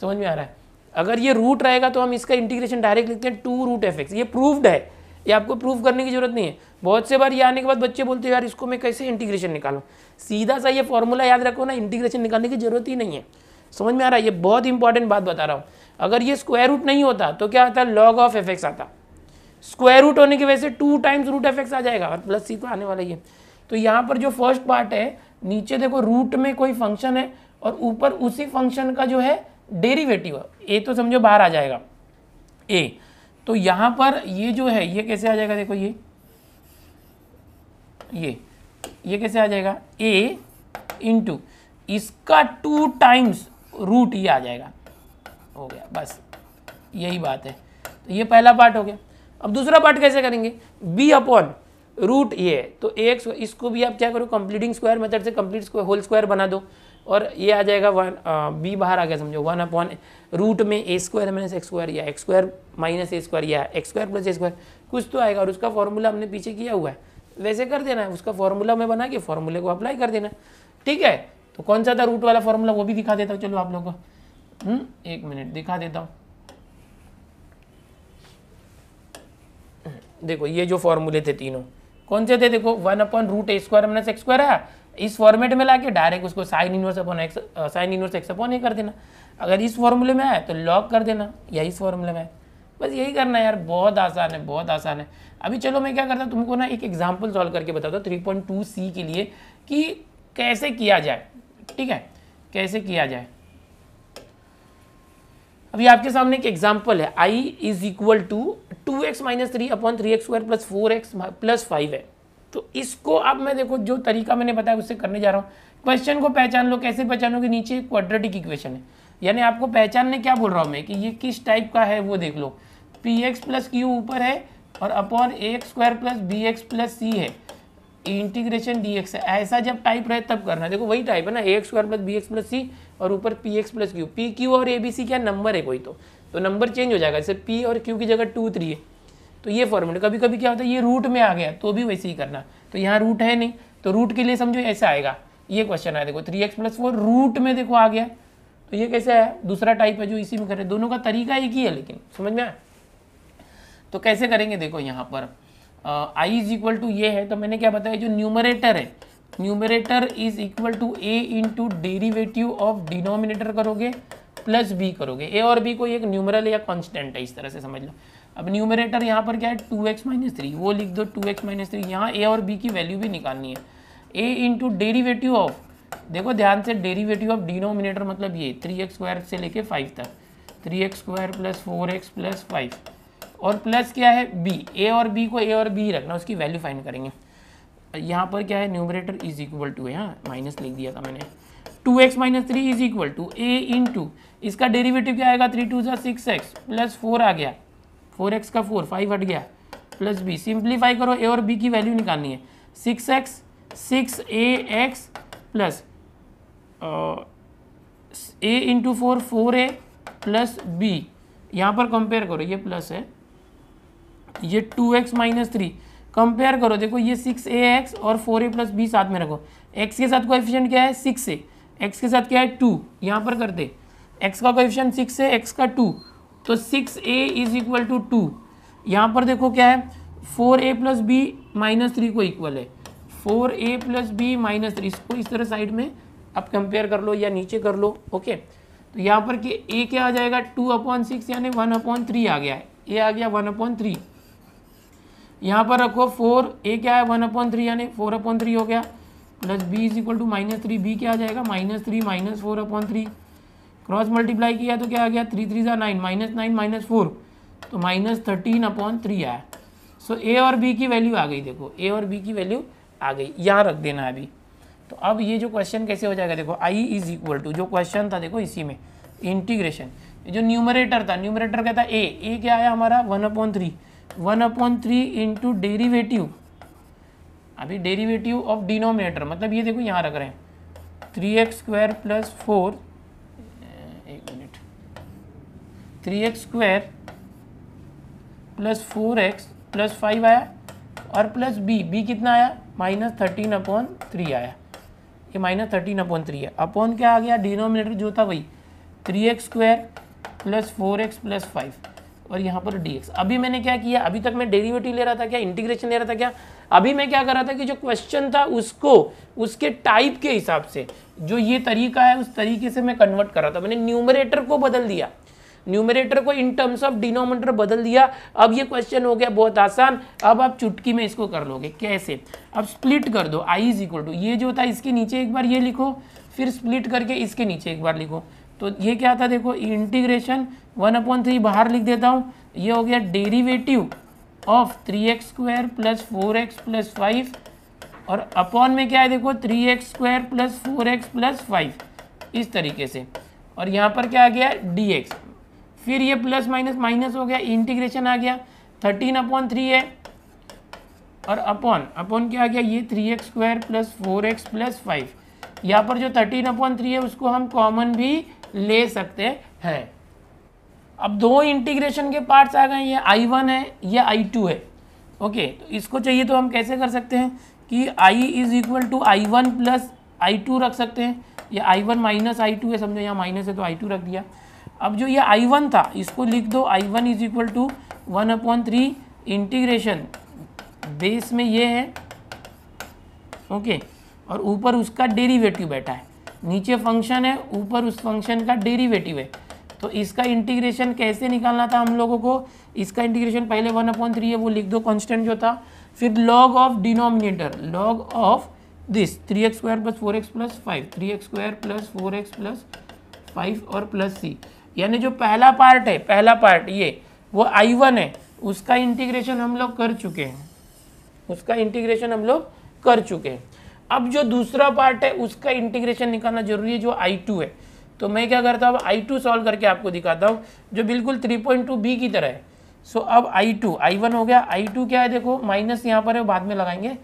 समझ में आ रहा है अगर ये रूट रहेगा तो हम इसका इंटीग्रेशन डायरेक्ट लिखते हैं टू रूट एफ एक्स ये प्रूव्ड है ये आपको प्रूफ करने की जरूरत नहीं है बहुत से बार ये आने के बाद बच्चे बोलते हैं यार इसको मैं कैसे इंटीग्रेशन निकालूँ सीधा सा ये फॉर्मूला याद रखो ना इंटीग्रेशन निकालने की जरूरत ही नहीं है समझ में आ रहा है ये बहुत इंपॉर्टेंट बात बता रहा हूँ अगर ये स्क्वायर रूट नहीं होता तो क्या आता लॉग ऑफ एफ आता स्क्वायर रूट होने की वजह से टू टाइम्स रूट एफ आ जाएगा और प्लस सी तो आने वाला ही है तो यहाँ पर जो फर्स्ट पार्ट है नीचे देखो रूट में कोई फंक्शन है और ऊपर उसी फंक्शन का जो है डेरिवेटिव ए तो समझो बाहर आ जाएगा ए तो यहां पर ये जो है ये कैसे आ जाएगा देखो ये ये ये कैसे आ जाएगा ए इंटू इसका टू टाइम्स रूट ये आ जाएगा हो गया बस यही बात है तो ये पहला पार्ट हो गया अब दूसरा पार्ट कैसे करेंगे बी अपॉन रूट ये तो एक एक्स इसको भी आप क्या करो कंप्लीटिंग स्क्वायर मेथड से कंप्लीट स्क्वायर होल स्क्वायर बना दो और ये आ जाएगा वन बी बाहर आ गया समझो वन अपॉन रूट में a square minus x square या x square minus a square या x square plus a square कुछ तो आएगा और उसका फॉर्मूला हमने पीछे किया हुआ है वैसे कर देना है उसका फॉर्मूला में बना के फॉर्मूले को अप्लाई कर देना ठीक है तो कौन सा था रूट वाला फॉर्मूला वो भी दिखा देता हूँ चलो आप लोग को हम्म, एक मिनट दिखा देता हूँ देखो ये जो फॉर्मूले थे तीनों कौन से थे देखो one upon root a square minus x square है इस फॉर्मेट में लाके डायरेक्ट उसको sine inverse upon x sine inverse x upon a कर देना अगर इस फॉर्मूले में आया तो लॉग कर देना या इस फॉर्मूले में आया बस यही करना है यार बहुत आसान है बहुत आसान है अभी चलो मैं क्या करता हूँ तुमको ना एक एग्जाम्पल सॉल्व करके बताता हूँ थ्री पॉइंट टू सी के लिए कि कैसे किया जाए ठीक है कैसे किया जाए अभी आपके सामने एक एग्जाम्पल है I is equal to two x minus three upon three x square plus four x plus five है तो इसको अब मैं देखो जो तरीका मैंने बताया उससे करने जा रहा हूँ क्वेश्चन को पहचान लो कैसे कि नीचे क्वाड्रेटिक इक्वेशन है यानी आपको पहचानने क्या बोल रहा हूँ मैं कि ये किस टाइप का है वो देख लो पी एक्स प्लस क्यू ऊपर है और upon a x square plus b x plus c है इंटीग्रेशन डी एक्स है ऐसा जब टाइप रहे तब करना है देखो वही टाइप है ना a x square plus b x plus c और ऊपर p x plus q p q और ए बी सी क्या नंबर है कोई तो तो नंबर चेंज हो जाएगा जैसे पी और क्यू की जगह टू थ्री है तो ये फॉर्मूला कभी कभी क्या होता है ये रूट में आ गया तो भी वैसे ही करना तो यहाँ रूट है नहीं तो रूट के लिए समझो ऐसा आएगा ये क्वेश्चन आया देखो three x plus four root में देखो आ गया तो ये कैसे है दूसरा टाइप है जो इसी में कर रहे दोनों का तरीका एक ही है लेकिन समझ में आया तो कैसे करेंगे देखो यहाँ पर आई इज इक्वल टू ये है तो मैंने क्या बताया जो न्यूमरेटर है numerator is equal to a into derivative of denominator करोगे प्लस बी करोगे ए और बी को एक न्यूमरल या कॉन्स्टेंट है इस तरह से समझ लो अब न्यूमरेटर यहाँ पर क्या है टू एक्स माइनस थ्री वो लिख दो टू एक्स माइनस थ्री यहाँ ए और बी की वैल्यू भी निकालनी है ए इंटू डेरीवेटिव ऑफ देखो ध्यान से डेरीवेटिव ऑफ डिनोमिनेटर मतलब ये थ्री एक्स स्क्वायर से लेके फाइव तक three x square plus four x plus five और प्लस क्या है बी ए और बी को ए और बी रखना उसकी वैल्यू फाइंड करेंगे यहाँ पर क्या है न्यूमरेटर इज इक्वल टू है हाँ माइनस लिख दिया था मैंने two x minus three is equal to a into इसका डेरिवेटिव क्या आएगा थ्री टू सा सिक्स एक्स प्लस फोर आ गया फोर एक्स का फोर फाइव हट गया प्लस बी सिंप्लीफाई करो ए और बी की वैल्यू निकालनी है six x six a x plus a into four four a plus b यहाँ पर कंपेयर करो ये प्लस है ये two x minus three compare करो देखो ये सिक्स ए एक्स और फोर ए प्लस बी साथ में रखो एक्स के साथ कोएफिशिएंट क्या है सिक्स ए एक्स के साथ क्या है टू यहाँ पर करते एक्स का कोएफिशिएंट सिक्स है एक्स का टू तो six a is equal to two यहाँ पर देखो क्या है four a plus b minus three को इक्वल है four a plus b minus three इसको इस तरह साइड में आप कंपेयर कर लो या नीचे कर लो ओके तो यहाँ पर कि ए क्या आ जाएगा टू अपॉइंट सिक्स यानी वन अपॉइंट थ्री आ गया है ए आ गया वन अपॉइंट थ्री यहाँ पर रखो फोर ए क्या है वन अपॉइंट थ्री यानी फोर अपॉइंट थ्री हो गया plus b is equal to minus three b क्या आ जाएगा minus three minus four upon three cross multiply किया तो क्या आ गया थ्री थ्री ज़ा nine minus nine minus four तो माइनस थर्टीन अपॉन थ्री आया सो ए और बी की वैल्यू आ गई देखो ए और बी की वैल्यू आ गई यहाँ रख देना अभी तो अब ये जो क्वेश्चन कैसे हो जाएगा देखो आई इज इक्वल टू जो क्वेश्चन था देखो इसी में इंटीग्रेशन जो न्यूमरेटर था न्यूमरेटर क्या था ए ए क्या आया हमारा one upon three one upon three into derivative अभी डेरीवेटिव ऑफ डिनोमिनेटर मतलब ये देखो यहाँ रख रहे हैं three x square plus four एक minute three x square plus four x plus five आया और प्लस बी बी कितना आया माइनस थर्टीन अपॉन थ्री आया ये माइनस थर्टीन अपॉन थ्री है अपॉन क्या आ गया डिनोमिनेटर जो था वही three x square plus four x plus five और यहाँ पर डी अभी मैंने क्या किया अभी तक मैं डेरिवेटिव ले रहा था क्या इंटीग्रेशन ले रहा था क्या अभी मैं क्या कर रहा था कि जो क्वेश्चन था उसको उसके टाइप के हिसाब से जो ये तरीका है उस तरीके से मैं कन्वर्ट कर रहा था मैंने न्यूमरेटर को बदल दिया न्यूमरेटर को इन टर्म्स ऑफ डिनोमिनेटर बदल दिया अब ये क्वेश्चन हो गया बहुत आसान अब आप चुटकी में इसको कर लोगे कैसे अब स्प्लिट कर दो आई इज इक्वल टू ये जो था इसके नीचे एक बार ये लिखो फिर स्प्लिट करके इसके नीचे एक बार लिखो तो ये क्या था देखो इंटीग्रेशन वन अपॉन थ्री बाहर लिख देता हूँ ये हो गया derivative of three x square plus four x plus five और अपॉन में क्या है देखो three x square plus four x plus five इस तरीके से और यहाँ पर क्या आ गया डी एक्स फिर ये प्लस माइनस माइनस हो गया इंटीग्रेशन आ गया थर्टीन अपॉन थ्री है और अपॉन अपॉन क्या आ गया ये three x square plus four x plus five यहाँ पर जो थर्टीन अपॉन थ्री है उसको हम कॉमन भी ले सकते हैं अब दो इंटीग्रेशन के पार्ट्स आ गए ये आई वन है ये आई टू है ओके तो इसको चाहिए तो हम कैसे कर सकते हैं कि I is equal to I one plus I two रख सकते हैं या I one minus I two है समझो यहाँ माइनस है तो आई टू रख दिया अब जो ये आई वन था इसको लिख दो I one is equal to one upon three integration base में ये है ओके और ऊपर उसका डेरीवेटिव बैठा है नीचे फंक्शन है ऊपर उस फंक्शन का डेरिवेटिव है तो इसका इंटीग्रेशन कैसे निकालना था हम लोगों को इसका इंटीग्रेशन पहले वन अपॉइंट थ्री है वो लिख दो कांस्टेंट जो था फिर log of denominator log of this three x square plus four x plus five three x square plus four x plus five और प्लस सी यानी जो पहला पार्ट है पहला पार्ट ये वो आई वन है उसका इंटीग्रेशन हम लोग कर चुके हैं उसका इंटीग्रेशन हम लोग कर चुके हैं अब जो दूसरा पार्ट है उसका इंटीग्रेशन निकालना जरूरी है जो आई टू है तो मैं क्या करता हूँ आई टू सॉल्व करके आपको दिखाता हूँ जो बिल्कुल थ्री पॉइंट टू बी की तरह है सो so, अब आई टू आई वन हो गया आई टू क्या है देखो माइनस यहाँ पर है बाद में लगाएंगे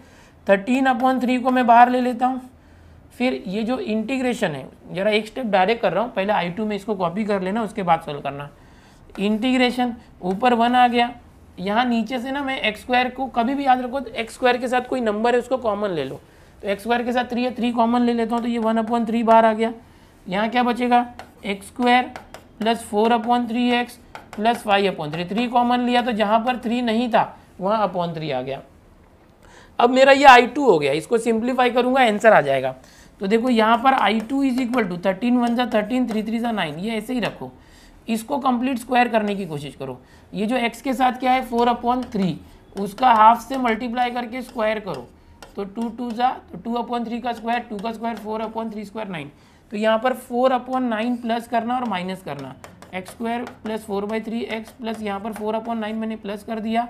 थर्टीन अपॉन थ्री को मैं बाहर ले लेता हूँ फिर ये जो इंटीग्रेशन है ज़रा एक स्टेप डायरेक्ट कर रहा हूँ पहले आई टू में इसको कॉपी कर लेना उसके बाद सॉल्व करना इंटीग्रेशन ऊपर वन आ गया यहाँ नीचे से ना मैं एक्स स्क्वायर को कभी भी याद रखो एक्स स्क्वायर के साथ कोई नंबर है उसको कॉमन ले लो एक्स स्क्वायर के साथ थ्री है थ्री कॉमन ले लेता हूँ तो ये वन अपॉन थ्री बाहर आ गया यहाँ क्या बचेगा x square plus four upon three x plus five upon three three common लिया तो जहाँ पर थ्री नहीं था वहाँ अपॉन थ्री आ गया अब मेरा ये आई टू हो गया इसको सिंप्लीफाई करूँगा आंसर आ जाएगा तो देखो यहाँ पर I two is equal to thirteen one ज़ा थर्टीन थ्री थ्री ज़ा नाइन ये ऐसे ही रखो इसको कंप्लीट स्क्वायर करने की कोशिश करो ये जो एक्स के साथ क्या है फोर अपॉन थ्री उसका हाफ से मल्टीप्लाई करके स्क्वायर करो तो टू टू जा तो टू अपॉन थ्री का स्क्वायर टू का square four upon three square nine तो यहाँ पर फोर अपॉन नाइन प्लस करना और माइनस करना x square plus four by three x plus यहाँ पर फोर अपॉन नाइन मैंने प्लस कर दिया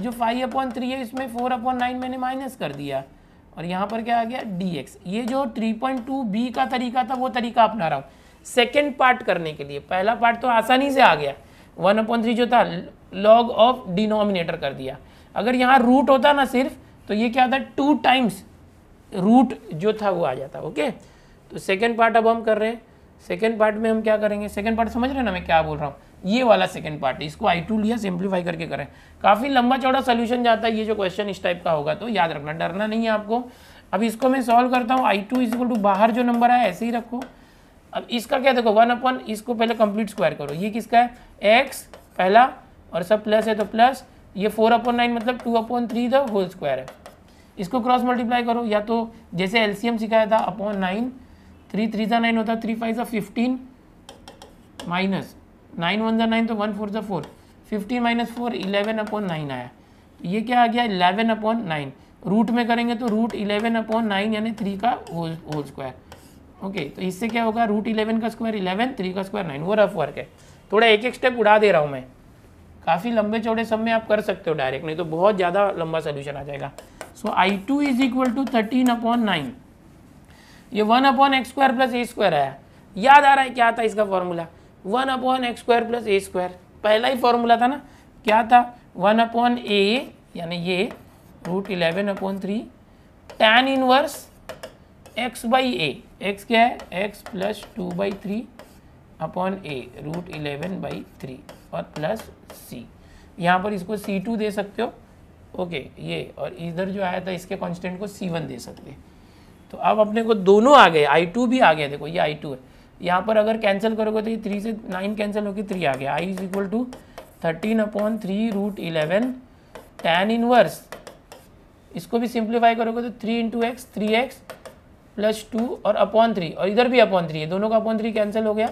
जो फाइव अपॉन थ्री है इसमें फोर अपॉन नाइन मैंने माइनस कर दिया और यहाँ पर क्या आ गया डी एक्स ये जो थ्री पॉइंट टू बी का तरीका था वो तरीका अपना रहा हूँ सेकेंड पार्ट करने के लिए पहला पार्ट तो आसानी से आ गया वन अपॉन थ्री जो था लॉग ऑफ डिनोमिनेटर कर दिया अगर यहाँ रूट होता ना सिर्फ तो ये क्या था टू टाइम्स रूट जो था वो आ जाता ओके तो सेकेंड पार्ट अब हम कर रहे हैं सेकेंड पार्ट में हम क्या करेंगे सेकेंड पार्ट समझ रहे हैं ना मैं क्या बोल रहा हूँ ये वाला सेकेंड पार्ट है इसको आई टू लिया सिंप्लीफाई करके करें काफ़ी लंबा चौड़ा सोल्यूशन जाता है ये जो क्वेश्चन इस टाइप का होगा तो याद रखना डरना नहीं है आपको अब इसको मैं सॉल्व करता हूँ आई टू इज टू बाहर जो नंबर है ऐसे ही रखो अब इसका क्या देखो वन अपन इसको पहले कंप्लीट स्क्वायर करो ये किसका है एक्स पहला और सब प्लस है तो प्लस ये फोर अपॉन नाइन मतलब two upon three the whole square है इसको क्रॉस मल्टीप्लाई करो या तो जैसे एलसीएम सिखाया था अपॉन नाइन थ्री थ्री ज़ा नाइन होता थ्री फाइव ज़ा फिफ्टीन माइनस नाइन वन ज़ा नाइन तो वन फोर ज़ा four fifteen minus four eleven upon nine आया तो ये क्या आ गया इलेवन अपॉन नाइन रूट में करेंगे तो रूट इलेवन अपॉन नाइन यानी थ्री का होल होल स्क्वायर ओके तो इससे क्या होगा रूट इलेवन का स्क्वायर इलेवन थ्री का स्क्वायर नाइन वो रफ वर्क है थोड़ा एक एक स्टेप उड़ा दे रहा हूँ मैं काफ़ी लंबे चौड़े सब में आप कर सकते हो डायरेक्ट नहीं तो बहुत ज़्यादा लंबा सोल्यूशन आ जाएगा so I two is equal to thirteen upon nine ये one upon x square plus a square आया याद आ रहा है क्या था इसका formula one upon x square plus a square पहला ही फॉर्मूला था ना क्या था वन अपॉन ए यानी ये root eleven upon three tan inverse x by a x क्या है x plus two by three upon a root eleven by three और प्लस सी यहाँ पर इसको सी टू दे सकते हो ओके ये और इधर जो आया था इसके कांस्टेंट को सी वन दे सकते तो अब अपने को दोनों आ गए आई टू भी आ गया देखो ये आई टू है यहाँ पर अगर कैंसिल करोगे तो ये थ्री से नाइन कैंसिल होकर थ्री आ गया I is equal to thirteen upon three root eleven tan inverse इसको भी सिंप्लीफाई करोगे तो three into x three x plus two और अपॉन थ्री और इधर भी अपॉन थ्री है दोनों का अपॉन थ्री कैंसिल हो गया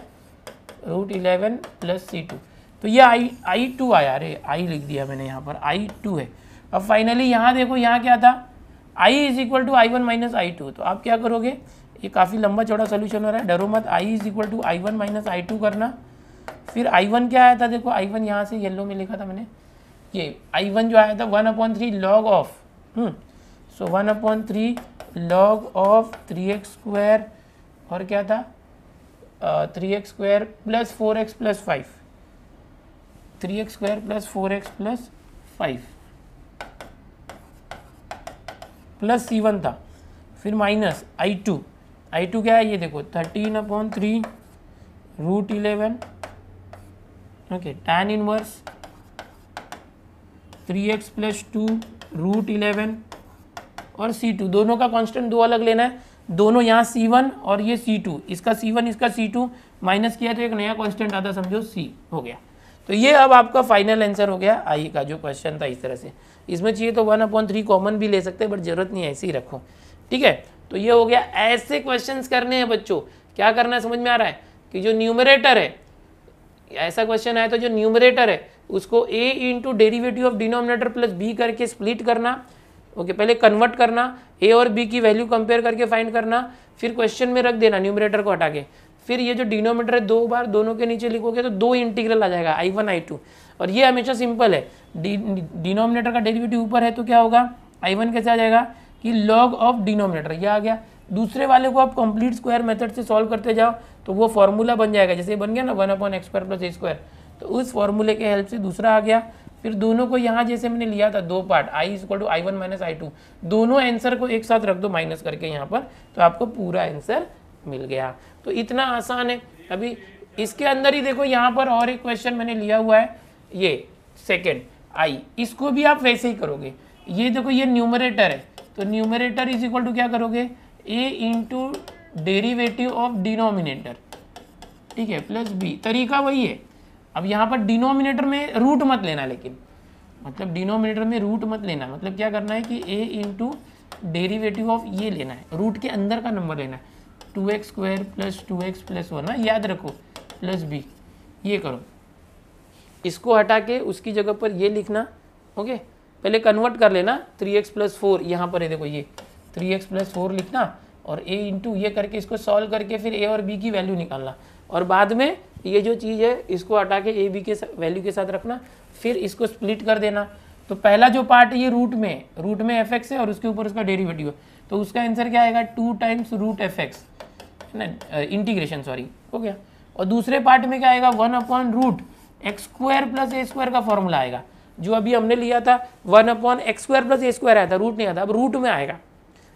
root eleven plus C two तो ये आई आई टू आया अरे आई लिख दिया मैंने यहाँ पर आई टू है अब फाइनली यहाँ देखो यहाँ क्या था I is equal to I one minus I two तो आप क्या करोगे ये काफ़ी लंबा चौड़ा सोल्यूशन हो रहा है डरो मत I is equal to I one minus I two करना फिर आई वन क्या आया था देखो आई वन यहाँ से येल्लो में लिखा था मैंने ये आई वन जो आया था one upon three log of so one upon three log of three x square और क्या था three x square plus four x plus five three x square plus four x plus five plus C one था फिर minus I two I two क्या है ये देखो thirteen upon three root eleven okay tan inverse three x plus two root eleven और सी टू दोनों का कांस्टेंट दो अलग लेना है दोनों यहाँ सी वन और ये सी टू इसका सी वन इसका सी टू माइनस किया तो एक नया कॉन्स्टेंट आता समझो सी हो गया तो ये अब आपका फाइनल आंसर हो गया आई का जो क्वेश्चन था इस तरह से इसमें चाहिए तो वन अपॉइंट थ्री कॉमन भी ले सकते हैं बट जरूरत नहीं ऐसे ही रखो ठीक है तो ये हो गया ऐसे क्वेश्चन करने हैं बच्चों क्या करना समझ में आ रहा है कि जो न्यूमरेटर है ऐसा क्वेश्चन आया तो जो न्यूमरेटर है उसको A into derivative of denominator plus B करके स्प्लिट करना ओके पहले कन्वर्ट करना ए और बी की वैल्यू कंपेयर करके फाइंड करना फिर क्वेश्चन में रख देना न्यूमरेटर को हटा के फिर ये जो डिनोमीटर है दो बार दोनों के नीचे लिखोगे तो दो इंटीग्रल आ जाएगा आई वन आई टू और ये हमेशा सिंपल है डिनोमिनेटर का डेरिवेटिव ऊपर है तो क्या होगा आई वन कैसे आ जाएगा कि लॉग ऑफ डिनोमिनेटर ये आ गया दूसरे वाले को आप कंप्लीट स्क्वायर मेथड से सॉल्व करते जाओ तो वो फॉर्मूला बन जाएगा जैसे बन गया ना one upon x square plus a square तो उस फॉर्मूले के हेल्प से दूसरा आ गया फिर दोनों को यहाँ जैसे मैंने लिया था दो part I equal to I one minus I two दोनों आंसर को एक साथ रख दो माइनस करके यहाँ पर तो आपको पूरा आंसर मिल गया तो इतना आसान है अभी इसके अंदर ही देखो यहाँ पर और एक क्वेश्चन मैंने लिया हुआ है ये सेकेंड आई इसको भी आप वैसे ही करोगे ये देखो ये न्यूमरेटर है तो न्यूमरेटर इज इक्वल टू क्या करोगे A into derivative of denominator ठीक है प्लस बी तरीका वही है अब यहाँ पर डिनोमिनेटर में रूट मत लेना लेकिन मतलब डिनोमिनेटर में रूट मत लेना मतलब क्या करना है कि ए इंटू डेरीवेटिव ऑफ ये लेना है रूट के अंदर का नंबर लेना है two x square plus two x plus one ना याद रखो प्लस बी ये करो इसको हटा के उसकी जगह पर ये लिखना ओके पहले कन्वर्ट कर लेना थ्री एक्स प्लस फोर यहाँ पर है देखो ये थ्री एक्स प्लस फोर लिखना और ए इंटू ये करके इसको सॉल्व करके फिर ए और बी की वैल्यू निकालना और बाद में ये जो चीज़ है इसको हटा के ए बी के वैल्यू के साथ रखना फिर इसको स्प्लिट कर देना तो पहला जो पार्ट है ये रूट में रूट में एफ एक्स है और उसके ऊपर उसका डेरिवेटिव है तो उसका आंसर क्या आएगा two times root f x है ना इंटीग्रेशन सॉरी हो गया और दूसरे पार्ट में क्या आएगा one upon root x square plus a square का फॉर्मूला आएगा जो अभी हमने लिया था one upon x square plus a square आया था रूट नहीं आता अब रूट में आएगा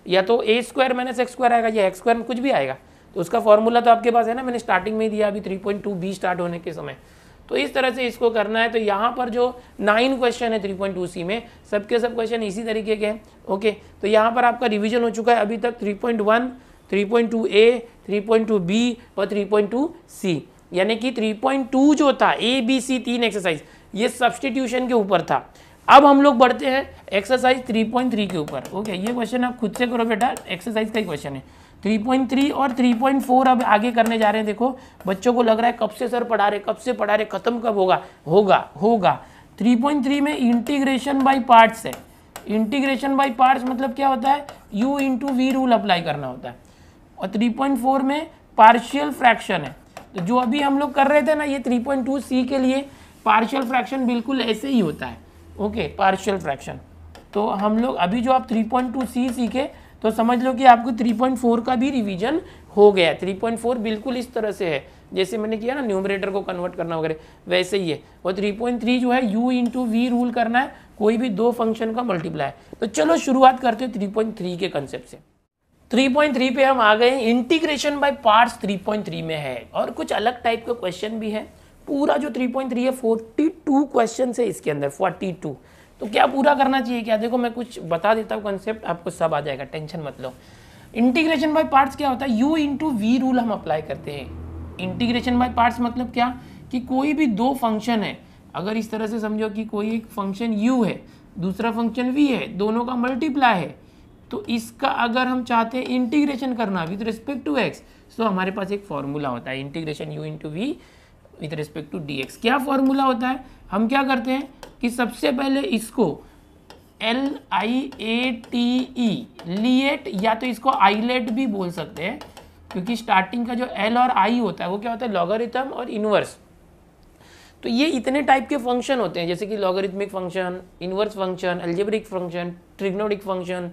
या तो a square minus x square आएगा या एक्स स्क्वायर में कुछ भी आएगा उसका फॉर्मूला तो आपके पास है ना मैंने स्टार्टिंग में ही दिया अभी three point two B start होने के समय तो इस तरह से इसको करना है तो यहाँ पर जो नाइन क्वेश्चन है थ्री पॉइंट टू सी में सबके सब क्वेश्चन इसी तरीके के हैं ओके तो यहाँ पर आपका रिविजन हो चुका है अभी तक three point one three point two A three point two B और थ्री पॉइंट टू सी यानी कि थ्री पॉइंट टू जो था ए बी सी तीन एक्सरसाइज ये सब्सटीट्यूशन के ऊपर था अब हम लोग बढ़ते हैं एक्सरसाइज थ्री पॉइंट थ्री के ऊपर ओके ये क्वेश्चन आप खुद से करो बेटा एक्सरसाइज का ही क्वेश्चन है 3.3 और 3.4 अब आगे करने जा रहे हैं देखो बच्चों को लग रहा है कब से सर पढ़ा रहे कब से पढ़ा रहे ख़त्म कब होगा होगा होगा 3.3 में इंटीग्रेशन बाय पार्ट्स है इंटीग्रेशन बाय पार्ट्स मतलब क्या होता है u into v rule apply करना होता है और 3.4 में पार्शियल फ्रैक्शन है तो जो अभी हम लोग कर रहे थे ना ये थ्री सी के लिए पार्शियल फ्रैक्शन बिल्कुल ऐसे ही होता है ओके पार्शियल फ्रैक्शन तो हम लोग अभी जो आप थ्री सी सीखे तो समझ लो कि आपको 3.4 का भी रिवीजन हो गया 3.4 बिल्कुल इस तरह से है जैसे मैंने किया ना न्यूमरेटर को कन्वर्ट करना वगैरह वैसे ही है और 3.3 जो है u इंटू वी रूल करना है कोई भी दो फंक्शन का मल्टीप्लाई तो चलो शुरुआत करते हैं 3.3 के कंसेप्ट से 3.3 पे हम आ गए इंटीग्रेशन बाय पार्ट्स 3.3 में है और कुछ अलग टाइप के क्वेश्चन भी है पूरा जो 3.3 है 42 क्वेश्चन है इसके अंदर 42 तो क्या पूरा करना चाहिए क्या देखो मैं कुछ बता देता हूँ कॉन्सेप्ट आपको सब आ जाएगा टेंशन मत लो इंटीग्रेशन बाय पार्ट्स क्या होता है यू इंटू वी रूल हम अप्लाई करते हैं इंटीग्रेशन बाय पार्ट्स मतलब क्या कि कोई भी दो फंक्शन है अगर इस तरह से समझो कि कोई एक फंक्शन यू है दूसरा फंक्शन वी है दोनों का मल्टीप्लाई है तो इसका अगर हम चाहते हैं इंटीग्रेशन करना विद रिस्पेक्ट टू एक्स तो हमारे पास एक फॉर्मूला होता है integration u into v with respect to d x क्या फॉर्मूला होता है हम क्या करते हैं कि सबसे पहले इसको L I A T E लिएट या तो इसको आईलेट भी बोल सकते हैं क्योंकि स्टार्टिंग का जो एल और आई होता है वो क्या होता है लॉगरिथम और इनवर्स तो ये इतने टाइप के फंक्शन होते हैं जैसे कि logarithmic function inverse function algebraic function trigonometric function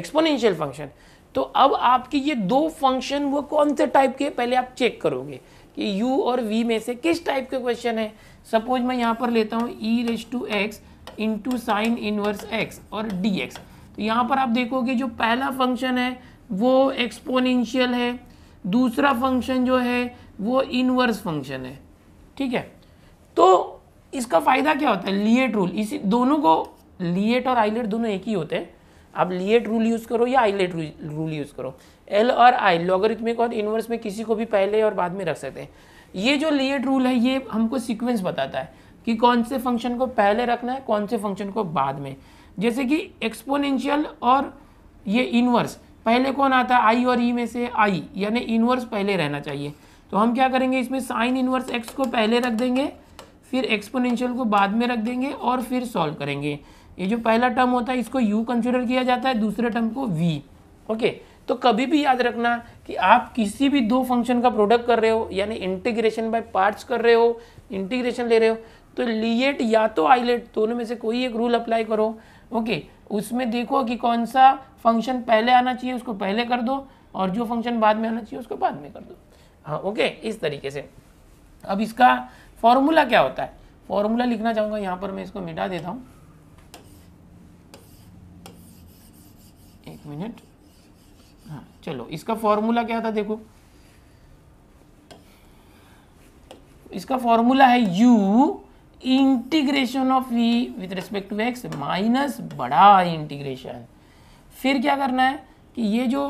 exponential function तो अब आपकी ये दो फंक्शन वो कौन से टाइप के पहले आप चेक करोगे कि यू और वी में से किस टाइप के क्वेश्चन है सपोज मैं यहाँ पर लेता हूँ e raise to x into sine inverse x और डी एक्स तो यहाँ पर आप देखोगे जो पहला फंक्शन है वो एक्सपोनेंशियल है दूसरा फंक्शन जो है वो इनवर्स फंक्शन है ठीक है तो इसका फ़ायदा क्या होता है लिएट रूल इसी दोनों को लिएट और आईलेट दोनों एक ही होते हैं आप लिएट रूल यूज़ करो या आईलेट रूल यूज़ करो एल और आई लॉगरिथमिक और इनवर्स में किसी को भी पहले और बाद में रख सकते हैं ये जो लीड रूल है ये हमको सीक्वेंस बताता है कि कौन से फंक्शन को पहले रखना है कौन से फंक्शन को बाद में जैसे कि एक्सपोनेंशियल और ये इनवर्स पहले कौन आता है आई और ई e में से आई यानी इनवर्स पहले रहना चाहिए तो हम क्या करेंगे इसमें साइन इनवर्स एक्स को पहले रख देंगे फिर एक्सपोनेंशियल को बाद में रख देंगे और फिर सॉल्व करेंगे ये जो पहला टर्म होता है इसको यू कंसिडर किया जाता है दूसरे टर्म को वी ओके okay? तो कभी भी याद रखना कि आप किसी भी दो फंक्शन का प्रोडक्ट कर रहे हो यानी इंटीग्रेशन बाय पार्ट्स कर रहे हो इंटीग्रेशन ले रहे हो तो लीएट या तो आईलेट दोनों में से कोई एक रूल अप्लाई करो ओके उसमें देखो कि कौन सा फंक्शन पहले आना चाहिए उसको पहले कर दो और जो फंक्शन बाद में आना चाहिए उसको बाद में कर दो हाँ ओके इस तरीके से अब इसका फॉर्मूला क्या होता है फॉर्मूला लिखना चाहूँगा यहाँ पर मैं इसको मिटा देता हूँ एक मिनट चलो इसका फॉर्मूला क्या था देखो इसका फॉर्मूला है u integration of v with respect to x minus बड़ा इंटीग्रेशन फिर क्या करना है कि ये जो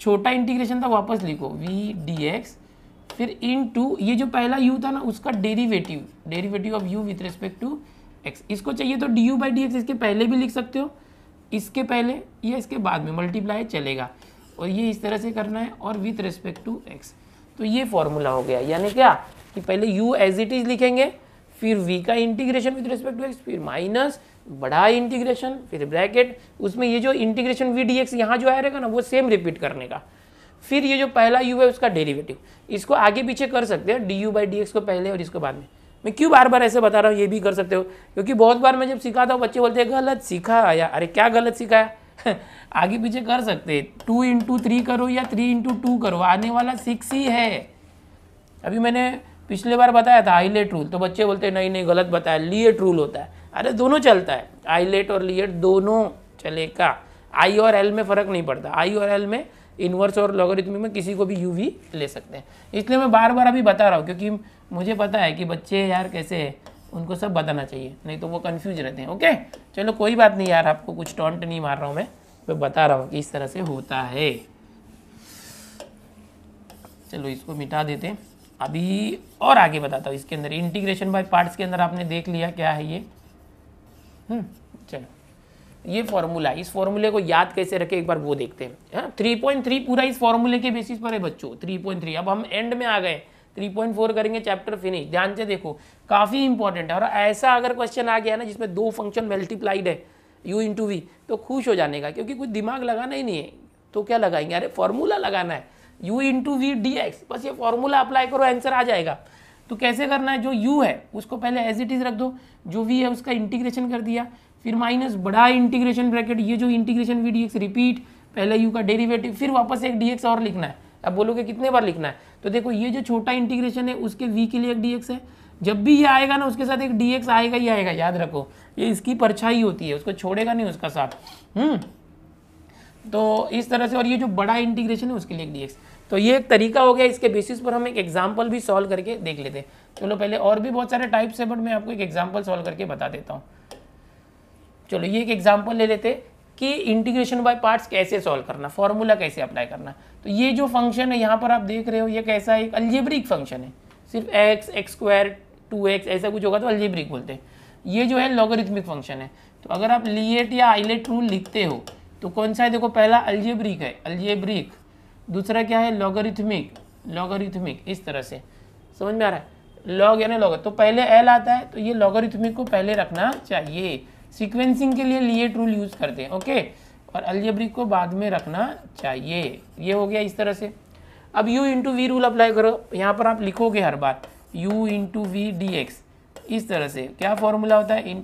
छोटा इंटीग्रेशन था वापस लिखो v dx फिर इन टू ये जो पहला u था ना उसका derivative derivative of u with respect to x इसको चाहिए तो du यू बाई इसके पहले भी लिख सकते हो इसके पहले या इसके बाद में मल्टीप्लाई चलेगा और ये इस तरह से करना है और विथ रिस्पेक्ट टू एक्स तो ये फॉर्मूला हो गया यानी क्या कि पहले यू एज इट इज़ लिखेंगे फिर वी का integration with respect to x फिर माइनस बड़ा इंटीग्रेशन फिर ब्रैकेट उसमें ये जो इंटीग्रेशन वी डी एक्स यहाँ जो रहेगा ना वो सेम रिपीट करने का फिर ये जो पहला यू है उसका डेरिवेटिव इसको आगे पीछे कर सकते हैं d u by d x को पहले और इसको बाद में मैं क्यों बार बार ऐसे बता रहा हूँ ये भी कर सकते हो क्योंकि बहुत बार मैं जब सिखाता हूँ बच्चे बोलते हैं गलत सिखाया अरे क्या गलत सिखाया आगे पीछे कर सकते टू इंटू थ्री करो या थ्री इंटू टू करो आने वाला सिक्स ही है अभी मैंने पिछले बार बताया था आईलेट रूल तो बच्चे बोलते नहीं नहीं गलत बताया लिएट रूल होता है अरे दोनों चलता है आईलेट और लिएट दोनों चलेगा आई और एल में फ़र्क नहीं पड़ता आई और एल में इन्वर्स और लॉगरिथमिक में किसी को भी यू वी ले सकते हैं इसलिए मैं बार बार अभी बता रहा हूँ क्योंकि मुझे पता है कि बच्चे यार कैसे है उनको सब बताना चाहिए नहीं तो वो कन्फ्यूज रहते हैं ओके चलो कोई बात नहीं यार आपको कुछ टॉन्ट नहीं मार रहा हूँ मैं मैं बता रहा हूँ कि इस तरह से होता है चलो इसको मिटा देते हैं अभी और आगे बताता हूँ इसके अंदर इंटीग्रेशन बाय पार्ट्स के अंदर आपने देख लिया क्या है ये हम्म, चलो ये फॉर्मूला इस फॉर्मूले को याद कैसे रखें एक बार वो देखते हैं थ्री पॉइंट थ्री पूरा इस फॉर्मूले के बेसिस पर है बच्चों थ्री पॉइंट थ्री अब हम एंड में आ गए थ्री पॉइंट फोर करेंगे चैप्टर फिनिश ध्यान से देखो काफ़ी इंपॉर्टेंट है और ऐसा अगर क्वेश्चन आ गया ना जिसमें दो फंक्शन मल्टीप्लाइड है यू इंटू वी तो खुश हो जाने का क्योंकि कुछ दिमाग लगाना ही नहीं है तो क्या लगाएंगे अरे फॉर्मूला लगाना है u into v d x बस ये फॉर्मूला अप्लाई करो आंसर आ जाएगा तो कैसे करना है जो यू है उसको पहले एज इट इज़ रख दो जो वी है उसका इंटीग्रेशन कर दिया फिर माइनस बड़ा इंटीग्रेशन ब्रैकेट ये जो integration v d x repeat पहले यू का डेरिवेटिव फिर वापस एक डी एक्स और लिखना है अब बोलोगे कितने बार लिखना है तो देखो ये जो छोटा इंटीग्रेशन है उसके वी के लिए एक डीएक्स है जब भी ये आएगा ना उसके साथ एक डी आएगा ही आएगा याद रखो ये इसकी परछाई होती है उसको छोड़ेगा नहीं उसका साथ हम्म तो इस तरह से और ये जो बड़ा इंटीग्रेशन है उसके लिए एक डी तो ये एक तरीका हो गया इसके बेसिस पर हम एक एग्जाम्पल भी सॉल्व करके देख लेते हैं चलो पहले और भी बहुत सारे टाइप्स है बट मैं आपको एक एग्जाम्पल सॉल्व करके बता देता हूँ चलो ये एक एग्जाम्पल ले लेते कि इंटीग्रेशन बाय पार्ट्स कैसे सॉल्व करना फॉर्मूला कैसे अप्लाई करना तो ये जो फंक्शन है यहाँ पर आप देख रहे हो ये कैसा है एक अल्जेब्रिक फंक्शन है सिर्फ x x square two x ऐसा कुछ होगा तो अल्जेब्रिक बोलते हैं ये जो है लॉगरिथमिक फंक्शन है तो अगर आप लीएट या आईलेट रूल लिखते हो तो कौन सा है देखो पहला अल्जेब्रिक है अल्जेब्रिक दूसरा क्या है लॉगरिथमिक लॉगरिथमिक इस तरह से समझ में आ रहा है लॉग यानी लॉग तो पहले एल आता है तो ये लॉगरिथमिक को पहले रखना चाहिए सीक्वेंसिंग के लिए लिए रूल यूज़ करते हैं ओके और अलजेब्रिक को बाद में रखना चाहिए ये हो गया इस तरह से अब u into v rule apply करो यहाँ पर आप लिखोगे हर बार u into v d x इस तरह से क्या फॉर्मूला होता है इन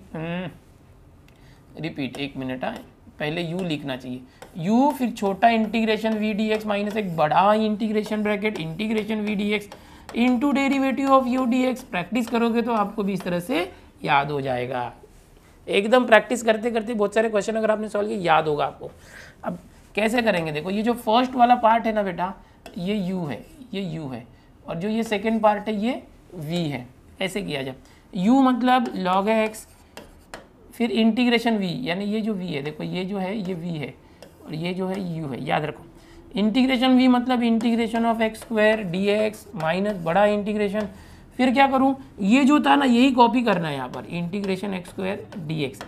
रिपीट हम्म, एक मिनट आए हाँ। पहले यू लिखना चाहिए यू फिर छोटा integration v d x minus एक बड़ा integration bracket integration v d x into derivative of u d x practice करोगे तो आपको भी इस तरह से याद हो जाएगा एकदम प्रैक्टिस करते करते बहुत सारे क्वेश्चन अगर आपने सॉल्व किया याद होगा आपको अब कैसे करेंगे देखो ये जो फर्स्ट वाला पार्ट है ना बेटा ये यू है ये यू है और जो ये सेकेंड पार्ट है ये वी है ऐसे किया जाए यू मतलब लॉग है एक्स फिर इंटीग्रेशन वी यानी ये जो वी है देखो ये जो है ये वी है और ये जो है यू है याद रखो इंटीग्रेशन वी मतलब integration of x square d x minus बड़ा इंटीग्रेशन फिर क्या करूँ ये जो था ना यही कॉपी करना है यहाँ पर integration x square d x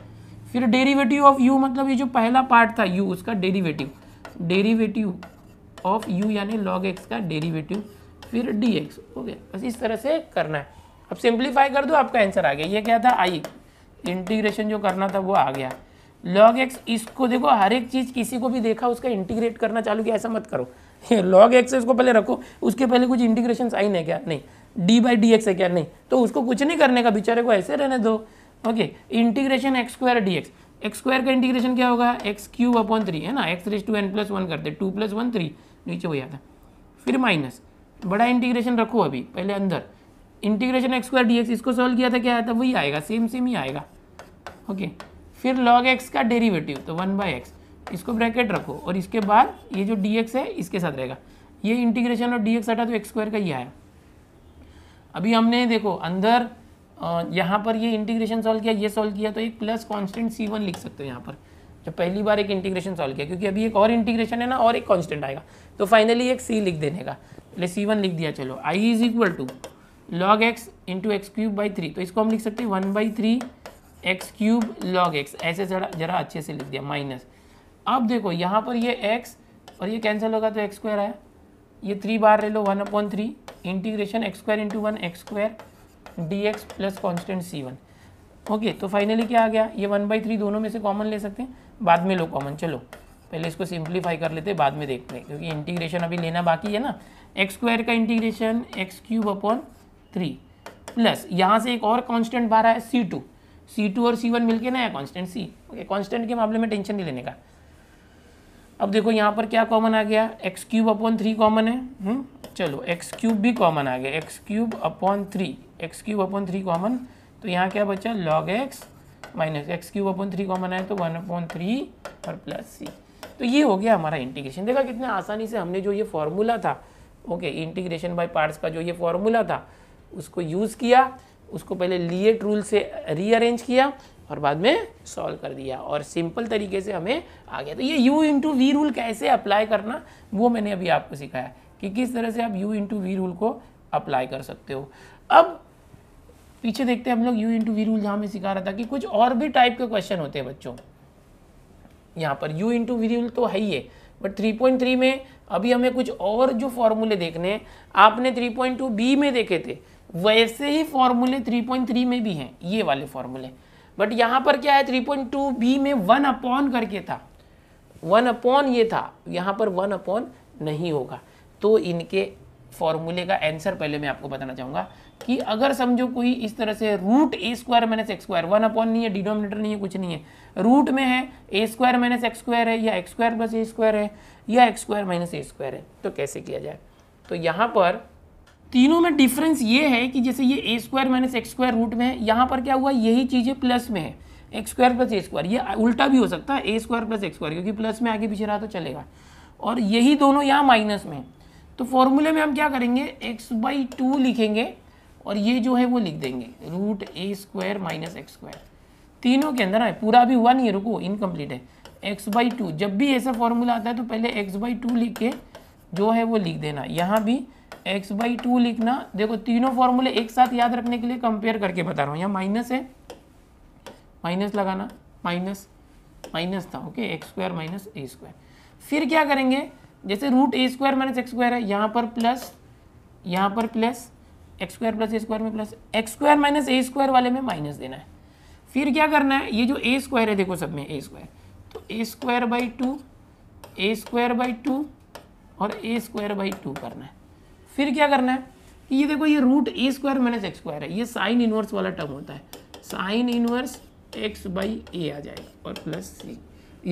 फिर डेरीवेटिव ऑफ यू मतलब ये जो पहला पार्ट था यू उसका डेरीवेटिव डेरीवेटिव ऑफ यू यानी लॉग एक्स का डेरीवेटिव फिर डी एक्स हो गया बस इस तरह से करना है अब सिंप्लीफाई कर दो आपका आंसर आ गया ये क्या था आई इंटीग्रेशन जो करना था वो आ गया लॉग एक्स इसको देखो हर एक चीज़ किसी को भी देखा उसका इंटीग्रेट करना चालू किया ऐसा मत करो लॉग एक्स इसको पहले रखो उसके पहले कुछ इंटीग्रेशन आई नहीं क्या नहीं डी बाई डी एक्स है क्या नहीं तो उसको कुछ नहीं करने का बेचारे को ऐसे रहने दो okay integration x square d x x square का इंटीग्रेशन क्या होगा एक्स क्यूब अपॉन थ्री है ना x raise to n plus one करते टू प्लस वन थ्री नीचे वही आता फिर माइनस बड़ा इंटीग्रेशन रखो अभी पहले अंदर integration x square d x इसको सॉल्व किया था क्या आया था वही आएगा सेम सेम ही आएगा ओके फिर लॉग एक्स का डेरीवेटिव तो वन बाई एक्स इसको ब्रैकेट रखो और इसके बाद ये जो डी एक्स है इसके साथ रहेगा ये इंटीग्रेशन और डी एक्स हटा तो एक्स स्क्वायर का ही आया अभी हमने देखो अंदर यहाँ पर ये इंटीग्रेशन सॉल्व किया ये सॉल्व किया तो एक प्लस कॉन्स्टेंट सी वन लिख सकते हो यहाँ पर जब पहली बार एक इंटीग्रेशन सॉल्व किया क्योंकि अभी एक और इंटीग्रेशन है ना और एक कॉन्स्टेंट आएगा तो फाइनली एक सी लिख देने का पहले सी वन लिख दिया चलो I is equal to log x into x cube by three तो इसको हम लिख सकते हैं one by three x cube log x ऐसे जरा जरा अच्छे से लिख दिया माइनस अब देखो यहाँ पर ये एक्स और ये कैंसिल होगा तो एक्स स्क्वायर आया ये थ्री बार ले लो one upon three integration x square into one x square d x plus constant c one okay तो फाइनली क्या आ गया ये वन बाई थ्री दोनों में से कॉमन ले सकते हैं बाद में लो कॉमन चलो पहले इसको सिंप्लीफाई कर लेते हैं बाद में देखते हैं क्योंकि इंटीग्रेशन अभी लेना बाकी है ना एक्स स्क्वायर का integration x cube upon three plus यहाँ से एक और कॉन्स्टेंट बार है सी टू सी टू और सी वन मिलकर ना है कॉन्स्टेंट सी ओके कॉन्स्टेंट के मामले में टेंशन नहीं लेने का अब देखो यहाँ पर क्या कॉमन आ गया x cube upon three common है हुँ? हम्म, चलो एक्स क्यूब भी कॉमन आ गया x cube upon three x cube upon three common तो यहाँ क्या बचा log x minus x cube upon three common आए तो वन अपॉन थ्री और प्लस सी तो ये हो गया हमारा इंटीग्रेशन देखा कितने आसानी से हमने जो ये फॉर्मूला था ओके इंटीग्रेशन बाय पार्ट्स का जो ये फॉर्मूला था उसको यूज़ किया उसको पहले लिएट रूल से रीअरेंज किया और बाद में सॉल्व कर दिया और सिंपल तरीके से हमें आ गया तो ये u इंटू वी रूल कैसे अप्लाई करना वो मैंने अभी आपको सिखाया कि किस तरह से आप u इंटू वी रूल को अप्लाई कर सकते हो अब पीछे देखते हैं हम लोग यू इंटू वी रूल जहाँ मैं सिखा रहा था कि कुछ और भी टाइप के क्वेश्चन होते हैं बच्चों यहाँ पर यू इंटू वी रूल तो है ही है बट 3.3 में अभी हमें कुछ और जो फॉर्मूले देखने हैं आपने 3.2 बी में देखे थे वैसे ही फॉर्मूले 3.3 में भी हैं ये वाले फॉर्मूले बट यहाँ पर क्या है 3.2 बी में वन अपॉन करके था वन अपॉन ये था यहाँ पर वन अपॉन नहीं होगा तो इनके फॉर्मूले का आंसर पहले मैं आपको बताना चाहूँगा कि अगर समझो कोई इस तरह से root a square minus x square one upon नहीं है डिनोमिनेटर नहीं है कुछ नहीं है रूट में है a square minus x square है या x square plus a square है या x square minus a square है तो कैसे किया जाए तो यहाँ पर तीनों में डिफरेंस ये है कि जैसे ये a square minus x square root में है यहाँ पर क्या हुआ यही चीज़ें प्लस में है x square plus a square ये उल्टा भी हो सकता है a square plus x square क्योंकि प्लस में आगे पीछे रहा तो चलेगा और यही दोनों यहाँ माइनस में तो फॉर्मूले में हम क्या करेंगे एक्स बाई टू लिखेंगे और ये जो है वो लिख देंगे root a square minus x square तीनों के अंदर है पूरा भी हुआ नहीं है रुको इनकम्प्लीट है एक्स बाई टू जब भी ऐसा फॉर्मूला आता है तो पहले एक्स बाई टू लिख के जो है वो लिख देना यहाँ भी एक्स बाई टू लिखना देखो तीनों फॉर्मूले एक साथ याद रखने के लिए कंपेयर करके बता रहा हूँ यहाँ माइनस है माइनस लगाना माइनस माइनस था okay x square minus a square फिर क्या करेंगे जैसे root a square minus x square है यहाँ पर प्लस यहाँ पर plus x square plus a square में plus x square minus a square वाले में माइनस देना है फिर क्या करना है ये जो ए स्क्वायर है देखो सब में ए स्क्वायर तो a square by two a square by two और ए स्क्वायर बाई टू करना है फिर क्या करना है कि ये देखो ये root a square minus x square है ये साइन इनवर्स वाला टर्म होता है sine inverse x by a आ जाएगा और प्लस सी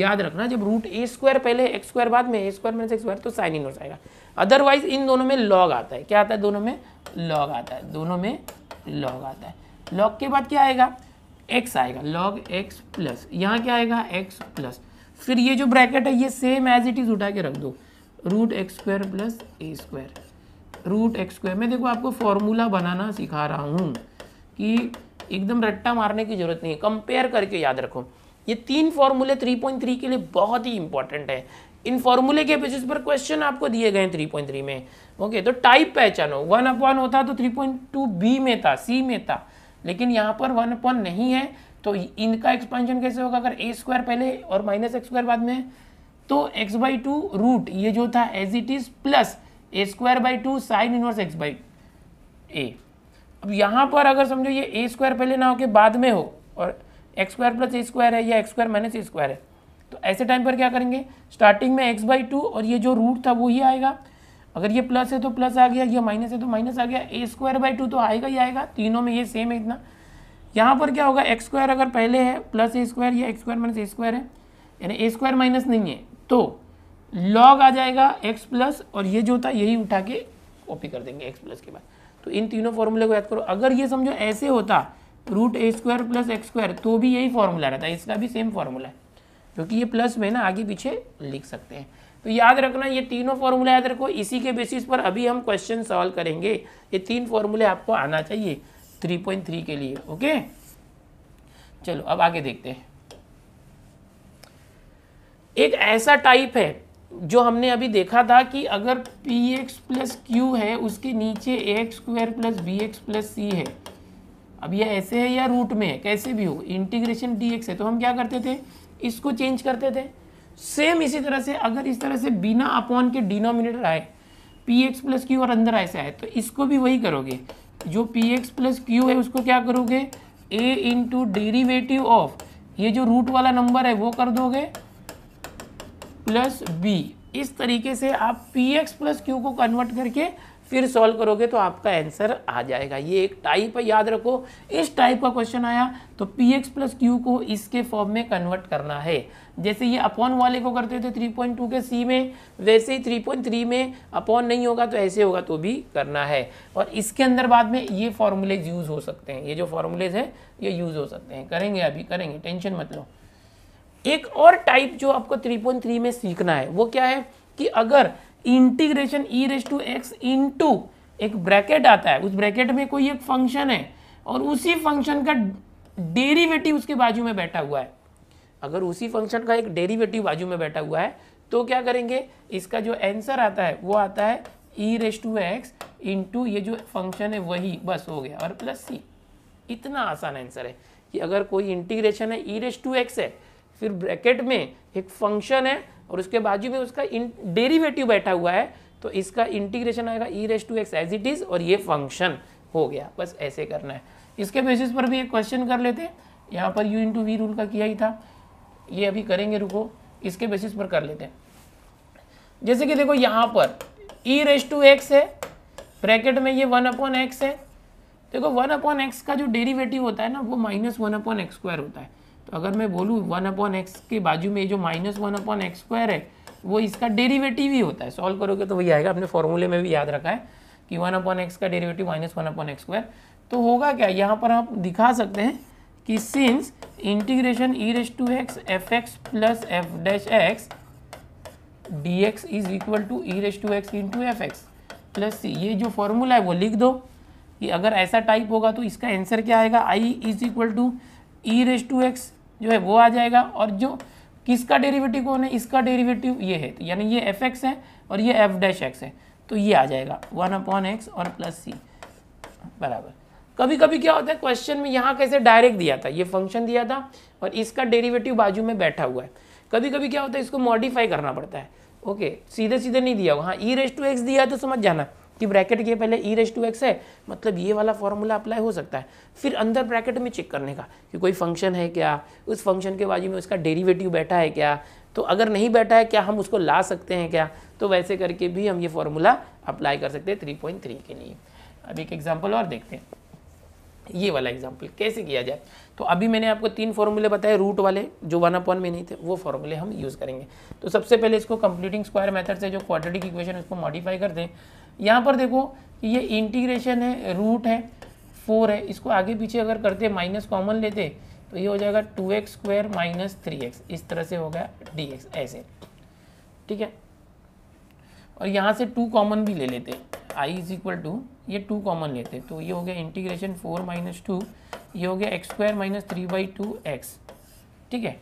याद रखना जब रूट ए स्क्वायर पहले एक्स स्क्वायर बाद में a square minus x square तो साइन इनवर्स आएगा अदरवाइज इन दोनों में लॉग आता है क्या आता है दोनों में लॉग आता है दोनों में लॉग आता है लॉग के बाद क्या आएगा एक्स आएगा लॉग एक्स प्लस यहाँ क्या आएगा एक्स प्लस फिर ये जो ब्रैकेट है ये सेम एज इट इज़ उठा के रख दो root x square plus a square root x square मैं देखो आपको फॉर्मूला बनाना सिखा रहा हूँ कि एकदम रट्टा मारने की ज़रूरत नहीं है कंपेयर करके याद रखो ये तीन फॉर्मूले 3.3 के लिए बहुत ही इंपॉर्टेंट है इन फॉर्मूले के बेसिस पर क्वेश्चन आपको दिए गए थ्री पॉइंट थ्री में ओके तो टाइप पहचानो वन अपॉन होता तो थ्री पॉइंट टू बी में था सी में था लेकिन यहाँ पर वन अपॉन नहीं है तो इनका एक्सपेंशन कैसे होगा अगर ए स्क्वायर पहले और माइनस एक्स स्क्वायर बाद में तो एक्स बाई टू रूट ये जो था as it is plus a square by two sine inverse x by a अब यहाँ पर अगर समझो ये ए स्क्वायर पहले ना के बाद में हो और x square plus a square है या x square minus a square है तो ऐसे टाइम पर क्या करेंगे स्टार्टिंग में एक्स बाई टू और ये जो रूट था वो ही आएगा अगर ये प्लस है तो प्लस आ गया ये माइनस है तो माइनस आ गया ए स्क्वायर बाई टू तो आएगा ही आएगा तीनों में ये सेम है इतना यहाँ पर क्या होगा एक्स स्क्वायर अगर पहले है प्लस ए स्क्वायर या x square minus a square है यानी ए स्क्वायर माइनस नहीं है तो लॉग आ जाएगा एक्स प्लस और ये जो था यही उठा के कॉपी कर देंगे एक्स प्लस के बाद तो इन तीनों फॉर्मूले को याद करो अगर ये समझो ऐसे होता root a square plus x square तो भी यही फॉर्मूला रहता है इसका भी सेम फॉर्मूला है क्योंकि ये प्लस में ना आगे पीछे लिख सकते हैं तो याद रखना ये तीनों फॉर्मूला याद रखो इसी के बेसिस पर अभी हम क्वेश्चन सॉल्व करेंगे ये तीन फॉर्मूले आपको आना चाहिए 3.3 के लिए ओके चलो अब आगे देखते हैं एक ऐसा टाइप है जो हमने अभी देखा था कि अगर पी एक्स प्लस क्यू है उसके नीचे a x square plus b x plus c है अब यह ऐसे है या रूट में है कैसे भी हो इंटीग्रेशन डी एक्स है तो हम क्या करते थे इसको चेंज करते थे सेम इसी तरह से अगर इस तरह से बिना अपॉन के डिनोमिनेटर आए पी एक्स प्लस क्यू और अंदर ऐसे आए तो इसको भी वही करोगे जो पी एक्स प्लस क्यू है उसको क्या करोगे ए इंटू डेरीवेटिव ऑफ ये जो रूट वाला नंबर है वो कर दोगे प्लस बी इस तरीके से आप पी एक्स प्लस क्यू को कन्वर्ट करके फिर सॉल्व करोगे तो आपका आंसर आ जाएगा ये एक टाइप है याद रखो इस टाइप का क्वेश्चन आया तो पी एक्स प्लस क्यू को इसके फॉर्म में कन्वर्ट करना है जैसे ये अपॉन वाले को करते थे 3.2 के सी में वैसे ही 3.3 में अपॉन नहीं होगा तो ऐसे होगा तो भी करना है और इसके अंदर बाद में ये फॉर्मूलेज यूज़ हो सकते हैं ये जो फार्मूलेज है ये यूज़ हो सकते हैं करेंगे अभी करेंगे टेंशन मत लो एक और टाइप जो आपको 3.3 में सीखना है वो क्या है कि अगर integration e raise to x into एक ब्रैकेट आता है उस ब्रैकेट में कोई एक फंक्शन है और उसी फंक्शन का डेरिवेटिव उसके बाजू में बैठा हुआ है अगर उसी फंक्शन का एक डेरिवेटिव बाजू में बैठा हुआ है तो क्या करेंगे इसका जो आंसर आता है वो आता है e raise to x into ये जो फंक्शन है वही बस हो गया और प्लस सी इतना आसान आंसर है कि अगर कोई इंटीग्रेशन है ई रेस टू एक्स है फिर ब्रैकेट में एक फंक्शन है और उसके बाजू में उसका डेरिवेटिव बैठा हुआ है तो इसका इंटीग्रेशन आएगा e raise to x as it is और ये फंक्शन हो गया बस ऐसे करना है इसके बेसिस पर भी एक क्वेश्चन कर लेते हैं यहाँ पर यू इंटू वी रूल का किया ही था ये अभी करेंगे रुको इसके बेसिस पर कर लेते हैं जैसे कि देखो यहाँ पर ई रेस टू एक्स है ब्रैकेट में ये वन अपॉन एक्स है देखो वन अपॉन एक्स का जो डेरिवेटिव होता है ना वो minus one upon x square होता है तो अगर मैं बोलूँ वन अपॉन एक्स के बाजू में जो minus one upon x square है वो इसका डेरिवेटिव ही होता है सॉल्व करोगे तो वही आएगा अपने फॉर्मूले में भी याद रखा है कि वन अपॉन एक्स का derivative minus one upon x square तो होगा क्या यहाँ पर आप दिखा सकते हैं कि since integration e raise to x f x plus f dash x d x is equal to e raise to x into f x plus सी ये जो फॉर्मूला है वो लिख दो कि अगर ऐसा टाइप होगा तो इसका आंसर क्या आएगा I is equal to e raise to x जो है वो आ जाएगा और जो किसका डेरिवेटिव कौन है इसका डेरिवेटिव ये है तो यानी ये एफ एक्स है और ये एफ डैश एक्स है तो ये आ जाएगा वन अपॉन एक्स और प्लस सी बराबर कभी कभी क्या होता है क्वेश्चन में यहाँ कैसे डायरेक्ट दिया था ये फंक्शन दिया था और इसका डेरिवेटिव बाजू में बैठा हुआ है कभी कभी क्या होता है इसको मॉडिफाई करना पड़ता है ओके सीधे सीधे नहीं दिया हुआ हाँ ई रेस टू एक्स दिया तो समझ जाना कि ब्रैकेट के पहले ई रेस टू एक्स है मतलब ये वाला फॉर्मूला अप्लाई हो सकता है फिर अंदर ब्रैकेट में चेक करने का कि कोई फंक्शन है क्या उस फंक्शन के बाजू में उसका डेरीवेटिव बैठा है क्या तो अगर नहीं बैठा है क्या हम उसको ला सकते हैं क्या तो वैसे करके भी हम ये फॉर्मूला अप्लाई कर सकते हैं थ्री पॉइंट थ्री के लिए अब एक एग्जाम्पल और देखते हैं ये वाला एग्जाम्पल कैसे किया जाए तो अभी मैंने आपको तीन फॉर्मूले बताए रूट वाले जो वन अपॉन में नहीं थे वो फॉर्मूले हम यूज़ करेंगे तो सबसे पहले इसको कंप्लीटिंग स्क्वायर मेथड से जो क्वाड्रेटिक इक्वेशन उसको मॉडिफाई कर दें यहाँ पर देखो कि ये इंटीग्रेशन है रूट है फोर है इसको आगे पीछे अगर करते माइनस कॉमन लेते तो ये हो जाएगा two x square minus three x इस तरह से हो गया डी एक्स ऐसे ठीक है और यहाँ से टू कॉमन भी ले लेते आई इज इक्वल टू ये टू कॉमन लेते तो ये हो गया इंटीग्रेशन फोर माइनस टू ये हो गया x square minus three by two x ठीक है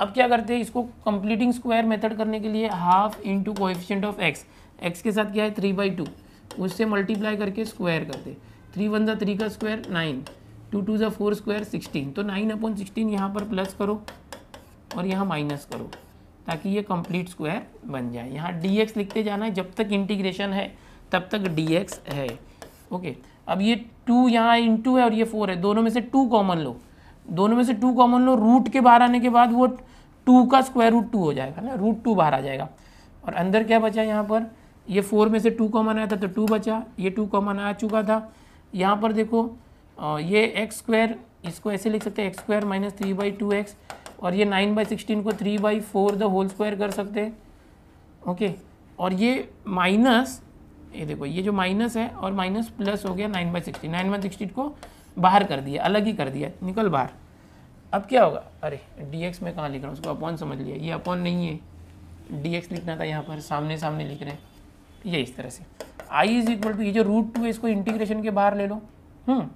अब क्या करते हैं इसको कंप्लीटिंग स्क्वायर मेथड करने के लिए half into coefficient of x x के साथ क्या है थ्री बाई टू उससे मल्टीप्लाई करके स्क्वायर करते थ्री वन ज़ा थ्री का स्क्वायर नाइन टू टू ज़ा फोर स्क्वायर सिक्सटीन तो नाइन अपॉन सिक्सटीन यहाँ पर प्लस करो और यहाँ माइनस करो ताकि ये कंप्लीट स्क्वायर बन जाए यहाँ डी लिखते जाना है जब तक इंटीग्रेशन है तब तक डी है ओके अब ये टू यहाँ इंटू है और ये फोर है दोनों में से टू कॉमन लो दोनों में से टू कॉमन लो रूट के बाहर आने के बाद वो टू का स्क्वायर रूट टू हो जाएगा ना रूट टू बाहर आ जाएगा और अंदर क्या बचा यहाँ पर ये फोर में से टू कॉमन आया था तो टू बचा ये टू कॉमन आ चुका था यहाँ पर देखो ये एक्स स्क्वायर इसको ऐसे लिख सकते हैं x square minus three by two x और ये नाइन बाई सिक्सटीन को three by four the whole square कर सकते हैं ओके और ये माइनस ये देखो ये जो माइनस है और माइनस प्लस हो गया nine by sixty nine by sixty को बाहर कर दिया अलग ही कर दिया निकल बाहर अब क्या होगा अरे डी एक्स में कहाँ लिख रहा हूँ उसको अपॉन समझ लिया ये अपॉन नहीं है डी एक्स लिखना था यहाँ पर सामने सामने लिख रहे हैं ये इस तरह से आई इज इक्वल टू ये जो रूट टू है इसको इंटीग्रेशन के बाहर ले लो हम्म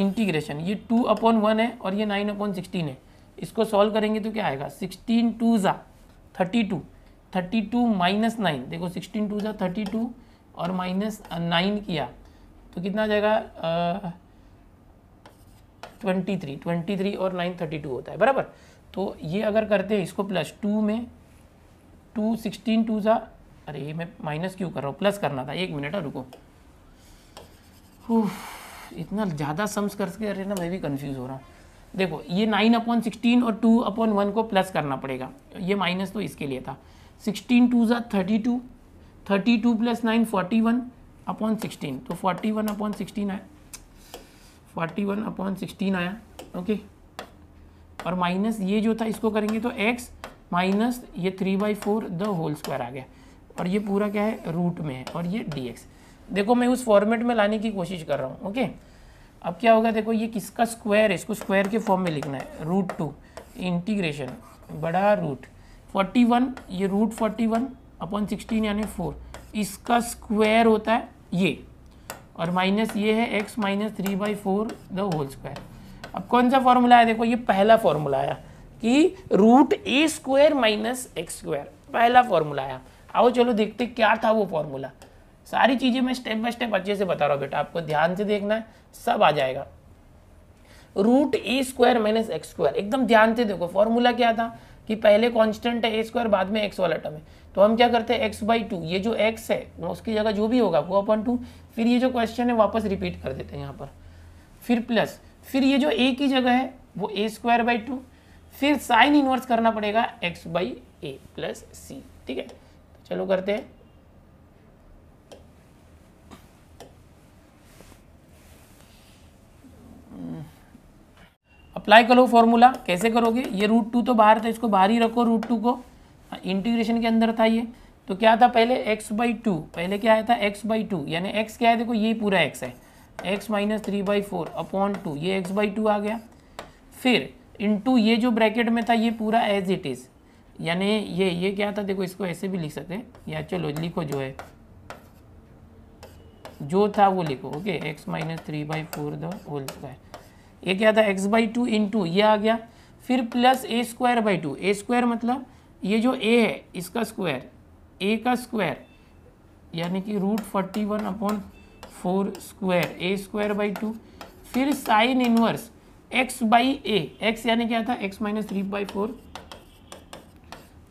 इंटीग्रेशन ये टू अपॉन वन है और ये नाइन अपॉन सिक्सटीन है इसको सॉल्व करेंगे तो क्या आएगा सिक्सटीन टू ज़ा thirty two thirty two minus nine देखो सिक्सटीन टू था थर्टी टू और माइनस नाइन किया तो कितना आ जाएगा ट्वेंटी थ्री ट्वेंटी थ्री और नाइन थर्टी टू होता है बराबर तो ये अगर करते हैं इसको प्लस टू में टू सिक्सटीन टू था अरे ये मैं माइनस क्यों कर रहा हूँ प्लस करना था एक मिनट है हाँ, रुको इतना ज़्यादा सम्स सके अरे ना मैं भी कंफ्यूज हो रहा हूँ देखो ये नाइन अपॉन सिक्सटीन और टू अपॉन वन को प्लस करना पड़ेगा ये माइनस तो इसके लिए था सिक्सटीन टू ज़ा thirty two thirty two plus nine forty one upon sixteen तो फोर्टी वन अपॉन सिक्सटीन आया फोर्टी वन अपॉन सिक्सटीन आया ओके और माइनस ये जो था इसको करेंगे तो एक्स माइनस ये three by four the whole square आ गया और ये पूरा क्या है रूट में है और ये डी एक्स देखो मैं उस फॉर्मेट में लाने की कोशिश कर रहा हूँ ओके अब क्या होगा देखो ये किसका स्क्वायर है इसको स्क्वायर के फॉर्म में लिखना है रूट टू इंटीग्रेशन बड़ा रूट फोर्टी वन ये root forty one upon sixteen यानी फोर इसका स्क्वायर होता है ये और माइनस ये है x minus three by four the whole square अब कौन सा फॉर्मूला है देखो ये पहला फॉर्मूला आया कि root a square minus x square पहला फॉर्मूला आया आओ चलो देखते क्या था वो फॉर्मूला सारी चीज़ें मैं स्टेप बाय स्टेप अच्छे से बता रहा हूँ बेटा आपको ध्यान से देखना है सब आ जाएगा root a square minus x square एकदम ध्यान से देखो फॉर्मूला क्या था कि पहले कांस्टेंट है ए स्क्वायर बाद में एक्स वाला टर्म है तो हम क्या करते हैं एक्स बाई टू ये जो एक्स है उसकी जगह जो भी होगा वो अपन टू फिर ये जो क्वेश्चन है वापस रिपीट कर देते हैं यहाँ पर फिर प्लस फिर ये जो ए की जगह है वो ए स्क्वायर बाई टू फिर साइन इन्वर्स करना पड़ेगा x by a plus c ठीक है तो चलो करते हैं Mm. अप्लाई करो फॉर्मूला कैसे करोगे ये रूट टू तो बाहर था इसको बाहर ही रखो रूट टू को इंटीग्रेशन हाँ, के अंदर था ये तो क्या था पहले एक्स बाई टू पहले क्या आया था एक्स बाई टू यानी एक्स क्या है देखो ये पूरा एक्स है x minus three by four upon two ये एक्स बाई टू आ गया फिर इंटू ये जो ब्रैकेट में था ये पूरा एज इट इज़ यानी ये ये क्या था देखो इसको ऐसे भी लिख सकते हैं या चलो लिखो जो है जो था वो लिखो okay x minus three by four the whole square ये क्या था x by two into ये आ गया फिर plus a square by two a square मतलब ये जो ए है इसका स्क्वायर ए का स्क्वायर यानी कि root forty one upon four square a square by two फिर sine inverse x by a x यानी क्या था x minus three by four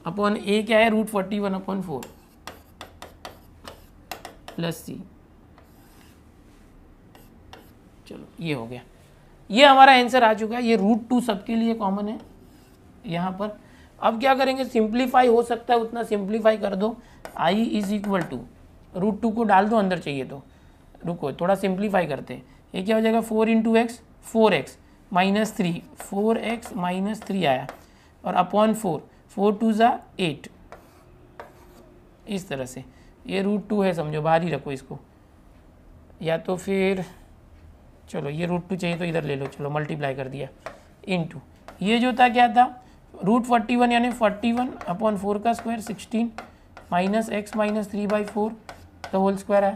upon a क्या है root forty one upon four plus c चलो ये हो गया ये हमारा आंसर आ चुका है ये रूट टू सबके लिए कॉमन है यहाँ पर अब क्या करेंगे सिंप्लीफाई हो सकता है उतना सिंप्लीफाई कर दो I is equal to root two को डाल दो अंदर चाहिए तो रुको थोड़ा सिंप्लीफाई करते हैं ये क्या हो जाएगा four into x four x minus three four x minus three आया और अपॉन फोर फोर टू ज़ा एट इस तरह से ये रूट टू है समझो बाहर ही रखो इसको या तो फिर चलो ये रूट टू चाहिए तो इधर ले लो चलो मल्टीप्लाई कर दिया इन टू ये जो था क्या था रूट फोर्टी वन यानी फोर्टी वन अपॉन फोर का square sixteen minus x minus three by four the whole square है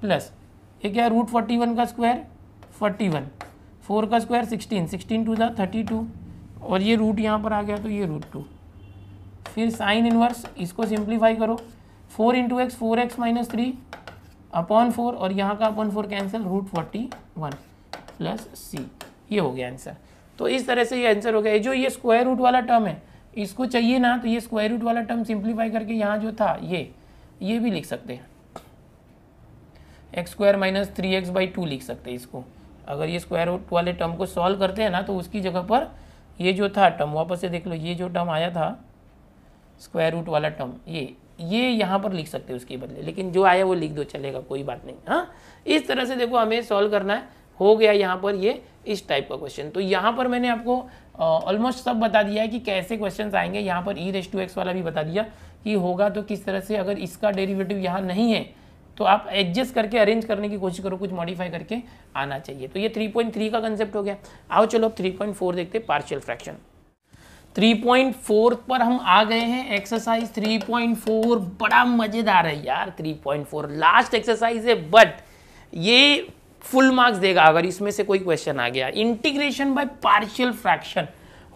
प्लस ये क्या है रूट फोर्टी वन का स्क्वायर फोर्टी वन फोर का स्क्वायर सिक्सटीन सिक्सटीन टू था थर्टी टू और ये रूट यहाँ पर आ गया तो ये रूट टू फिर साइन इनवर्स इसको सिंप्लीफाई करो four into x four x minus three upon four और यहाँ का upon four cancel root forty one plus सी ये हो गया आंसर तो इस तरह से ये आंसर हो गया जो ये स्क्वायर रूट वाला टर्म है इसको चाहिए ना तो ये स्क्वायर रूट वाला टर्म सिंप्लीफाई करके यहाँ जो था ये ये भी लिख सकते हैं x square minus three x by two लिख सकते हैं इसको अगर ये स्क्वायर रूट वाले टर्म को सॉल्व करते हैं ना तो उसकी जगह पर ये जो था टर्म वापस से देख लो ये जो टर्म आया था स्क्वायर रूट वाला टर्म ये ये यहाँ पर लिख सकते हो उसके बदले लेकिन जो आया वो लिख दो चलेगा कोई बात नहीं हाँ इस तरह से देखो हमें सॉल्व करना है हो गया यहाँ पर ये इस टाइप का क्वेश्चन तो यहाँ पर मैंने आपको ऑलमोस्ट सब बता दिया है कि कैसे क्वेश्चंस आएंगे यहाँ पर ई रेस टू एक्स वाला भी बता दिया कि होगा तो किस तरह से अगर इसका डेरिवेटिव यहाँ नहीं है तो आप एडजस्ट करके अरेंज करने की कोशिश करो कुछ मॉडिफाई करके आना चाहिए तो ये 3.3 का कंसेप्ट हो गया आओ चलो अब 3.4 देखते पार्शियल फ्रैक्शन 3.4 पर हम आ गए हैं एक्सरसाइज 3.4 बड़ा मज़ेदार है यार 3.4 लास्ट एक्सरसाइज है बट ये फुल मार्क्स देगा अगर इसमें से कोई क्वेश्चन आ गया इंटीग्रेशन बाय पार्शियल फ्रैक्शन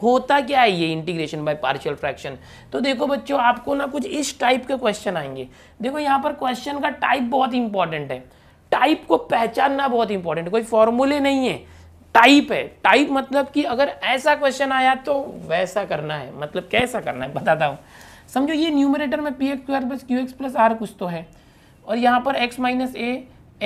होता क्या है ये इंटीग्रेशन बाय पार्शियल फ्रैक्शन तो देखो बच्चों आपको ना कुछ इस टाइप के क्वेश्चन आएंगे देखो यहाँ पर क्वेश्चन का टाइप बहुत इंपॉर्टेंट है टाइप को पहचानना बहुत इंपॉर्टेंट कोई फॉर्मूले नहीं है टाइप है टाइप मतलब कि अगर ऐसा क्वेश्चन आया तो वैसा करना है मतलब कैसा करना है बताता हूँ समझो ये न्यूमरेटर में p x square plus q x plus r कुछ तो है और यहाँ पर x minus a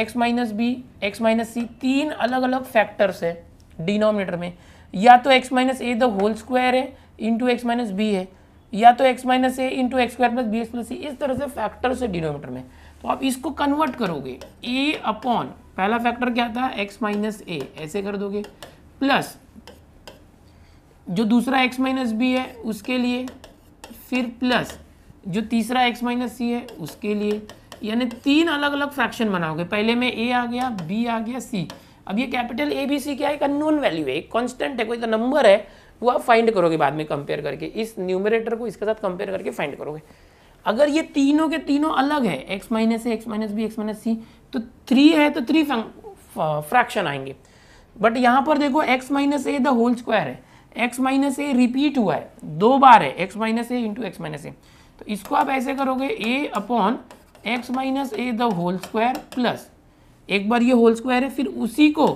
x minus b x minus c तीन अलग अलग फैक्टर्स है डिनोमिनेटर में या तो x minus a the whole square है इंटू एक्स माइनस बी है या तो x minus a into x square plus b x plus c इस तरह से फैक्टर्स है डिनोमीटर में तो आप इसको कन्वर्ट करोगे ए अपॉन पहला फैक्टर क्या था एक्स माइनस ए ऐसे कर दोगे प्लस जो दूसरा एक्स माइनस बी है उसके लिए फिर प्लस जो तीसरा एक्स माइनस सी है उसके लिए यानी तीन अलग अलग फ्रैक्शन बनाओगे पहले में ए आ गया बी आ गया सी अब ये कैपिटल ए बी सी क्या है एक अनोन वैल्यू है एक कॉन्स्टेंट है कोई तो नंबर है वो आप फाइंड करोगे बाद में कंपेयर करके इस न्यूमरेटर को इसके साथ कंपेयर करके फाइंड करोगे अगर ये तीनों के तीनों अलग है x minus a x minus b x minus c तो थ्री है तो थ्री फ्रैक्शन आएंगे बट यहाँ पर देखो x minus a the whole square है एक्स माइनस ए रिपीट हुआ है दो बार है x minus a into x minus a तो इसको आप ऐसे करोगे a upon x minus a the whole square plus एक बार ये होल स्क्वायर है फिर उसी को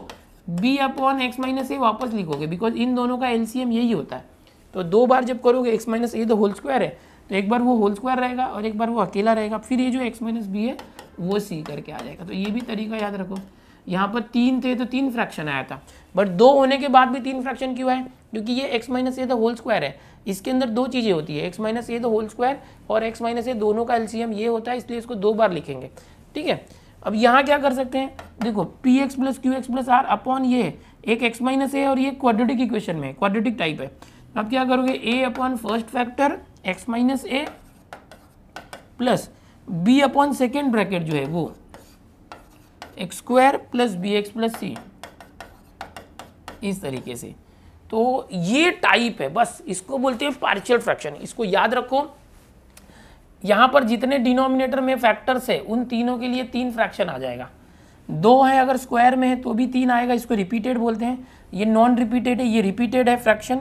b upon x minus a वापस लिखोगे बिकॉज इन दोनों का एलसीएम यही होता है तो दो बार जब करोगे x minus a the whole square है तो एक बार वो होल स्क्वायर रहेगा और एक बार वो अकेला रहेगा फिर ये जो एक्स माइनस बी है वो सी करके आ जाएगा तो ये भी तरीका याद रखो यहाँ पर तीन थे तो तीन फ्रैक्शन आया था बट दो होने के बाद भी तीन फ्रैक्शन क्यों आए क्योंकि ये x minus a the whole square है इसके अंदर दो चीज़ें होती है x minus a the whole square और एक्स माइनस ए दोनों का एलसीएम ये होता है इसलिए इसको दो बार लिखेंगे ठीक है अब यहाँ क्या कर सकते हैं देखो p x plus q x plus r upon ये एक एक्स माइनस ए और ये क्वाड्रेटिक इक्वेशन में क्वाड्रेटिक टाइप है अब क्या करोगे a upon first factor x minus a plus b upon second bracket जो है वो x square plus b x plus c इस तरीके से तो ये टाइप है बस इसको बोलते हैं पार्शियल फ्रैक्शन इसको याद रखो यहां पर जितने डिनोमिनेटर में फैक्टर्स है उन तीनों के लिए तीन फ्रैक्शन आ जाएगा दो है अगर स्क्वायर में है तो भी तीन आएगा इसको रिपीटेड बोलते हैं ये नॉन रिपीटेड है ये रिपीटेड है फ्रैक्शन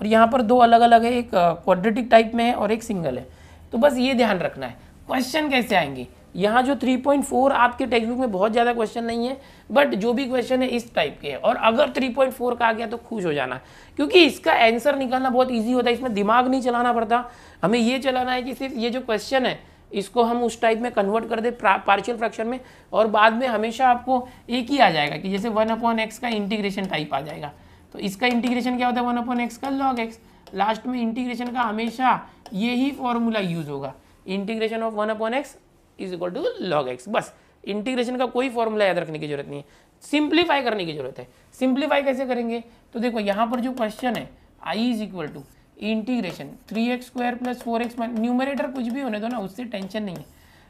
और यहाँ पर दो अलग अलग है एक क्वाड्रेटिक uh, टाइप में है और एक सिंगल है तो बस ये ध्यान रखना है क्वेश्चन कैसे आएंगे यहाँ जो 3.4 आपके टेक्स्ट बुक में बहुत ज़्यादा क्वेश्चन नहीं है बट जो भी क्वेश्चन है इस टाइप के हैं और अगर 3.4 का आ गया तो खुश हो जाना क्योंकि इसका आंसर निकालना बहुत इजी होता है इसमें दिमाग नहीं चलाना पड़ता हमें ये चलाना है कि सिर्फ ये जो क्वेश्चन है इसको हम उस टाइप में कन्वर्ट कर दे पार्शियल फ्रैक्शन में और बाद में हमेशा आपको एक ही आ जाएगा कि जैसे वन अपॉन एक्स का इंटीग्रेशन टाइप आ जाएगा तो इसका इंटीग्रेशन क्या होता है वन अपॉन एक्स का लॉग एक्स लास्ट में इंटीग्रेशन का हमेशा यही फॉर्मूला यूज़ होगा integration of one upon x is equal to log x बस इंटीग्रेशन का कोई फॉर्मूला याद रखने की जरूरत नहीं है सिंप्लीफाई करने की जरूरत है सिंप्लीफाई कैसे करेंगे तो देखो यहाँ पर जो क्वेश्चन है I is equal to integration three x square plus four x numerator कुछ भी होने दो ना उससे टेंशन नहीं है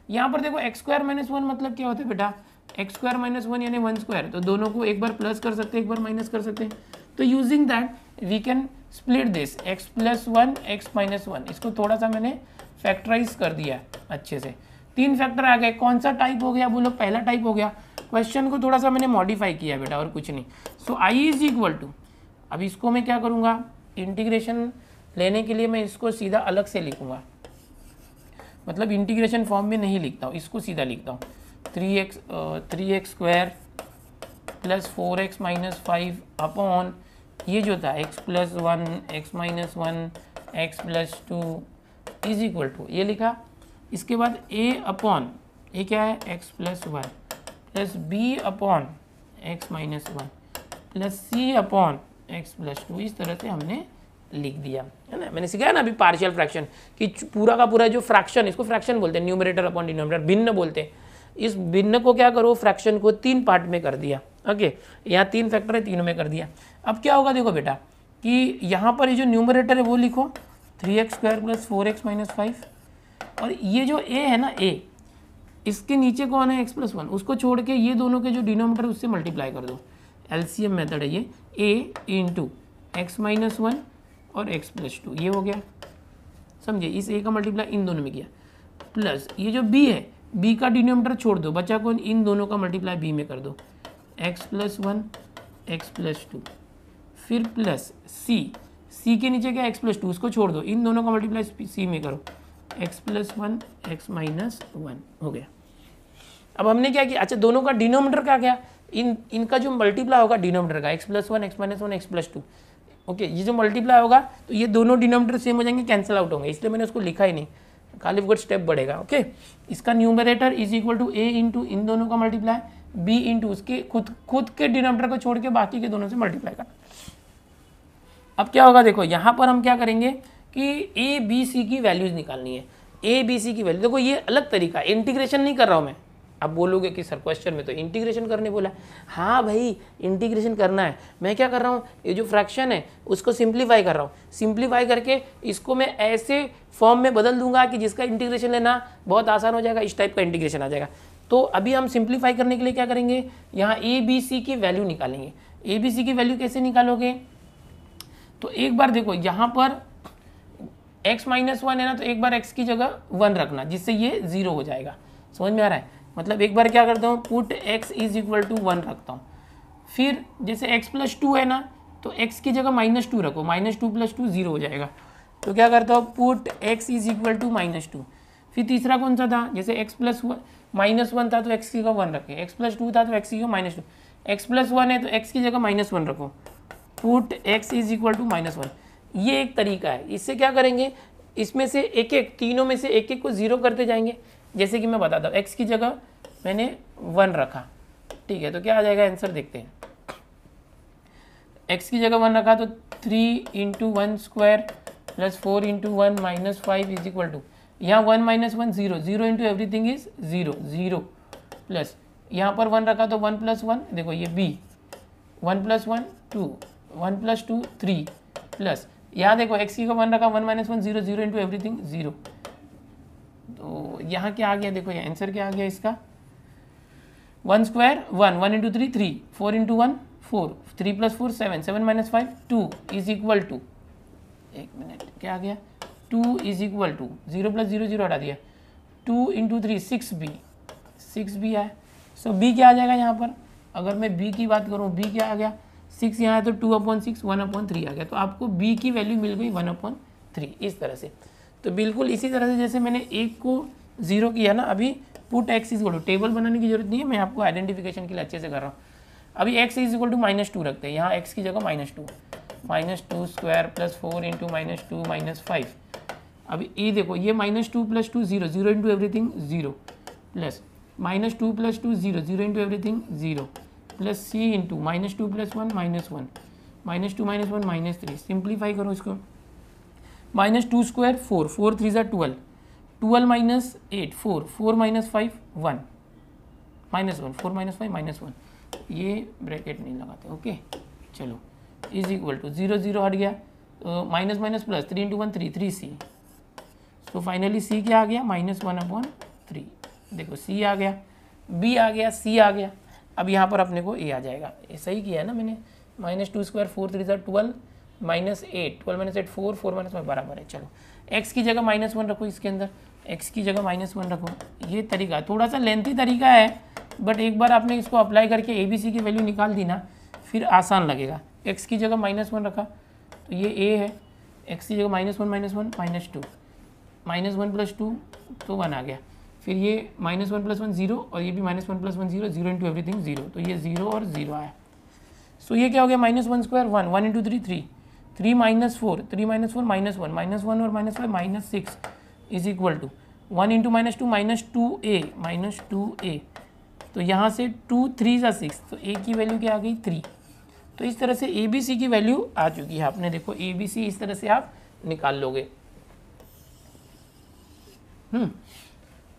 यहाँ पर देखो एक्स स्क्वायर माइनस वन मतलब क्या होता है बेटा एक्स स्क्वायर माइनस वन यानी वन स्क्वायर तो दोनों को एक बार प्लस कर सकते हैं एक बार माइनस कर सकते हैं तो using that we can split this x plus one x minus one इसको थोड़ा सा मैंने फैक्टराइज कर दिया अच्छे से तीन फैक्टर आ गए कौन सा टाइप हो गया बोलो पहला टाइप हो गया क्वेश्चन को थोड़ा सा मैंने मॉडिफाई किया बेटा और कुछ नहीं so I is equal to अब इसको मैं क्या करूँगा इंटीग्रेशन लेने के लिए मैं इसको सीधा अलग से लिखूँगा मतलब इंटीग्रेशन फॉर्म में नहीं लिखता हूँ इसको सीधा लिखता हूँ three x three x square plus four x minus five upon ये जो था x plus one x minus one x plus two is equal to ये लिखा इसके बाद ए अपॉन ये क्या है x plus y plus b upon x minus y plus c upon x plus two इस तरह से हमने लिख दिया है ना मैंने सिखाया ना अभी पार्शियल फ्रैक्शन कि पूरा का पूरा जो फ्रैक्शन इसको फ्रैक्शन बोलते हैं न्यूमरेटर अपॉन डिनोमिनेटर भिन्न बोलते हैं इस भिन्न को क्या करो फ्रैक्शन को तीन पार्ट में कर दिया ओके यहाँ तीन फैक्टर है तीनों में कर दिया अब क्या होगा देखो बेटा कि यहाँ पर ये जो न्यूमरेटर है वो लिखो three x square plus four x minus five और ये जो ए है ना ए इसके नीचे कौन है एक्स प्लस वन उसको छोड़ के ये दोनों के जो डिनोमीटर उससे मल्टीप्लाई कर दो एम मेथड है ये a into x minus one और एक्स प्लस टू ये हो गया समझे इस ए का मल्टीप्लाई इन दोनों में किया प्लस ये जो बी है बी का डिनोमीटर छोड़ दो बच्चा कौन इन दोनों का मल्टीप्लाई बी में कर दो x plus one x plus two फिर प्लस सी सी के नीचे क्या एक्स प्लस टू उसको छोड़ दो इन दोनों का मल्टीप्लाई सी में करो x plus one x minus one हो गया अब हमने क्या किया अच्छा दोनों का डिनोमीटर का क्या इन इनका जो मल्टीप्लाई होगा डिनोमीटर का x plus one x minus one x plus two okay ये जो मल्टीप्लाई होगा तो ये दोनों डिनोमीटर सेम हो जाएंगे कैंसिल आउट होंगे इसलिए मैंने उसको लिखा ही नहीं कालीफगढ़ स्टेप बढ़ेगा ओके इसका numerator is equal to a into इन दोनों का मल्टीप्लाई बी इंटू उसके खुद खुद के डिनोमीटर को छोड़ के बाकी के दोनों से मल्टीप्लाई करना अब क्या होगा देखो यहाँ पर हम क्या करेंगे कि ए बी सी की वैल्यूज़ निकालनी है ए बी सी की वैल्यू देखो ये अलग तरीका इंटीग्रेशन नहीं कर रहा हूँ मैं अब बोलोगे कि सर क्वेश्चन में तो इंटीग्रेशन करने बोला हाँ भाई इंटीग्रेशन करना है मैं क्या कर रहा हूँ ये जो फ्रैक्शन है उसको सिंप्लीफाई कर रहा हूँ सिंप्लीफाई करके इसको मैं ऐसे फॉर्म में बदल दूंगा कि जिसका इंटीग्रेशन लेना बहुत आसान हो जाएगा इस टाइप का इंटीग्रेशन आ जाएगा तो अभी हम सिंप्लीफाई करने के लिए क्या करेंगे यहाँ ए बी सी की वैल्यू निकालेंगे ए बी सी की वैल्यू कैसे निकालोगे तो एक बार देखो यहाँ पर x माइनस वन है ना तो एक बार x की जगह वन रखना जिससे ये ज़ीरो हो जाएगा समझ में आ रहा है मतलब एक बार क्या करता हूँ put x is equal to one रखता हूँ फिर जैसे x प्लस टू है ना तो x की जगह माइनस टू रखो minus two plus two zero हो जाएगा तो क्या करता हूँ put x is equal to minus two फिर तीसरा कौन सा था जैसे x plus one minus one था तो x की जगह वन रखे x प्लस टू था तो x की जगह minus two x plus one है तो x की जगह माइनस वन रखो put x is equal to minus one ये एक तरीका है इससे क्या करेंगे इसमें से एक एक तीनों में से एक एक को ज़ीरो करते जाएंगे जैसे कि मैं बताता हूँ एक्स की जगह मैंने वन रखा ठीक है तो क्या आ जाएगा आंसर देखते हैं एक्स की जगह वन रखा तो three into one square plus four into one minus five is equal to यहाँ one minus one zero zero into everything is zero zero plus यहाँ पर वन रखा तो वन प्लस वन देखो ये b one plus one two one plus two three plus यहाँ देखो एक्स की को वन रखा one minus one zero zero into everything zero तो यहाँ क्या आ गया देखो ये आंसर क्या आ गया इसका one square one one into three three four into one four three plus four seven seven minus five two is equal to एक मिनट क्या आ गया two is equal to zero plus zero zero हटा दिया two into three six b six b है सो बी क्या आ जाएगा यहाँ पर अगर मैं बी की बात करूँ बी क्या आ गया सिक्स यहाँ है तो two upon six one upon three आ गया तो आपको बी की वैल्यू मिल गई वन अपॉन थ्री इस तरह से तो बिल्कुल इसी तरह से जैसे मैंने एक को ज़ीरो किया ना अभी put x is two table बनाने की जरूरत नहीं है मैं आपको आइडेंटिफिकेशन के लिए अच्छे से कर रहा हूँ अभी x is equal to minus two रखते हैं यहाँ एक्स की जगह minus two minus two square plus four into minus two minus five अभी ये देखो ये minus two plus two zero zero into everything zero plus minus two plus two zero zero into everything zero plus c into minus two plus one minus one minus two minus one minus three simplify करो इसको minus two square four four three जो twelve twelve minus eight four four minus five one minus one four minus five minus one ये ब्रैकेट नहीं लगाते ओके चलो is equal to zero zero हट गया minus minus plus three into one three three c तो फाइनली सी क्या आ गया माइनस वन अपॉन थ्री देखो सी आ गया बी आ गया सी आ गया अब यहाँ पर अपने को ए आ जाएगा ये सही किया है ना मैंने minus two square four three sir twelve minus eight twelve minus eight four four minus one बराबर है चलो एक्स की जगह माइनस वन रखो इसके अंदर एक्स की जगह माइनस वन रखो ये तरीका थोड़ा सा लेंथी तरीका है बट एक बार आपने इसको अप्लाई करके ए बी सी की वैल्यू निकाल दी ना फिर आसान लगेगा एक्स की जगह माइनस वन रखा तो ये ए है एक्स की जगह minus one minus one minus two minus one plus two तो वन आ गया फिर ये minus one plus one zero और ये भी minus one plus one zero zero into everything zero तो ये जीरो और जीरो आया सो so ये क्या हो गया minus one square one one into three three three minus four three minus four minus one minus one और minus five minus six is equal to one into minus two minus two a minus two a तो यहाँ से टू थ्री या सिक्स तो ए की वैल्यू क्या आ गई थ्री तो इस तरह से ए बी सी की वैल्यू आ चुकी है आपने देखो ए बी सी इस तरह से आप निकाल लोगे हम्म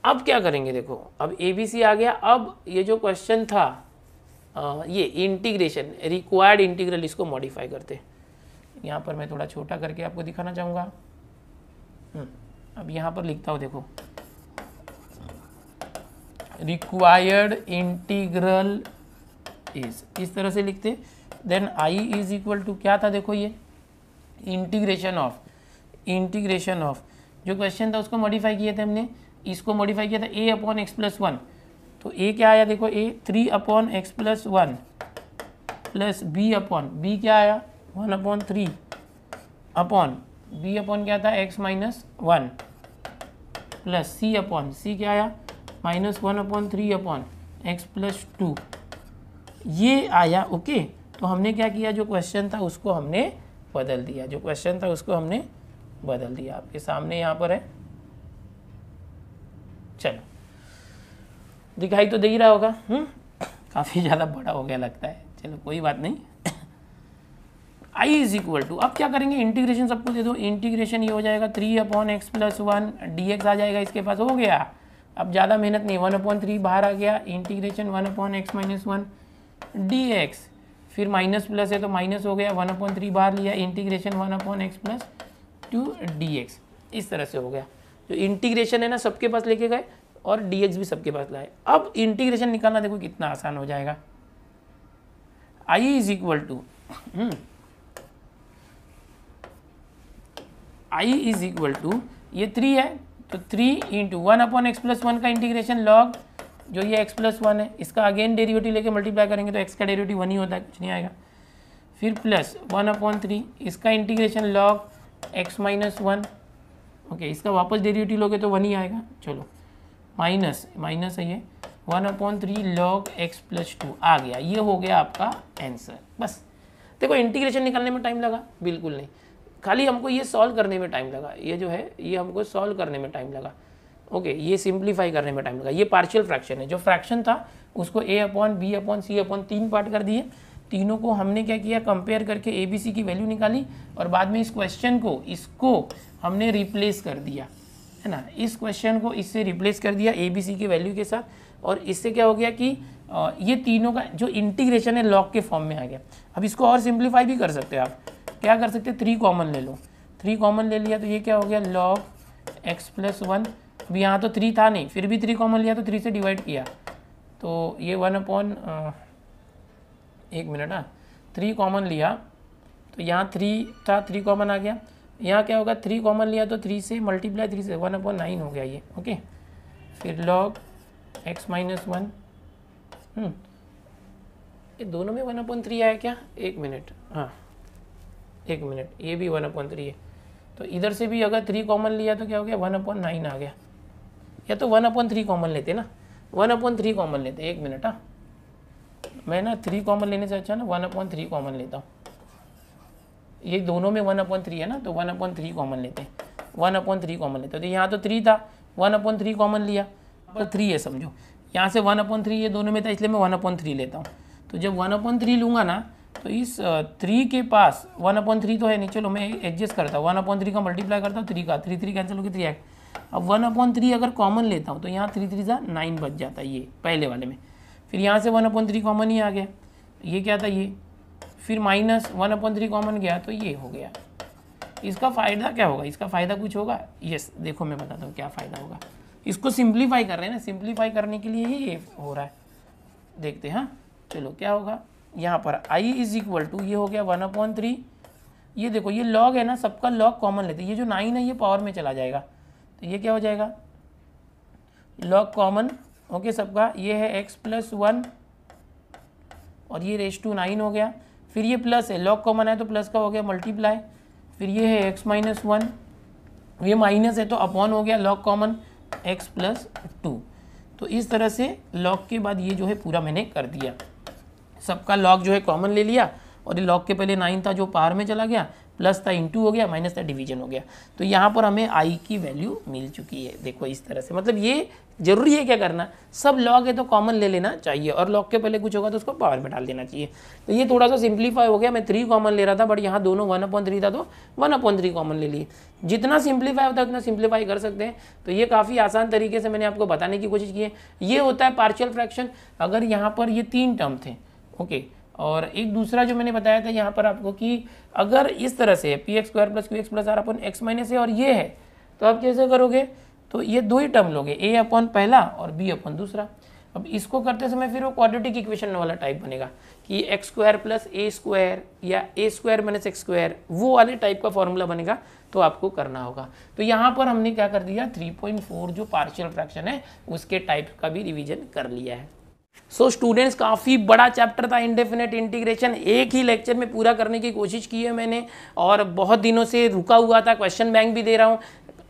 अब क्या करेंगे देखो अब ए बी सी आ गया अब ये जो क्वेश्चन था आ, ये इंटीग्रेशन रिक्वायर्ड इंटीग्रल इसको मॉडिफाई करते यहाँ पर मैं थोड़ा छोटा करके आपको दिखाना चाहूँगा हम्म, अब यहाँ पर लिखता हूँ देखो रिक्वायर्ड इंटीग्रल इज इस तरह से लिखते then I is equal to क्या था देखो ये इंटीग्रेशन ऑफ इंटीग्रेशन ऑफ जो क्वेश्चन था उसको मॉडिफाई किए थे हमने इसको मॉडिफाई किया था a upon x plus one तो ए क्या आया देखो a three upon x plus one plus b upon b क्या आया one upon three upon b upon क्या था x minus one plus c upon c क्या आया minus one upon three upon x plus two ये आया ओके तो हमने क्या किया जो क्वेश्चन था उसको हमने बदल दिया जो क्वेश्चन था उसको हमने बदल दिया आपके सामने यहाँ पर है चलो दिखाई तो दे ही रहा होगा हम्म? काफ़ी ज़्यादा बड़ा हो गया लगता है चलो कोई बात नहीं आई इज इक्वल टू अब क्या करेंगे इंटीग्रेशन सबको दे दो इंटीग्रेशन ये हो जाएगा three upon x plus one d x आ जाएगा इसके पास हो गया अब ज़्यादा मेहनत नहीं वन अपॉन थ्री बाहर आ गया integration one upon x minus one d x फिर माइनस प्लस है तो माइनस हो गया वन अपॉइंट थ्री बाहर लिया integration one upon x plus two d x इस तरह से हो गया जो इंटीग्रेशन है ना सबके पास लेके गए और डी भी सबके पास लाए अब इंटीग्रेशन निकालना देखो कितना आसान हो जाएगा I is equal to I is equal to ये थ्री है तो three into one upon x plus one का इंटीग्रेशन लॉग जो ये एक्स प्लस वन है इसका अगेन डेरिवेटिव लेके मल्टीप्लाई करेंगे तो एक्स का डेरिवेटिव वन ही होता है कुछ नहीं आएगा फिर प्लस वन अपॉन थ्री इसका integration log x minus one okay इसका वापस डेरिवेटिव लोगे तो वन ही आएगा चलो माइनस माइनस है ये one upon three log x plus two आ गया ये हो गया आपका आंसर बस देखो इंटीग्रेशन निकालने में टाइम लगा बिल्कुल नहीं खाली हमको ये सॉल्व करने में टाइम लगा ये जो है ये हमको सॉल्व करने में टाइम लगा ओके ये सिंप्लीफाई करने में टाइम लगा ये पार्शियल फ्रैक्शन है जो फ्रैक्शन था उसको a upon b upon c upon तीन पार्ट कर दिए तीनों को हमने क्या किया कंपेयर करके ए बी सी की वैल्यू निकाली और बाद में इस क्वेश्चन को इसको हमने रिप्लेस कर दिया है ना इस क्वेश्चन को इससे रिप्लेस कर दिया ए बी सी की वैल्यू के साथ और इससे क्या हो गया कि ये तीनों का जो इंटीग्रेशन है लॉग के फॉर्म में आ गया अब इसको और सिंप्लीफाई भी कर सकते हो आप क्या कर सकते हैं थ्री कॉमन ले लो थ्री कॉमन ले लिया तो ये क्या हो गया लॉग एक्स प्लस वन अब यहाँ तो थ्री था नहीं फिर भी थ्री कॉमन लिया तो थ्री से डिवाइड किया तो ये वन अपॉन एक मिनट ना थ्री कॉमन लिया तो यहाँ थ्री था थ्री कॉमन आ गया यहाँ क्या होगा थ्री कॉमन लिया तो थ्री से मल्टीप्लाई थ्री से वन अपॉन नाइन हो गया ये ओके फिर लॉग एक्स माइनस वन ये दोनों में वन अपॉन थ्री आया क्या एक मिनट हाँ एक मिनट ये भी वन अपॉन थ्री है तो इधर से भी अगर थ्री कॉमन लिया तो क्या हो गया वन अपॉन नाइन आ गया या तो वन अपॉन थ्री कॉमन लेते ना वन अपॉन थ्री कॉमन लेते एक मिनट हाँ मैं ना थ्री कॉमन लेने से अच्छा ना वन अपॉन थ्री कॉमन लेता हूँ ये दोनों में वन अपॉइंट थ्री है ना तो वन अपॉइंट थ्री कॉमन लेते हैं वन अपॉइंट थ्री कॉमन लेते हैं तो यहाँ तो थ्री था वन अपॉइंट थ्री कॉमन लिया पर थ्री है समझो यहाँ से वन अपॉइंट थ्री ये दोनों में था इसलिए मैं वन अपॉइंट थ्री लेता हूँ तो जब वन अपॉइंट थ्री लूँगा ना तो इस थ्री के पास वन अपॉइंट थ्री तो है नहीं चलो मैं एडजस्ट करता हूँ वन अपॉइंट थ्री का मल्टीप्लाई करता हूँ थ्री का थ्री थ्री कैंसिल होगी थ्री एक्ट अब वन अपॉइंट थ्री अगर कॉमन लेता हूँ तो यहाँ थ्री थ्री सा नाइन बच जाता है ये पहले वाले में फिर यहाँ से वन अपॉइंट थ्री कॉमन ही आ गया ये क्या था ये फिर minus one upon three common गया तो ये हो गया इसका फ़ायदा क्या होगा इसका फ़ायदा कुछ होगा यस देखो मैं बताता हूँ क्या फ़ायदा होगा इसको सिंप्लीफाई कर रहे हैं ना सिंप्लीफाई करने के लिए ही ये हो रहा है देखते हैं हाँ? चलो क्या होगा यहाँ पर आई इज इक्वल टू ये हो गया वन अपॉन थ्री ये देखो ये लॉग है ना सबका लॉग कॉमन लेते हैं ये जो नाइन है ये पावर में चला जाएगा तो ये क्या हो जाएगा लॉग कॉमन ओके सबका ये है एक्स प्लस वन और ये रेस टू नाइन हो गया फिर ये प्लस है लॉग कॉमन है तो प्लस का हो गया मल्टीप्लाई फिर ये है एक्स माइनस वन ये माइनस है तो अपॉन हो गया log common x plus two तो इस तरह से लॉग के बाद ये जो है पूरा मैंने कर दिया सबका लॉग जो है कॉमन ले लिया और ये लॉग के पहले नाइन था जो पार में चला गया प्लस था इंटू हो गया माइनस था डिवीजन हो गया तो यहाँ पर हमें आई की वैल्यू मिल चुकी है देखो इस तरह से मतलब ये जरूरी है क्या करना सब लॉग है तो कॉमन ले लेना चाहिए और लॉग के पहले कुछ होगा तो उसको पावर में डाल देना चाहिए तो ये थोड़ा सा सिंप्लीफाई हो गया मैं थ्री कॉमन ले रहा था बट यहाँ दोनों वन अपॉइंट थ्री था तो वन अपॉइंट थ्री कॉमन ले लिए जितना सिंप्लीफाई होता है उतना सिंप्लीफाई कर सकते हैं तो ये काफ़ी आसान तरीके से मैंने आपको बताने की कोशिश की है ये होता है पार्शियल फ्रैक्शन अगर यहाँ पर ये तीन टर्म थे ओके okay. और एक दूसरा जो मैंने बताया था यहाँ पर आपको कि अगर इस तरह से p x square plus q x plus r upon x minus है और ये है तो आप कैसे करोगे तो ये दो ही टर्म लोगे ए अपन पहला और बी अपॉन दूसरा अब इसको करते समय फिर वो क्वाड्रेटिक इक्वेशन वाला टाइप बनेगा कि x square plus a square या a square minus x square वो वाले टाइप का फॉर्मूला बनेगा तो आपको करना होगा तो यहाँ पर हमने क्या कर दिया 3.4 जो पार्शियल फ्रैक्शन है उसके टाइप का भी रिवीजन कर लिया है सो so, स्टूडेंट्स काफ़ी बड़ा चैप्टर था इंडेफिनेट इंटीग्रेशन एक ही लेक्चर में पूरा करने की कोशिश की है मैंने और बहुत दिनों से रुका हुआ था क्वेश्चन बैंक भी दे रहा हूँ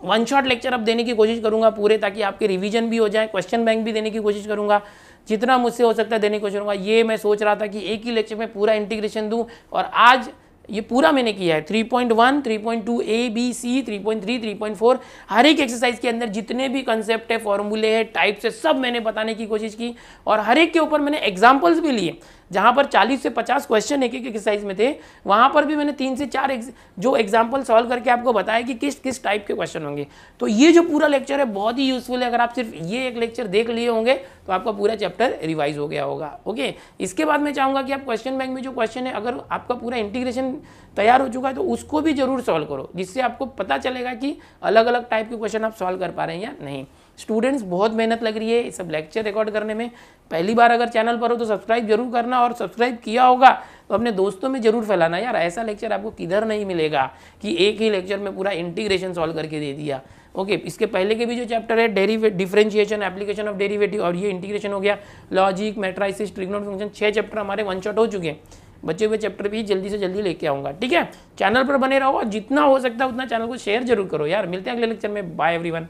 वन शॉट लेक्चर अब देने की कोशिश करूँगा पूरे ताकि आपके रिवीजन भी हो जाए क्वेश्चन बैंक भी देने की कोशिश करूँगा जितना मुझसे हो सकता है देने की कोशिश करूँगा ये मैं सोच रहा था कि एक ही लेक्चर में पूरा इंटीग्रेशन दूँ और आज ये पूरा मैंने किया है 3.1, 3.2 ए बी सी 3.3, 3.4 हर एक एक्सरसाइज के अंदर जितने भी कंसेप्ट है फॉर्मूले है टाइप्स है सब मैंने बताने की कोशिश की और हर एक के ऊपर मैंने एग्जाम्पल्स भी लिए जहाँ पर 40 से 50 क्वेश्चन एक एक एक्सरसाइज में थे वहाँ पर भी मैंने तीन से चार एक, जो एग्जाम्पल सॉल्व करके आपको बताया कि किस किस टाइप के क्वेश्चन होंगे तो ये जो पूरा लेक्चर है बहुत ही यूजफुल है अगर आप सिर्फ ये एक लेक्चर देख लिए होंगे तो आपका पूरा चैप्टर रिवाइज हो गया होगा ओके इसके बाद मैं चाहूँगा कि आप क्वेश्चन बैंक में जो क्वेश्चन है अगर आपका पूरा इंटीग्रेशन तैयार हो चुका है तो उसको भी जरूर सॉल्व करो जिससे आपको पता चलेगा कि अलग अलग टाइप के क्वेश्चन आप सॉल्व कर पा रहे हैं या नहीं स्टूडेंट्स बहुत मेहनत लग रही है ये सब लेक्चर रिकॉर्ड करने में पहली बार अगर चैनल पर हो तो सब्सक्राइब जरूर करना और सब्सक्राइब किया होगा तो अपने दोस्तों में जरूर फैलाना यार ऐसा लेक्चर आपको किधर नहीं मिलेगा कि एक ही लेक्चर में पूरा इंटीग्रेशन सॉल्व करके दे दिया ओके okay, इसके पहले के भी जो चैप्टर है डेरी डिफ्रेंशिएशन एप्लीकेशन ऑफ डेरिवेटिव और ये इंटीग्रेशन हो गया लॉजिक मेट्राइसिस ट्रिग्नोट फंक्शन छः चैप्टर हमारे वन शॉट हो चुके हैं बचे हुए चैप्टर भी जल्दी से जल्दी लेके आऊँगा ठीक है चैनल पर बने रहो और जितना हो सकता है उतना चैनल को शेयर जरूर करो यार मिलते हैं अगले लेक्चर में बाय एवरी